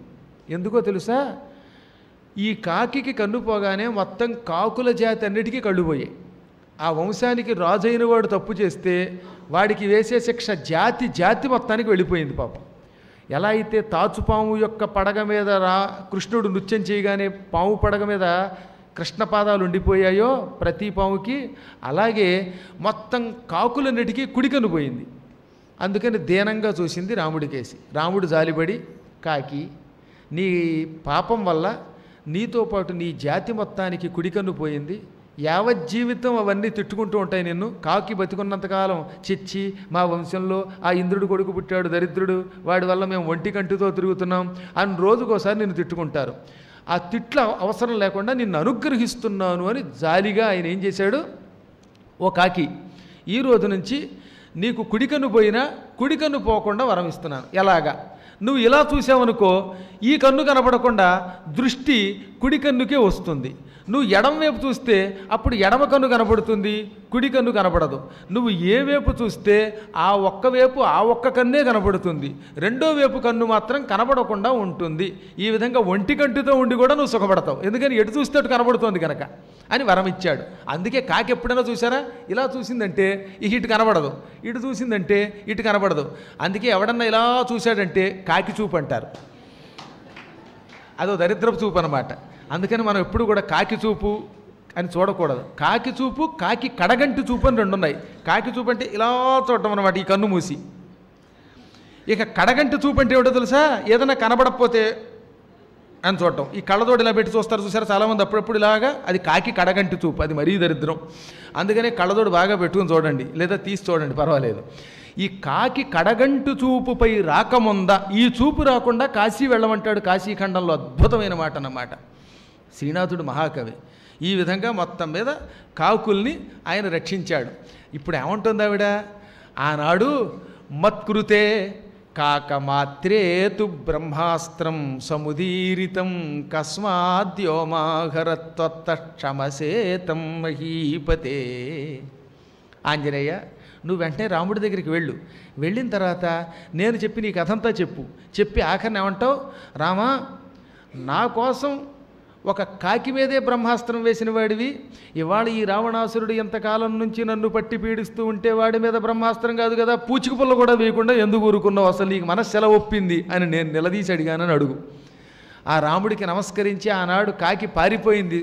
ఎందుకో తెలుసా ఈ కాకి కన్ను పోగానే మొత్తం కాకుల జాతి అన్నిటికీ కళ్ళు పోయాయి ఆ వంశానికి రాజు వాడు తప్పు చేస్తే వాడికి వేసే శిక్ష జాతి జాతి మొత్తానికి వెళ్ళిపోయింది పాపం ఎలా అయితే తాచుపాము యొక్క పడగ మీద రా కృష్ణుడు నృత్యం చేయగానే పాము పడగ మీద కృష్ణపాదాలు ఉండిపోయాయో ప్రతి పాముకి అలాగే మొత్తం కాకులన్నిటికీ కుడికను పోయింది అందుకని దీనంగా చూసింది కేసి రాముడు జాలిబడి కాకి నీ పాపం వల్ల నీతో పాటు నీ జాతి మొత్తానికి కుడికన్ను పోయింది యావత్ జీవితం అవన్నీ తిట్టుకుంటూ ఉంటాయి నిన్ను కాకి బతికున్నంతకాలం చిచ్చి మా వంశంలో ఆ ఇంద్రుడు కొడుకు పుట్టాడు దరిద్రుడు వాడి వల్ల మేము ఒంటి కంటితో తిరుగుతున్నాం అని రోజుకోసారి నిన్ను తిట్టుకుంటారు ఆ తిట్ల అవసరం లేకుండా నిన్ను అనుగ్రహిస్తున్నాను అని జాలిగా ఆయన ఏం చేశాడు ఓ కాకి ఈ రోజు నుంచి నీకు కుడికను పోయినా కుడికను పోకుండా వరం ఇస్తున్నాను ఎలాగా నువ్వు ఇలా చూసావనుకో ఈ కన్ను కనపడకుండా దృష్టి కుడి కన్నుకే వస్తుంది నువ్వు ఎడం వైపు చూస్తే అప్పుడు ఎడమ కన్ను కనపడుతుంది కుడి కన్ను కనపడదు నువ్వు ఏ వైపు చూస్తే ఆ ఒక్క వైపు ఆ ఒక్క కన్నే కనపడుతుంది రెండో వైపు కన్ను మాత్రం కనపడకుండా ఉంటుంది ఈ విధంగా ఒంటి కంటితో ఉండి కూడా నువ్వు సుఖపడతావు ఎందుకని ఎటు చూస్తే అటు కనబడుతోంది కనుక అని వరం ఇచ్చాడు అందుకే కాకి ఎప్పుడైనా చూసారా ఇలా చూసిందంటే ఇటు కనబడదు ఇటు చూసిందంటే ఇటు కనబడదు అందుకే ఎవడన్నా ఇలా చూశాడంటే కాకి చూపు అంటారు అదో దరిద్రపు చూపు అనమాట అందుకని మనం ఎప్పుడు కూడా కాకి చూపు అని చూడకూడదు కాకి చూపు కాకి కడగంటి చూపు అని రెండు ఉన్నాయి కాకి చూపు అంటే ఇలా చూడటం అనమాట ఈ కన్ను మూసి ఇక కడగంటి చూపు అంటే ఏమిటో తెలుసా ఏదైనా కనబడకపోతే అని చూడటం ఈ కళ్ళతోటి ఇలా పెట్టి చూస్తారు చూసారు చాలామంది అప్పుడప్పుడు ఇలాగా అది కాకి కడగంటి చూపు అది మరీ దరిద్రం అందుకనే కళ్ళతోడు బాగా పెట్టుకుని చూడండి లేదా తీసి చూడండి పర్వాలేదు ఈ కాకి కడగంటు చూపుపై రాకముందా ఈ చూపు రాకుండా కాశీ వెళ్ళమంటాడు కాశీఖండంలో అద్భుతమైన మాట అన్నమాట శ్రీనాథుడు మహాకవి ఈ విధంగా మొత్తం మీద కాకుల్ని ఆయన రక్షించాడు ఇప్పుడు ఏమంటుంది ఆవిడ ఆనాడు మత్కృతే కాకమాత్రేతు బ్రహ్మాస్త్రం సముదీరితం కస్మాద్యోమాహరత్వత్తమసేతం మహీపతే ఆంజనేయ నువ్వు వెంటనే రాముడి దగ్గరికి వెళ్ళు వెళ్ళిన తర్వాత నేను చెప్పి నీ కథంతా చెప్పు చెప్పి ఆఖరిని ఏమంటావు రామా నా కోసం ఒక కాకి మీదే బ్రహ్మాస్త్రం వేసిన వాడివి ఇవాళ ఈ రావణాసురుడు ఎంతకాలం నుంచి నన్ను పట్టి పీడిస్తూ ఉంటే వాడి మీద బ్రహ్మాస్త్రం కాదు కదా పూచికపుల్ల కూడా వేయకుండా ఎందుకు ఊరుకున్నావు అసలు నీకు మనస్సు ఎలా ఒప్పింది అని నేను నిలదీసి అడిగానని అడుగు ఆ రాముడికి నమస్కరించి ఆనాడు కాకి పారిపోయింది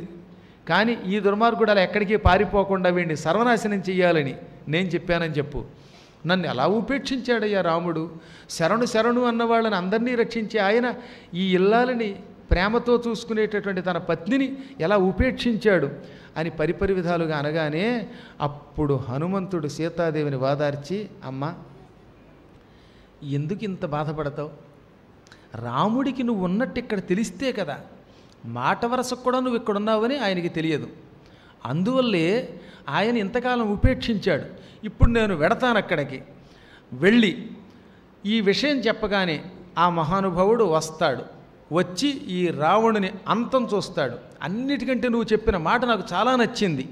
కానీ ఈ దుర్మార్గుడు అలా ఎక్కడికి పారిపోకుండా వీడిని సర్వనాశనం చేయాలని నేను చెప్పానని చెప్పు నన్ను ఎలా ఉపేక్షించాడయ్యా రాముడు శరణు శరణు అన్న వాళ్ళని అందరినీ రక్షించి ఆయన ఈ ఇల్లాలని ప్రేమతో చూసుకునేటటువంటి తన పత్నిని ఎలా ఉపేక్షించాడు అని పరిపరి విధాలుగా అనగానే అప్పుడు హనుమంతుడు సీతాదేవిని వాదార్చి అమ్మ ఎందుకు ఇంత బాధపడతావు రాముడికి నువ్వు ఉన్నట్టు ఇక్కడ తెలిస్తే కదా మాట వరస కూడా నువ్వు ఇక్కడున్నావని ఆయనకి తెలియదు అందువల్లే ఆయన ఇంతకాలం ఉపేక్షించాడు ఇప్పుడు నేను వెడతాను అక్కడికి వెళ్ళి ఈ విషయం చెప్పగానే ఆ మహానుభావుడు వస్తాడు వచ్చి ఈ రావణుని అంతం చూస్తాడు అన్నిటికంటే నువ్వు చెప్పిన మాట నాకు చాలా నచ్చింది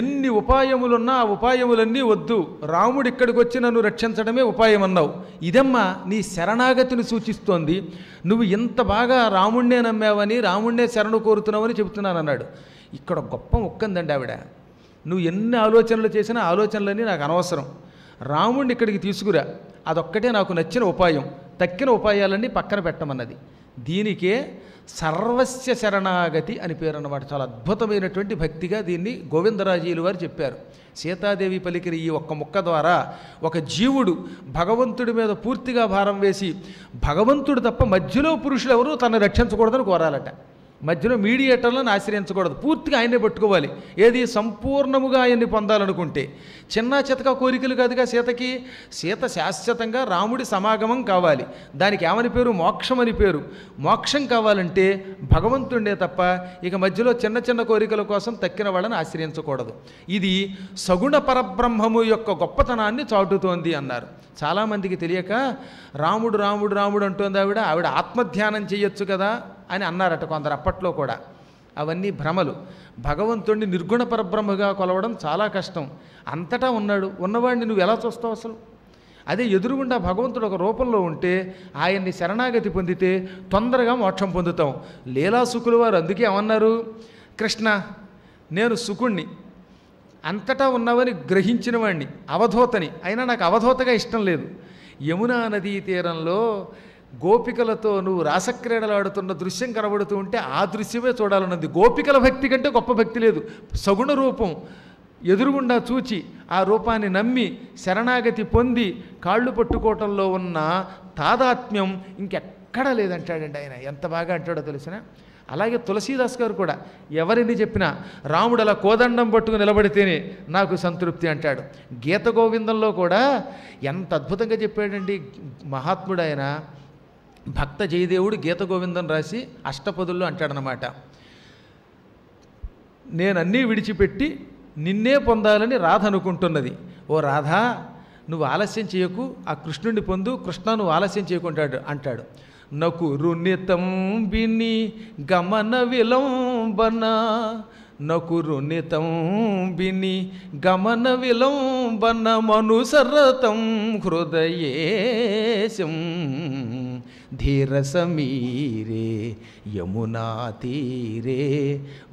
ఎన్ని ఉపాయములున్నా ఆ ఉపాయములన్నీ వద్దు రాముడు ఇక్కడికి వచ్చి నన్ను రక్షించడమే ఉపాయం అన్నావు ఇదమ్మా నీ శరణాగతిని సూచిస్తోంది నువ్వు ఇంత బాగా రాముణ్ణే నమ్మావని రాముణ్ణే శరణు కోరుతున్నావని చెబుతున్నాను అన్నాడు ఇక్కడ గొప్ప ఒక్కందండి ఆవిడ నువ్వు ఎన్ని ఆలోచనలు చేసినా ఆలోచనలన్నీ నాకు అనవసరం రాముణ్ణి ఇక్కడికి తీసుకురా అదొక్కటే నాకు నచ్చిన ఉపాయం తక్కిన ఉపాయాలన్నీ పక్కన పెట్టమన్నది దీనికే సర్వస్య శరణాగతి అని పేరు అన్నమాట చాలా అద్భుతమైనటువంటి భక్తిగా దీన్ని గోవిందరాజీలు వారు చెప్పారు సీతాదేవి పలికిన ఈ ఒక్క ముక్క ద్వారా ఒక జీవుడు భగవంతుడి మీద పూర్తిగా భారం వేసి భగవంతుడు తప్ప మధ్యలో పురుషులు ఎవరూ తనను రక్షించకూడదని కోరాలట మధ్యలో మీడియేటర్లను ఆశ్రయించకూడదు పూర్తిగా ఆయనే పట్టుకోవాలి ఏది సంపూర్ణముగా ఆయన్ని పొందాలనుకుంటే చిన్న చితక కోరికలు కాదుగా సీతకి సీత శాశ్వతంగా రాముడి సమాగమం కావాలి దానికి ఏమని పేరు మోక్షం అని పేరు మోక్షం కావాలంటే భగవంతుండే తప్ప ఇక మధ్యలో చిన్న చిన్న కోరికల కోసం తక్కిన వాళ్ళని ఆశ్రయించకూడదు ఇది సగుణ పరబ్రహ్మము యొక్క గొప్పతనాన్ని చాటుతోంది అన్నారు చాలామందికి తెలియక రాముడు రాముడు రాముడు అంటుంది ఆవిడ ఆవిడ ఆత్మధ్యానం చేయొచ్చు కదా అని అన్నారట కొందరు అప్పట్లో కూడా అవన్నీ భ్రమలు భగవంతుణ్ణి నిర్గుణ పరబ్రహ్మగా కొలవడం చాలా కష్టం అంతటా ఉన్నాడు ఉన్నవాడిని నువ్వు ఎలా చూస్తావు అసలు అదే ఎదురుగుండా భగవంతుడు ఒక రూపంలో ఉంటే ఆయన్ని శరణాగతి పొందితే తొందరగా మోక్షం పొందుతాం లీలాసుకులు వారు అందుకే ఏమన్నారు కృష్ణ నేను సుకుణ్ణి అంతటా ఉన్నవని గ్రహించిన వాణ్ణి అవధూతని అయినా నాకు అవధూతగా ఇష్టం లేదు యమునా నదీ తీరంలో గోపికలతో నువ్వు రాసక్రీడలు ఆడుతున్న దృశ్యం కనబడుతూ ఉంటే ఆ దృశ్యమే చూడాలన్నది గోపికల భక్తి కంటే గొప్ప భక్తి లేదు సగుణ రూపం ఎదురుగుండా చూచి ఆ రూపాన్ని నమ్మి శరణాగతి పొంది కాళ్ళు పట్టుకోవటంలో ఉన్న తాదాత్మ్యం ఇంకెక్కడా లేదంటాడండి ఆయన ఎంత బాగా అంటాడో తెలిసిన అలాగే తులసీదాస్ గారు కూడా ఎవరిని చెప్పినా రాముడు అలా కోదండం పట్టుకు నిలబడితేనే నాకు సంతృప్తి అంటాడు గీత గోవిందంలో కూడా ఎంత అద్భుతంగా చెప్పాడండి మహాత్ముడైన భక్త జయదేవుడు గీత గోవిందం రాసి అష్టపదుల్లో అంటాడనమాట నేనన్నీ విడిచిపెట్టి నిన్నే పొందాలని రాధ అనుకుంటున్నది ఓ రాధా నువ్వు ఆలస్యం చేయకు ఆ కృష్ణుడిని పొందు కృష్ణ నువ్వు ఆలస్యం చేయకుంటాడు అంటాడు నకురునితం విని గమన విలంబన నకురునితం విని గమన విలంబనమనుసరతం హృదయేశం धीर समीरे यमुना तीरे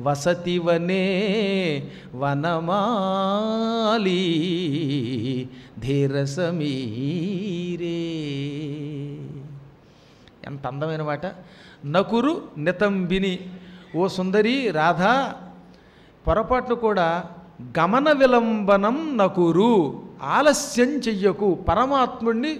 वसति वने वनमाली धीर समीरे ఎంత అందమైన మాట నకురు నితంబిని ఓ సుందరి రాధా పొరపాట్లు కూడా గమన విలంబనం నకురు ఆలస్యం చెయ్యకు పరమాత్ముడిని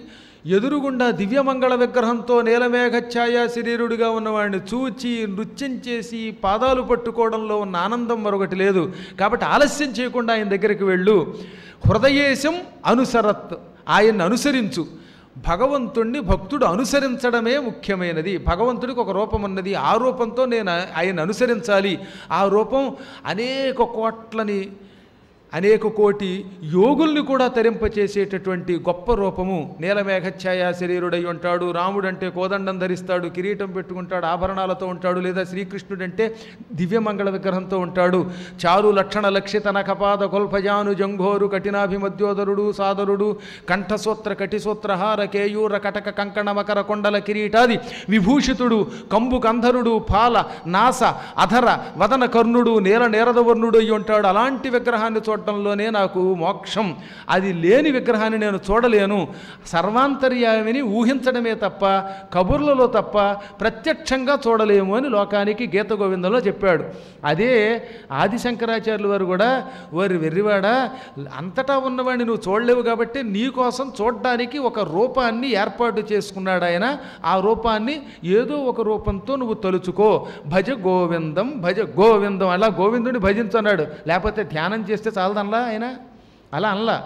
ఎదురుగుండా దివ్యమంగళ విగ్రహంతో నీలమేఘఛాయ శరీరుడిగా ఉన్నవాడిని చూచి నృత్యం చేసి పాదాలు పట్టుకోవడంలో ఉన్న ఆనందం మరొకటి లేదు కాబట్టి ఆలస్యం చేయకుండా ఆయన దగ్గరికి వెళ్ళు హృదయేశం అనుసరత్ ఆయన్ని అనుసరించు భగవంతుణ్ణి భక్తుడు అనుసరించడమే ముఖ్యమైనది భగవంతుడికి ఒక రూపం ఉన్నది ఆ రూపంతో నేను ఆయన అనుసరించాలి ఆ రూపం అనేక కోట్లని అనేక కోటి యోగుల్ని కూడా తరింపచేసేటటువంటి గొప్ప రూపము నీలమేఘఛాయ శరీరుడై ఉంటాడు రాముడంటే కోదండం ధరిస్తాడు కిరీటం పెట్టుకుంటాడు ఆభరణాలతో ఉంటాడు లేదా శ్రీకృష్ణుడంటే దివ్యమంగళ విగ్రహంతో ఉంటాడు చారు లక్షణ లక్షిత కపాద కొల్పజాను జంఘోరు కఠినాభిమద్యోదరుడు సాదరుడు కంఠసూత్ర కటిసూత్రహార కేయూర కటక కంకణ మకర కొండల కిరీటాది విభూషితుడు కంబు కంధరుడు పాల నాస అధర వదన కర్ణుడు నేల నేరదవర్ణుడు అయి ఉంటాడు అలాంటి విగ్రహాన్ని చూడ చూడటంలోనే నాకు మోక్షం అది లేని విగ్రహాన్ని నేను చూడలేను సర్వాంతర్యామిని ఊహించడమే తప్ప కబుర్లలో తప్ప ప్రత్యక్షంగా చూడలేము అని లోకానికి గీత గోవిందంలో చెప్పాడు అదే ఆది శంకరాచార్యుల వారు కూడా వారి వెర్రివాడ అంతటా ఉన్నవాడిని నువ్వు చూడలేవు కాబట్టి నీకోసం చూడడానికి ఒక రూపాన్ని ఏర్పాటు చేసుకున్నాడు ఆయన ఆ రూపాన్ని ఏదో ఒక రూపంతో నువ్వు తలుచుకో భజ గోవిందం భజ గోవిందం అలా గోవిందుని భజించన్నాడు లేకపోతే ధ్యానం చేస్తే చాలా चालत आणला आहे ना आला आणला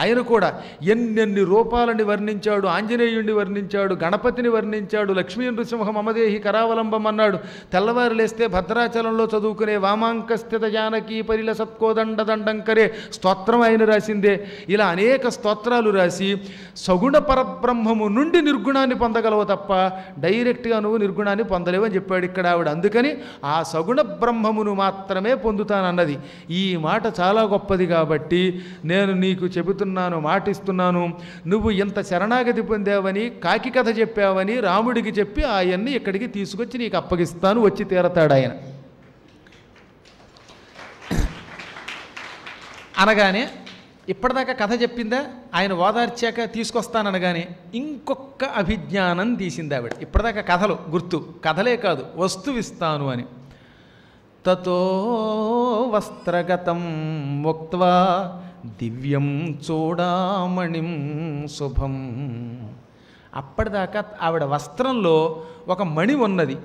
ఆయన కూడా ఎన్నెన్ని రూపాలని వర్ణించాడు ఆంజనేయుడిని వర్ణించాడు గణపతిని వర్ణించాడు లక్ష్మీ నృసింహ మమదేహి కరావలంబం అన్నాడు తెల్లవారు లేస్తే భద్రాచలంలో చదువుకునే వామాంకస్థిత జానకీ పరిల సత్కోదండ దండంకరే స్తోత్రం ఆయన రాసిందే ఇలా అనేక స్తోత్రాలు రాసి సగుణ పరబ్రహ్మము నుండి నిర్గుణాన్ని పొందగలవు తప్ప డైరెక్ట్గా నువ్వు నిర్గుణాన్ని పొందలేవు అని చెప్పాడు ఇక్కడ ఆవిడ అందుకని ఆ సగుణ బ్రహ్మమును మాత్రమే పొందుతానన్నది ఈ మాట చాలా గొప్పది కాబట్టి నేను నీకు చెబుతా చెబుతున్నాను మాటిస్తున్నాను నువ్వు ఇంత శరణాగతి పొందావని కాకి కథ చెప్పావని రాముడికి చెప్పి ఆయన్ని ఇక్కడికి తీసుకొచ్చి నీకు అప్పగిస్తాను వచ్చి తీరతాడు ఆయన అనగానే ఇప్పటిదాకా కథ చెప్పిందా ఆయన ఓదార్చాక తీసుకొస్తాననగానే ఇంకొక అభిజ్ఞానం తీసింది ఆవిడ ఇప్పటిదాకా కథలు గుర్తు కథలే కాదు వస్తువిస్తాను అని తతో వస్త్రగతం ముక్వా దివ్యం చూడామణిం శుభం అప్పటిదాకా ఆవిడ వస్త్రంలో ఒక మణి ఉన్నది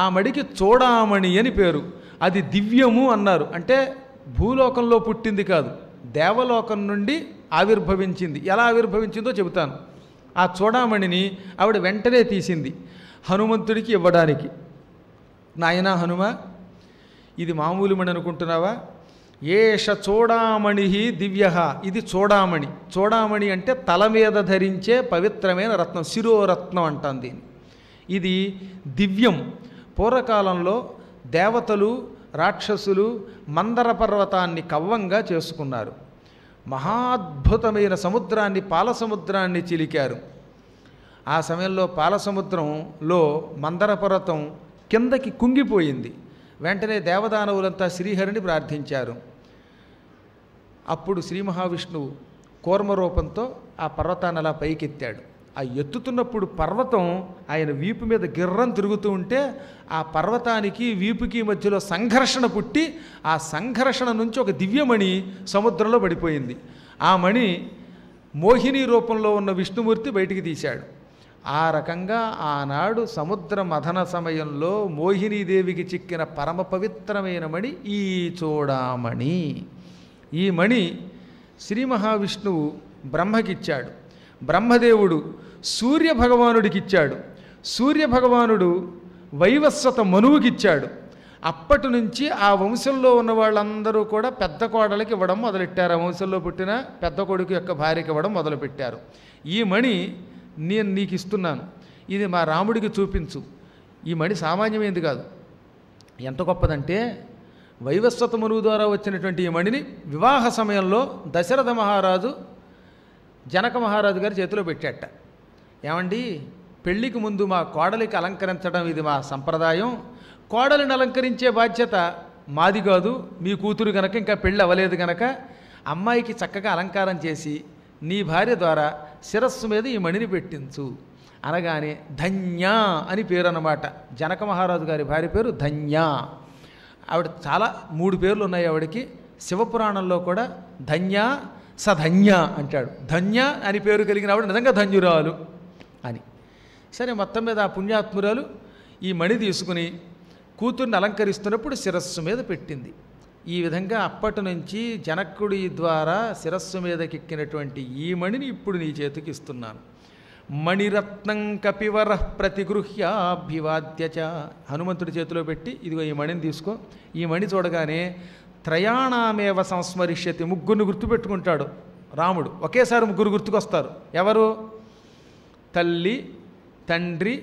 ఆ మడికి చూడామణి అని పేరు అది దివ్యము అన్నారు అంటే భూలోకంలో పుట్టింది కాదు దేవలోకం నుండి ఆవిర్భవించింది ఎలా ఆవిర్భవించిందో చెబుతాను ఆ చూడామణిని ఆవిడ వెంటనే తీసింది హనుమంతుడికి ఇవ్వడానికి నాయనా హనుమ ఇది మామూలు మణి అనుకుంటున్నావా ఏష చూడామణి దివ్య ఇది చూడామణి చూడామణి అంటే తల మీద ధరించే పవిత్రమైన రత్నం శిరోరత్నం అంటాం దీన్ని ఇది దివ్యం పూర్వకాలంలో దేవతలు రాక్షసులు మందర పర్వతాన్ని కవ్వంగా చేసుకున్నారు మహాద్భుతమైన సముద్రాన్ని పాలసముద్రాన్ని చిలికారు ఆ సమయంలో పాలసముద్రంలో మందర పర్వతం కిందకి కుంగిపోయింది వెంటనే దేవదానవులంతా శ్రీహరిని ప్రార్థించారు అప్పుడు శ్రీ మహావిష్ణువు కోర్మరూపంతో ఆ పర్వతాన్ని అలా పైకెత్తాడు ఆ ఎత్తుతున్నప్పుడు పర్వతం ఆయన వీపు మీద గిర్రం తిరుగుతూ ఉంటే ఆ పర్వతానికి వీపుకి మధ్యలో సంఘర్షణ పుట్టి ఆ సంఘర్షణ నుంచి ఒక దివ్యమణి సముద్రంలో పడిపోయింది ఆ మణి మోహిని రూపంలో ఉన్న విష్ణుమూర్తి బయటికి తీశాడు ఆ రకంగా ఆనాడు సముద్ర మథన సమయంలో మోహినీదేవికి చిక్కిన పరమ పవిత్రమైన మణి ఈ చూడామణి ఈ మణి శ్రీ మహావిష్ణువు బ్రహ్మకిచ్చాడు బ్రహ్మదేవుడు సూర్యభగవానుడికిచ్చాడు సూర్యభగవానుడు వైవస్వత మనువుకిచ్చాడు అప్పటి నుంచి ఆ వంశంలో ఉన్న వాళ్ళందరూ కూడా పెద్ద కోడలకి ఇవ్వడం మొదలెట్టారు ఆ వంశంలో పుట్టిన పెద్ద కొడుకు యొక్క భార్యకి ఇవ్వడం మొదలుపెట్టారు ఈ మణి నేను నీకు ఇస్తున్నాను ఇది మా రాముడికి చూపించు ఈ మణి సామాన్యమైంది కాదు ఎంత గొప్పదంటే వైవస్వత మునుగు ద్వారా వచ్చినటువంటి ఈ మణిని వివాహ సమయంలో దశరథ మహారాజు జనక మహారాజు గారి చేతిలో పెట్టాట ఏమండి పెళ్లికి ముందు మా కోడలికి అలంకరించడం ఇది మా సంప్రదాయం కోడలిని అలంకరించే బాధ్యత మాది కాదు మీ కూతురు గనక ఇంకా పెళ్ళి అవ్వలేదు గనక అమ్మాయికి చక్కగా అలంకారం చేసి నీ భార్య ద్వారా శిరస్సు మీద ఈ మణిని పెట్టించు అనగానే ధన్య అని పేరు అన్నమాట జనక మహారాజు గారి భార్య పేరు ధన్యా ఆవిడ చాలా మూడు పేర్లు ఉన్నాయి ఆవిడకి శివపురాణంలో కూడా ధన్య సధన్య అంటాడు ధన్య అని పేరు కలిగిన ఆవిడ నిజంగా ధన్యురాలు అని సరే మొత్తం మీద ఆ పుణ్యాత్మురాలు ఈ మణి తీసుకుని కూతుర్ని అలంకరిస్తున్నప్పుడు శిరస్సు మీద పెట్టింది ఈ విధంగా అప్పటి నుంచి జనకుడి ద్వారా శిరస్సు మీదకెక్కినటువంటి ఈ మణిని ఇప్పుడు నీ చేతికి ఇస్తున్నాను మణిరత్నం కపివర ప్రతిగృహ్యాభివాద్య హనుమంతుడి చేతిలో పెట్టి ఇదిగో ఈ మణిని తీసుకో ఈ మణి చూడగానే త్రయాణామేవ సంస్మరిష్యతి ముగ్గురిని గుర్తుపెట్టుకుంటాడు రాముడు ఒకేసారి ముగ్గురు గుర్తుకొస్తారు ఎవరు తల్లి తండ్రి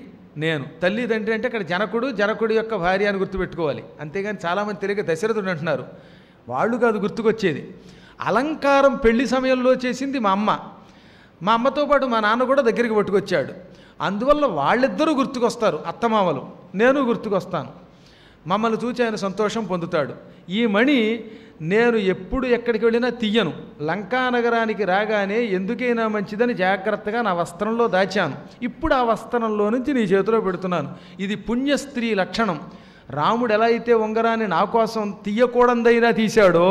నేను తల్లి తండ్రి అంటే అక్కడ జనకుడు జనకుడు యొక్క భార్య అని గుర్తుపెట్టుకోవాలి అంతేగాని చాలామంది తిరిగి దశరథుడు అంటున్నారు వాళ్ళు కాదు గుర్తుకొచ్చేది అలంకారం పెళ్లి సమయంలో చేసింది మా అమ్మ మా అమ్మతో పాటు మా నాన్న కూడా దగ్గరికి పట్టుకొచ్చాడు అందువల్ల వాళ్ళిద్దరూ గుర్తుకొస్తారు అత్తమామలు నేను గుర్తుకొస్తాను మమ్మల్ని చూచి ఆయన సంతోషం పొందుతాడు ఈ మణి నేను ఎప్పుడు ఎక్కడికి వెళ్ళినా తీయను లంకానగరానికి రాగానే ఎందుకైనా మంచిదని జాగ్రత్తగా నా వస్త్రంలో దాచాను ఇప్పుడు ఆ వస్త్రంలో నుంచి నీ చేతిలో పెడుతున్నాను ఇది పుణ్య స్త్రీ లక్షణం రాముడు ఎలా అయితే ఉంగరాన్ని నా కోసం తీయకూడదైనా తీశాడో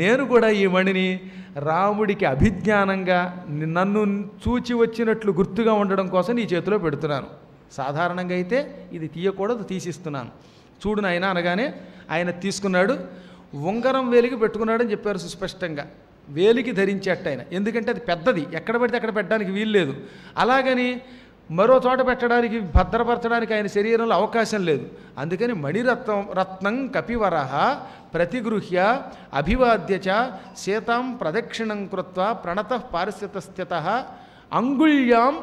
నేను కూడా ఈ మణిని రాముడికి అభిజ్ఞానంగా నన్ను చూచి వచ్చినట్లు గుర్తుగా ఉండడం కోసం నీ చేతిలో పెడుతున్నాను సాధారణంగా అయితే ఇది తీయకూడదు తీసిస్తున్నాను చూడు నాయన అనగానే ఆయన తీసుకున్నాడు ఉంగరం వేలికి పెట్టుకున్నాడని చెప్పారు సుస్పష్టంగా వేలికి ధరించేట ఆయన ఎందుకంటే అది పెద్దది ఎక్కడ పెడితే అక్కడ పెట్టడానికి వీలు లేదు అలాగని మరో చోట పెట్టడానికి భద్రపరచడానికి ఆయన శరీరంలో అవకాశం లేదు అందుకని మణిరత్నం రత్నం కపివర ప్రతిగృహ్య అభివాద్య సీతాం ప్రదక్షిణం కృత్వ ప్రణత పారిశ్యతస్థిత అంగుళ్యాం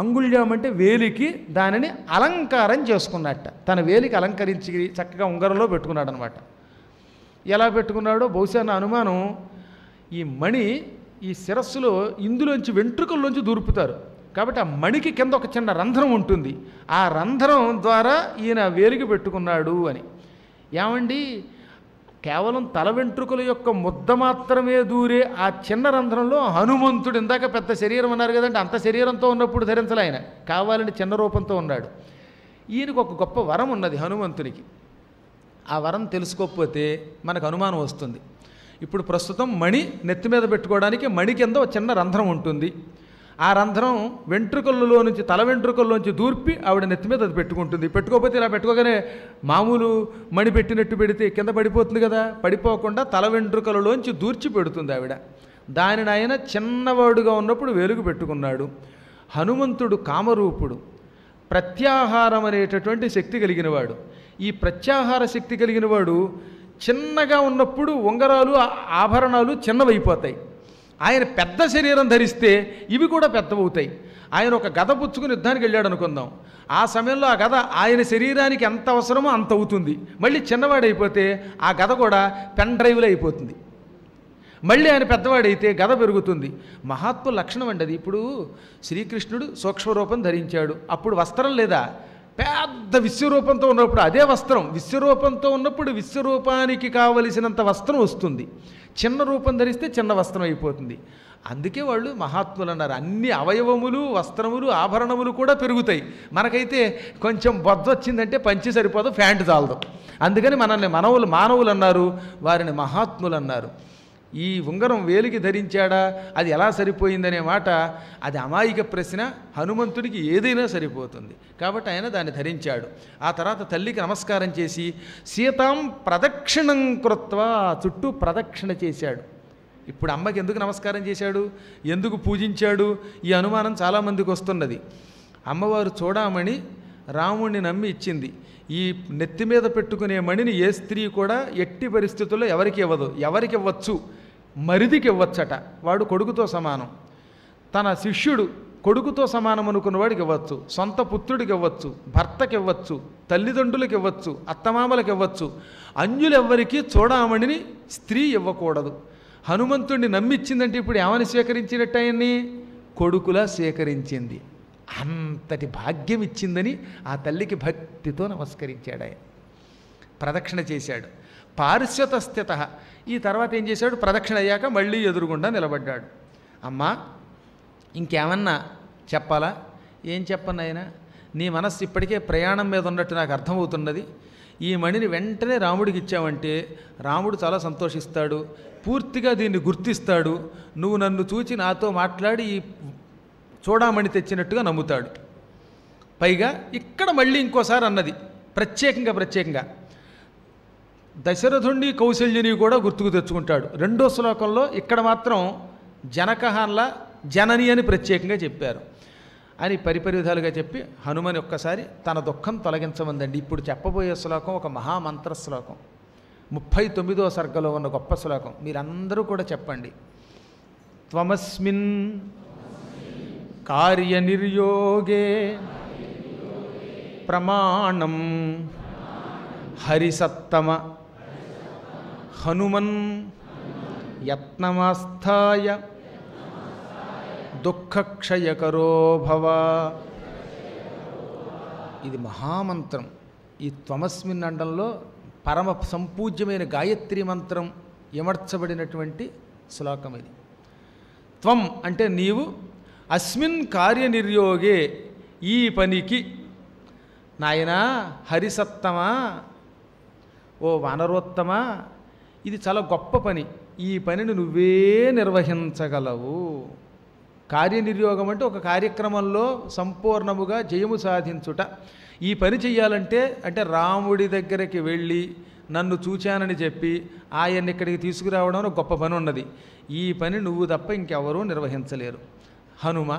అంగుళ్యాం అంటే వేలికి దానిని అలంకారం చేసుకున్నట్ట తన వేలికి అలంకరించి చక్కగా ఉంగరంలో పెట్టుకున్నాడు అనమాట ఎలా పెట్టుకున్నాడో బహుశా నా అనుమానం ఈ మణి ఈ శిరస్సులో ఇందులోంచి వెంట్రుకల్లోంచి దూర్పుతారు కాబట్టి ఆ మణికి కింద ఒక చిన్న రంధ్రం ఉంటుంది ఆ రంధ్రం ద్వారా ఈయన వేలికి పెట్టుకున్నాడు అని ఏమండి కేవలం తల వెంట్రుకల యొక్క ముద్ద మాత్రమే దూరే ఆ చిన్న రంధ్రంలో హనుమంతుడు ఇందాక పెద్ద శరీరం అన్నారు కదంటే అంత శరీరంతో ఉన్నప్పుడు ధరించలే ఆయన కావాలని చిన్న రూపంతో ఉన్నాడు ఈయనకు ఒక గొప్ప వరం ఉన్నది హనుమంతునికి ఆ వరం తెలుసుకోకపోతే మనకు అనుమానం వస్తుంది ఇప్పుడు ప్రస్తుతం మణి నెత్తి మీద పెట్టుకోవడానికి మణి కింద చిన్న రంధ్రం ఉంటుంది ఆ రంధ్రం వెంట్రుకల్లో నుంచి తల వెంట్రుకల్లోంచి దూర్పి ఆవిడ నెత్తి మీద అది పెట్టుకుంటుంది పెట్టుకోకపోతే ఇలా పెట్టుకోగానే మామూలు మణి పెట్టినట్టు పెడితే కింద పడిపోతుంది కదా పడిపోకుండా తల వెంట్రుకలలోంచి దూర్చి పెడుతుంది ఆవిడ దానిని ఆయన చిన్నవాడుగా ఉన్నప్పుడు వెలుగు పెట్టుకున్నాడు హనుమంతుడు కామరూపుడు ప్రత్యాహారం అనేటటువంటి శక్తి కలిగినవాడు ఈ ప్రత్యాహార శక్తి కలిగినవాడు చిన్నగా ఉన్నప్పుడు ఉంగరాలు ఆభరణాలు చిన్నవైపోతాయి ఆయన పెద్ద శరీరం ధరిస్తే ఇవి కూడా పెద్దవవుతాయి ఆయన ఒక గద పుచ్చుకుని యుద్ధానికి వెళ్ళాడు అనుకుందాం ఆ సమయంలో ఆ గద ఆయన శరీరానికి ఎంత అవసరమో అంత అవుతుంది మళ్ళీ చిన్నవాడైపోతే ఆ గద కూడా పెన్ డ్రైవ్లో అయిపోతుంది మళ్ళీ ఆయన పెద్దవాడైతే గద పెరుగుతుంది మహాత్మ లక్షణం అండి అది ఇప్పుడు శ్రీకృష్ణుడు సూక్ష్మరూపం ధరించాడు అప్పుడు వస్త్రం లేదా పెద్ద విశ్వరూపంతో ఉన్నప్పుడు అదే వస్త్రం విశ్వరూపంతో ఉన్నప్పుడు విశ్వరూపానికి కావలసినంత వస్త్రం వస్తుంది చిన్న రూపం ధరిస్తే చిన్న వస్త్రం అయిపోతుంది అందుకే వాళ్ళు మహాత్ములు అన్నారు అన్ని అవయవములు వస్త్రములు ఆభరణములు కూడా పెరుగుతాయి మనకైతే కొంచెం బొద్ద వచ్చిందంటే పంచి సరిపోదు ఫ్యాంట్ చాలదు అందుకని మనల్ని మనవులు మానవులు అన్నారు వారిని మహాత్ములు అన్నారు ఈ ఉంగరం వేలికి ధరించాడా అది ఎలా సరిపోయిందనే మాట అది అమాయిక ప్రశ్న హనుమంతుడికి ఏదైనా సరిపోతుంది కాబట్టి ఆయన దాన్ని ధరించాడు ఆ తర్వాత తల్లికి నమస్కారం చేసి సీతాం ప్రదక్షిణం కృత్వ చుట్టూ ప్రదక్షిణ చేశాడు ఇప్పుడు అమ్మకి ఎందుకు నమస్కారం చేశాడు ఎందుకు పూజించాడు ఈ అనుమానం చాలామందికి వస్తున్నది అమ్మవారు చూడమని రాముణ్ణి నమ్మి ఇచ్చింది ఈ నెత్తి మీద పెట్టుకునే మణిని ఏ స్త్రీ కూడా ఎట్టి పరిస్థితుల్లో ఎవరికి ఇవ్వదు ఎవరికి ఇవ్వచ్చు మరిదికి ఇవ్వచ్చట వాడు కొడుకుతో సమానం తన శిష్యుడు కొడుకుతో సమానం అనుకున్న వాడికి ఇవ్వచ్చు సొంత పుత్రుడికి ఇవ్వచ్చు భర్తకి ఇవ్వచ్చు తల్లిదండ్రులకు ఇవ్వచ్చు అత్తమామలకు ఇవ్వచ్చు అంజులెవ్వరికీ చూడామణిని స్త్రీ ఇవ్వకూడదు హనుమంతుడిని నమ్మిచ్చిందంటే ఇప్పుడు ఏమని స్వీకరించినట్టు ఆయన్ని కొడుకులా స్వీకరించింది అంతటి భాగ్యం ఇచ్చిందని ఆ తల్లికి భక్తితో నమస్కరించాడు ఆయన ప్రదక్షిణ చేశాడు పారిశ్యత స్థిత ఈ తర్వాత ఏం చేశాడు ప్రదక్షిణ అయ్యాక మళ్ళీ ఎదురుగుండా నిలబడ్డాడు అమ్మా ఇంకేమన్నా చెప్పాలా ఏం చెప్పన్నాయన నీ మనస్సు ఇప్పటికే ప్రయాణం మీద ఉన్నట్టు నాకు అర్థమవుతున్నది ఈ మణిని వెంటనే రాముడికి ఇచ్చావంటే రాముడు చాలా సంతోషిస్తాడు పూర్తిగా దీన్ని గుర్తిస్తాడు నువ్వు నన్ను చూచి నాతో మాట్లాడి ఈ చూడామణి తెచ్చినట్టుగా నమ్ముతాడు పైగా ఇక్కడ మళ్ళీ ఇంకోసారి అన్నది ప్రత్యేకంగా ప్రత్యేకంగా దశరథుండి కౌశల్యుని కూడా గుర్తుకు తెచ్చుకుంటాడు రెండో శ్లోకంలో ఇక్కడ మాత్రం జనకహాన్ల జనని అని ప్రత్యేకంగా చెప్పారు అని పరిపరివిధాలుగా చెప్పి హనుమని ఒక్కసారి తన దుఃఖం తొలగించమందండి ఇప్పుడు చెప్పబోయే శ్లోకం ఒక మహామంత్ర శ్లోకం ముప్పై తొమ్మిదో సర్గలో ఉన్న గొప్ప శ్లోకం మీరందరూ కూడా చెప్పండి త్వమస్మిన్ కార్యనిర్యోగే ప్రమాణం హరిసత్తమ హనుమన్ యత్నమాస్థాయ దుఃఖక్షయకరో భవ ఇది మహామంత్రం ఈ త్వమస్మిన్ అండంలో పరమ సంపూజ్యమైన గాయత్రి మంత్రం ఇమర్చబడినటువంటి శ్లోకం ఇది త్వం అంటే నీవు అస్మిన్ కార్యనిర్యోగే ఈ పనికి నాయనా హరిసత్తమా ఓ వానరోత్తమా ఇది చాలా గొప్ప పని ఈ పనిని నువ్వే నిర్వహించగలవు కార్యనిర్యోగం అంటే ఒక కార్యక్రమంలో సంపూర్ణముగా జయము సాధించుట ఈ పని చెయ్యాలంటే అంటే రాముడి దగ్గరికి వెళ్ళి నన్ను చూచానని చెప్పి ఆయన్ని ఇక్కడికి తీసుకురావడం గొప్ప పని ఉన్నది ఈ పని నువ్వు తప్ప ఇంకెవరూ నిర్వహించలేరు హనుమ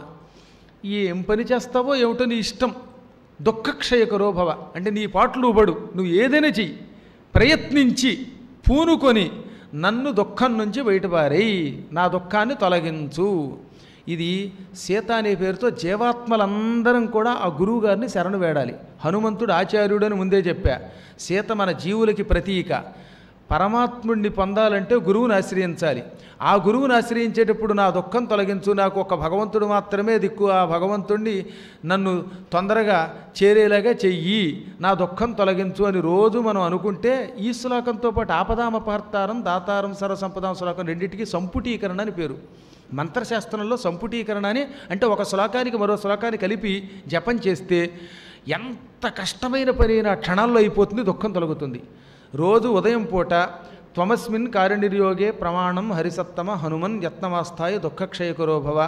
ఏం పని చేస్తావో ఏమిటో నీ ఇష్టం దుఃఖక్షయకరో భవ అంటే నీ పాటలు పడు నువ్వు ఏదైనా చెయ్యి ప్రయత్నించి పూనుకొని నన్ను దుఃఖం నుంచి బయటపారేయి నా దుఃఖాన్ని తొలగించు ఇది సీత అనే పేరుతో జీవాత్మలందరం కూడా ఆ గురువుగారిని శరణు వేడాలి హనుమంతుడు ఆచార్యుడు అని ముందే చెప్పా సీత మన జీవులకి ప్రతీక పరమాత్ముడిని పొందాలంటే గురువుని ఆశ్రయించాలి ఆ గురువుని ఆశ్రయించేటప్పుడు నా దుఃఖం తొలగించు నాకు ఒక భగవంతుడు మాత్రమే దిక్కు ఆ భగవంతుణ్ణి నన్ను తొందరగా చేరేలాగా చెయ్యి నా దుఃఖం తొలగించు అని రోజు మనం అనుకుంటే ఈ శ్లోకంతో పాటు ఆపదామ పార్తారం దాతారం సరసంపదాం శ్లోకం రెండింటికి సంపుటీకరణ అని పేరు మంత్రశాస్త్రంలో సంపుటీకరణ అని అంటే ఒక శ్లోకానికి మరో శ్లోకాన్ని కలిపి జపం చేస్తే ఎంత కష్టమైన పని అయినా క్షణాల్లో అయిపోతుంది దుఃఖం తొలగుతుంది రోజు ఉదయం పూట త్వమస్మిన్ కారునిర్యోగే ప్రమాణం హరిసత్తమ హనుమన్ యత్నమాస్థాయ భవ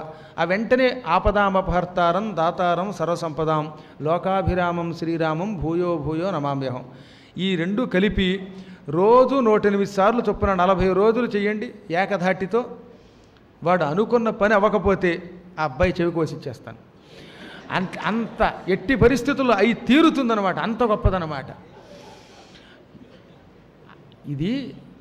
ఆ వెంటనే ఆపదామపహర్తారం దాతారం సర్వసంపదాం లోకాభిరామం శ్రీరామం భూయో భూయో నమామ్యహం ఈ రెండు కలిపి రోజు నూటెనిమిది సార్లు చొప్పున నలభై రోజులు చేయండి ఏకధాటితో వాడు అనుకున్న పని అవ్వకపోతే ఆ అబ్బాయి చెవి కోసిచ్చేస్తాను అంత అంత ఎట్టి పరిస్థితుల్లో అయి తీరుతుందనమాట అంత గొప్పదనమాట ఇది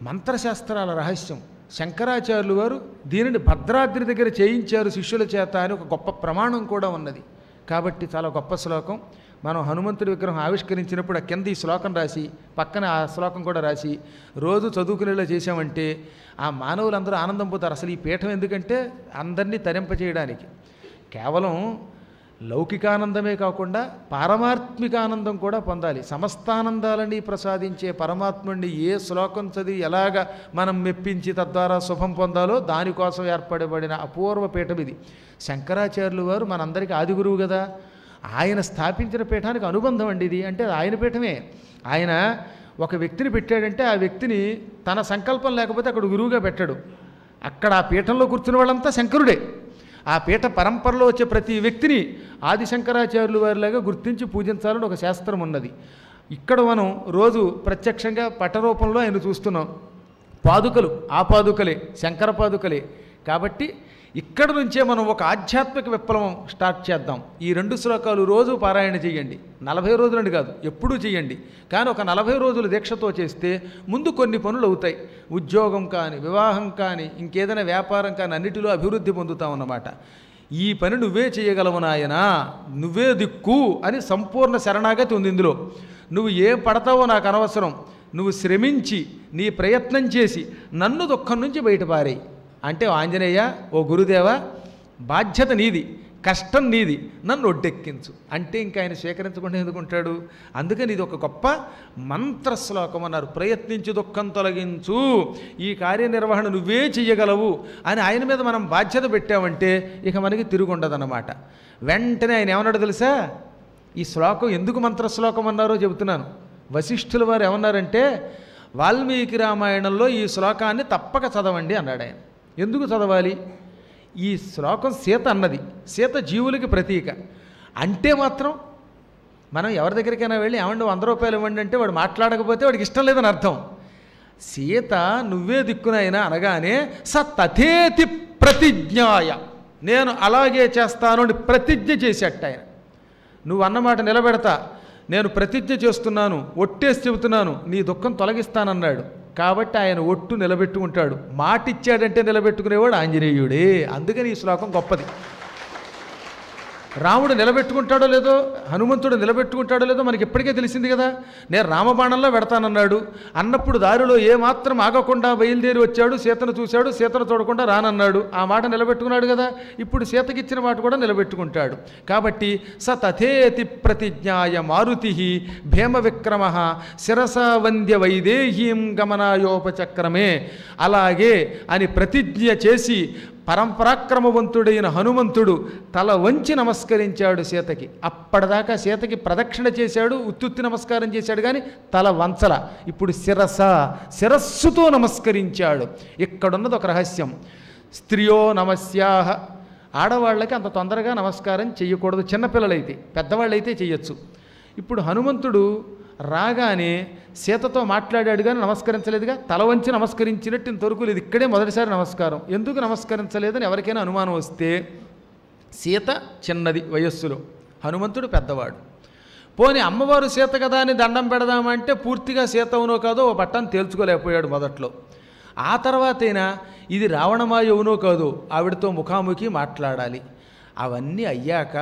మంత్రశాస్త్రాల రహస్యం శంకరాచార్యులు వారు దీనిని భద్రాద్రి దగ్గర చేయించారు శిష్యుల చేత అని ఒక గొప్ప ప్రమాణం కూడా ఉన్నది కాబట్టి చాలా గొప్ప శ్లోకం మనం హనుమంతుడి విగ్రహం ఆవిష్కరించినప్పుడు ఆ కింద ఈ శ్లోకం రాసి పక్కన ఆ శ్లోకం కూడా రాసి రోజు చదువుకునేలా చేసామంటే ఆ మానవులందరూ ఆనందం పోతారు అసలు ఈ పీఠం ఎందుకంటే అందరినీ తరింపచేయడానికి కేవలం లౌకికానందమే కాకుండా పారమాత్మిక ఆనందం కూడా పొందాలి సమస్తానందాలని ప్రసాదించే పరమాత్ముడిని ఏ శ్లోకం చదివి ఎలాగ మనం మెప్పించి తద్వారా శుభం పొందాలో దానికోసం ఏర్పడబడిన అపూర్వ పీఠం ఇది శంకరాచార్యులు వారు మనందరికీ ఆదిగురువు కదా ఆయన స్థాపించిన పీఠానికి అనుబంధం అండి ఇది అంటే ఆయన పీఠమే ఆయన ఒక వ్యక్తిని పెట్టాడంటే ఆ వ్యక్తిని తన సంకల్పం లేకపోతే అక్కడ గురువుగా పెట్టాడు అక్కడ ఆ పీఠంలో కూర్చున్న వాళ్ళంతా శంకరుడే ఆ పీఠ పరంపరలో వచ్చే ప్రతి వ్యక్తిని ఆదిశంకరాచార్యులు వారిలాగా గుర్తించి పూజించాలని ఒక శాస్త్రం ఉన్నది ఇక్కడ మనం రోజు ప్రత్యక్షంగా పటరూపంలో ఆయన చూస్తున్నాం పాదుకలు ఆ పాదుకలే శంకర పాదుకలే కాబట్టి ఇక్కడ నుంచే మనం ఒక ఆధ్యాత్మిక విప్లవం స్టార్ట్ చేద్దాం ఈ రెండు శ్లోకాలు రోజు పారాయణ చేయండి నలభై రోజులండి కాదు ఎప్పుడూ చేయండి కానీ ఒక నలభై రోజులు దీక్షతో చేస్తే ముందు కొన్ని పనులు అవుతాయి ఉద్యోగం కానీ వివాహం కానీ ఇంకేదైనా వ్యాపారం కానీ అన్నిటిలో అభివృద్ధి పొందుతామన్నమాట ఈ పని నువ్వే చేయగలవు నాయనా నువ్వే దిక్కు అని సంపూర్ణ శరణాగతి ఉంది ఇందులో నువ్వు ఏం పడతావో నాకు అనవసరం నువ్వు శ్రమించి నీ ప్రయత్నం చేసి నన్ను దుఃఖం నుంచి బయటపారాయి అంటే ఆంజనేయ ఓ గురుదేవ బాధ్యత నీది కష్టం నీది నన్ను ఒడ్డెక్కించు అంటే ఇంకా ఆయన స్వీకరించకుండా ఎందుకుంటాడు అందుకని ఇది ఒక గొప్ప మంత్రశ్లోకం అన్నారు ప్రయత్నించి దుఃఖం తొలగించు ఈ కార్యనిర్వహణ నువ్వే చెయ్యగలవు అని ఆయన మీద మనం బాధ్యత పెట్టామంటే ఇక మనకి తిరుగుండదన్నమాట వెంటనే ఆయన ఏమన్నాడు తెలుసా ఈ శ్లోకం ఎందుకు మంత్రశ్లోకం అన్నారో చెబుతున్నాను వశిష్ఠుల వారు ఏమన్నారంటే వాల్మీకి రామాయణంలో ఈ శ్లోకాన్ని తప్పక చదవండి అన్నాడు ఆయన ఎందుకు చదవాలి ఈ శ్లోకం సీత అన్నది సీత జీవులకి ప్రతీక అంటే మాత్రం మనం ఎవరి దగ్గరికైనా వెళ్ళి ఏమండి వంద రూపాయలు ఇవ్వండి అంటే వాడు మాట్లాడకపోతే వాడికి ఇష్టం లేదని అర్థం సీత నువ్వే దిక్కునైనా అనగానే స తథేతి ప్రతిజ్ఞాయ నేను అలాగే చేస్తాను అని ప్రతిజ్ఞ చేసేట ఆయన నువ్వు అన్నమాట నిలబెడతా నేను ప్రతిజ్ఞ చేస్తున్నాను ఒట్టేసి చెబుతున్నాను నీ దుఃఖం తొలగిస్తానన్నాడు కాబట్టి ఆయన ఒట్టు నిలబెట్టుకుంటాడు మాటిచ్చాడంటే నిలబెట్టుకునేవాడు ఆంజనేయుడే అందుకని ఈ శ్లోకం గొప్పది రాముడు నిలబెట్టుకుంటాడో లేదో హనుమంతుడు నిలబెట్టుకుంటాడో లేదో మనకి ఇప్పటికే తెలిసింది కదా నేను రామబాణంలో పెడతానన్నాడు అన్నప్పుడు దారిలో ఏమాత్రం ఆగకుండా బయలుదేరి వచ్చాడు సీతను చూశాడు సీతను చూడకుండా రానన్నాడు ఆ మాట నిలబెట్టుకున్నాడు కదా ఇప్పుడు సీతకిచ్చిన మాట కూడా నిలబెట్టుకుంటాడు కాబట్టి స తథేతి ప్రతిజ్ఞాయ మారుతి భీమ విక్రమ శిరసవంద్య వైదేహీం గమనాయోపచక్రమే అలాగే అని ప్రతిజ్ఞ చేసి పరంపరాక్రమవంతుడైన హనుమంతుడు తల వంచి నమస్కరించాడు సీతకి అప్పటిదాకా సీతకి ప్రదక్షిణ చేశాడు ఉత్తుత్తి నమస్కారం చేశాడు కానీ తల వంచల ఇప్పుడు శిరస శిరస్సుతో నమస్కరించాడు ఇక్కడున్నది ఒక రహస్యం స్త్రియో నమస్యాహ ఆడవాళ్ళకి అంత తొందరగా నమస్కారం చేయకూడదు చిన్నపిల్లలైతే పెద్దవాళ్ళైతే చేయొచ్చు ఇప్పుడు హనుమంతుడు రాగానే సీతతో మాట్లాడాడు కానీ నమస్కరించలేదుగా తల వంచి నమస్కరించినట్టు ఇంతవరకు లేదు ఇక్కడే మొదటిసారి నమస్కారం ఎందుకు నమస్కరించలేదని ఎవరికైనా అనుమానం వస్తే సీత చిన్నది వయస్సులో హనుమంతుడు పెద్దవాడు పోని అమ్మవారు సీత కదా అని దండం పెడదామంటే పూర్తిగా సీత అవునో కాదో ఓ పట్టం తేల్చుకోలేకపోయాడు మొదట్లో ఆ తర్వాతైనా ఇది రావణమాయవునో అవునో కాదు ఆవిడతో ముఖాముఖి మాట్లాడాలి అవన్నీ అయ్యాక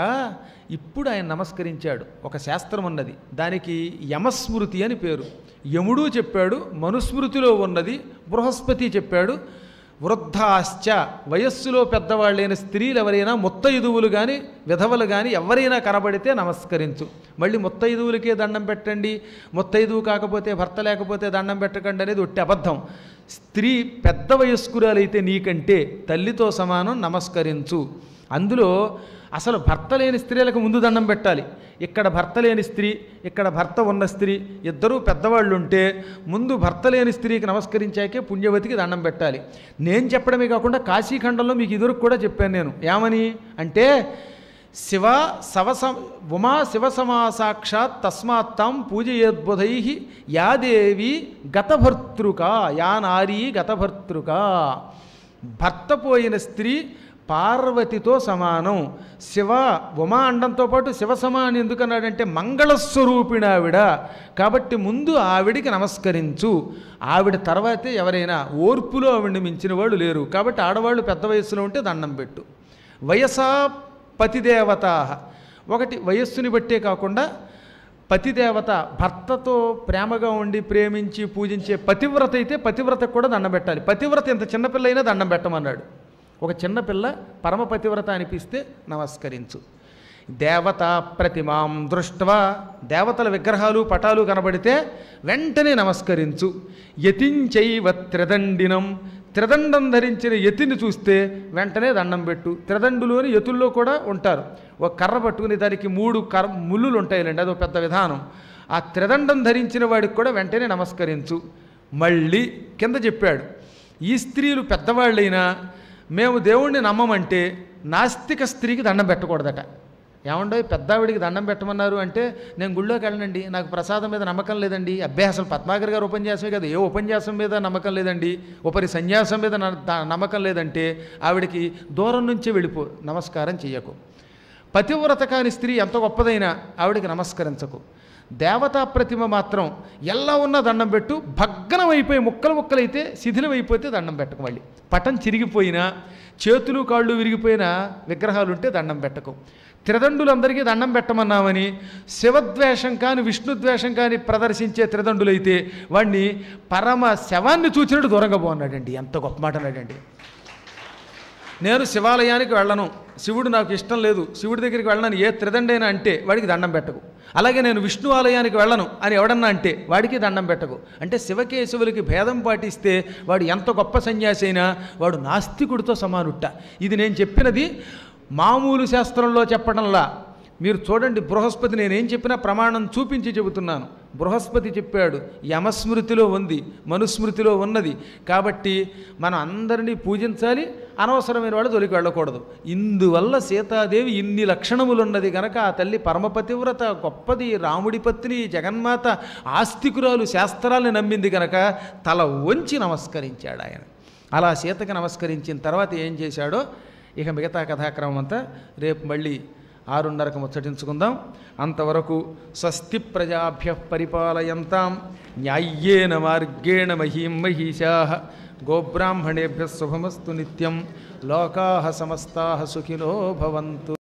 ఇప్పుడు ఆయన నమస్కరించాడు ఒక శాస్త్రం ఉన్నది దానికి యమస్మృతి అని పేరు యముడు చెప్పాడు మనుస్మృతిలో ఉన్నది బృహస్పతి చెప్పాడు వృద్ధాశ్చ వయస్సులో పెద్దవాళ్ళైన స్త్రీలు ఎవరైనా ముత్తయిదువులు కానీ విధవలు కానీ ఎవరైనా కనబడితే నమస్కరించు మళ్ళీ ముత్తయిదువులకే దండం పెట్టండి ముత్తైదువు కాకపోతే భర్త లేకపోతే దండం పెట్టకండి అనేది ఒట్టి అబద్ధం స్త్రీ పెద్ద వయస్కురాలైతే నీకంటే తల్లితో సమానం నమస్కరించు అందులో అసలు భర్త లేని స్త్రీలకు ముందు దండం పెట్టాలి ఇక్కడ భర్త లేని స్త్రీ ఇక్కడ భర్త ఉన్న స్త్రీ ఇద్దరూ పెద్దవాళ్ళు ఉంటే ముందు భర్త లేని స్త్రీకి నమస్కరించాకే పుణ్యవతికి దండం పెట్టాలి నేను చెప్పడమే కాకుండా కాశీఖండంలో మీకు ఇదురు కూడా చెప్పాను నేను ఏమని అంటే శివ సవస ఉమా సమాసాక్షాత్ తస్మాత్ తాం పూజయద్బుధై యా దేవి గతభర్తృక యా నారీ గతభర్తృక భర్త పోయిన స్త్రీ పార్వతితో సమానం శివ ఉమా అండంతో పాటు శివ సమానం ఎందుకన్నాడంటే మంగళస్వరూపిణ ఆవిడ కాబట్టి ముందు ఆవిడికి నమస్కరించు ఆవిడ తర్వాతే ఎవరైనా ఓర్పులో ఆవిడని మించిన వాళ్ళు లేరు కాబట్టి ఆడవాళ్ళు పెద్ద వయస్సులో ఉంటే దండం పెట్టు వయసా పతిదేవత ఒకటి వయస్సుని బట్టే కాకుండా పతిదేవత భర్తతో ప్రేమగా ఉండి ప్రేమించి పూజించే పతివ్రత అయితే పతివ్రతకు కూడా దండం పెట్టాలి పతివ్రత ఇంత చిన్నపిల్ల అయినా దండం పెట్టమన్నాడు ఒక చిన్నపిల్ల పరమపతివ్రత అనిపిస్తే నమస్కరించు దేవతా ప్రతిమాం దృష్ట దేవతల విగ్రహాలు పటాలు కనబడితే వెంటనే నమస్కరించు యతించైవ త్రిదండినం త్రిదండం ధరించిన యతిని చూస్తే వెంటనే దండం పెట్టు త్రిదండులోని యతుల్లో కూడా ఉంటారు ఒక కర్ర పట్టుకుని దానికి మూడు కర్ర ముళ్ళులు ఉంటాయిలేండి అదొక పెద్ద విధానం ఆ త్రిదండం ధరించిన వాడికి కూడా వెంటనే నమస్కరించు మళ్ళీ కింద చెప్పాడు ఈ స్త్రీలు పెద్దవాళ్ళైనా మేము దేవుణ్ణి నమ్మమంటే నాస్తిక స్త్రీకి దండం పెట్టకూడదట ఏమండో పెద్దావిడికి దండం పెట్టమన్నారు అంటే నేను గుళ్ళోకి వెళ్ళనండి నాకు ప్రసాదం మీద నమ్మకం లేదండి అబ్బే అసలు పద్మాగర్ గారు ఉపన్యాసమే కదా ఏ ఉపన్యాసం మీద నమ్మకం లేదండి ఒకరి సన్యాసం మీద నమ్మకం లేదంటే ఆవిడకి దూరం నుంచి వెళ్ళిపో నమస్కారం చేయకు పతివ్రత కాని స్త్రీ ఎంత గొప్పదైనా ఆవిడికి నమస్కరించకు దేవతా ప్రతిమ మాత్రం ఎలా ఉన్నా దండం పెట్టు భగ్నం అయిపోయి ముక్కలు ముక్కలైతే శిథిలం అయిపోతే దండం పెట్టకు మళ్ళీ పటం చిరిగిపోయినా చేతులు కాళ్ళు విరిగిపోయినా విగ్రహాలు ఉంటే దండం పెట్టకు త్రిదండులందరికీ దండం పెట్టమన్నామని శివద్వేషం కాని విష్ణుద్వేషం కానీ ప్రదర్శించే త్రిదండులైతే వాడిని పరమ శవాన్ని చూచినట్టు దూరంగా బాగున్నాడండి ఎంత గొప్ప మాట అన్నాడండి నేను శివాలయానికి వెళ్ళను శివుడు నాకు ఇష్టం లేదు శివుడి దగ్గరికి వెళ్ళను ఏ త్రిదండైనా అంటే వాడికి దండం పెట్టకు అలాగే నేను విష్ణు ఆలయానికి వెళ్ళను అని ఎవడన్నా అంటే వాడికి దండం పెట్టకు అంటే శివకేశవులకి భేదం పాటిస్తే వాడు ఎంత గొప్ప సన్యాసి అయినా వాడు నాస్తికుడితో సమానుట్ట ఇది నేను చెప్పినది మామూలు శాస్త్రంలో చెప్పడంలా మీరు చూడండి బృహస్పతి నేనేం చెప్పినా ప్రమాణం చూపించి చెబుతున్నాను బృహస్పతి చెప్పాడు యమస్మృతిలో ఉంది మనుస్మృతిలో ఉన్నది కాబట్టి మనం అందరినీ పూజించాలి అనవసరమైన వాళ్ళు తొలికి వెళ్ళకూడదు ఇందువల్ల సీతాదేవి ఇన్ని లక్షణములున్నది గనక ఆ తల్లి పరమపతివ్రత గొప్పది రాముడి పత్ని జగన్మాత ఆస్తికురాలు శాస్త్రాల్ని నమ్మింది గనక తల వంచి నమస్కరించాడు ఆయన అలా సీతకి నమస్కరించిన తర్వాత ఏం చేశాడో ఇక మిగతా కథాక్రమం అంతా రేపు మళ్ళీ ఆరున్నరకు ముచ్చటించుకుందాం అంతవరకు స్వస్తి ప్రజాభ్య పరిపాలయంతాం న్యాయ్యేన మార్గేణ మహీం మహిషా गोब्राह्मणेभ्य शुभमस्तु नित्यं लोकाः समस्ताः सुखिनो भवन्तु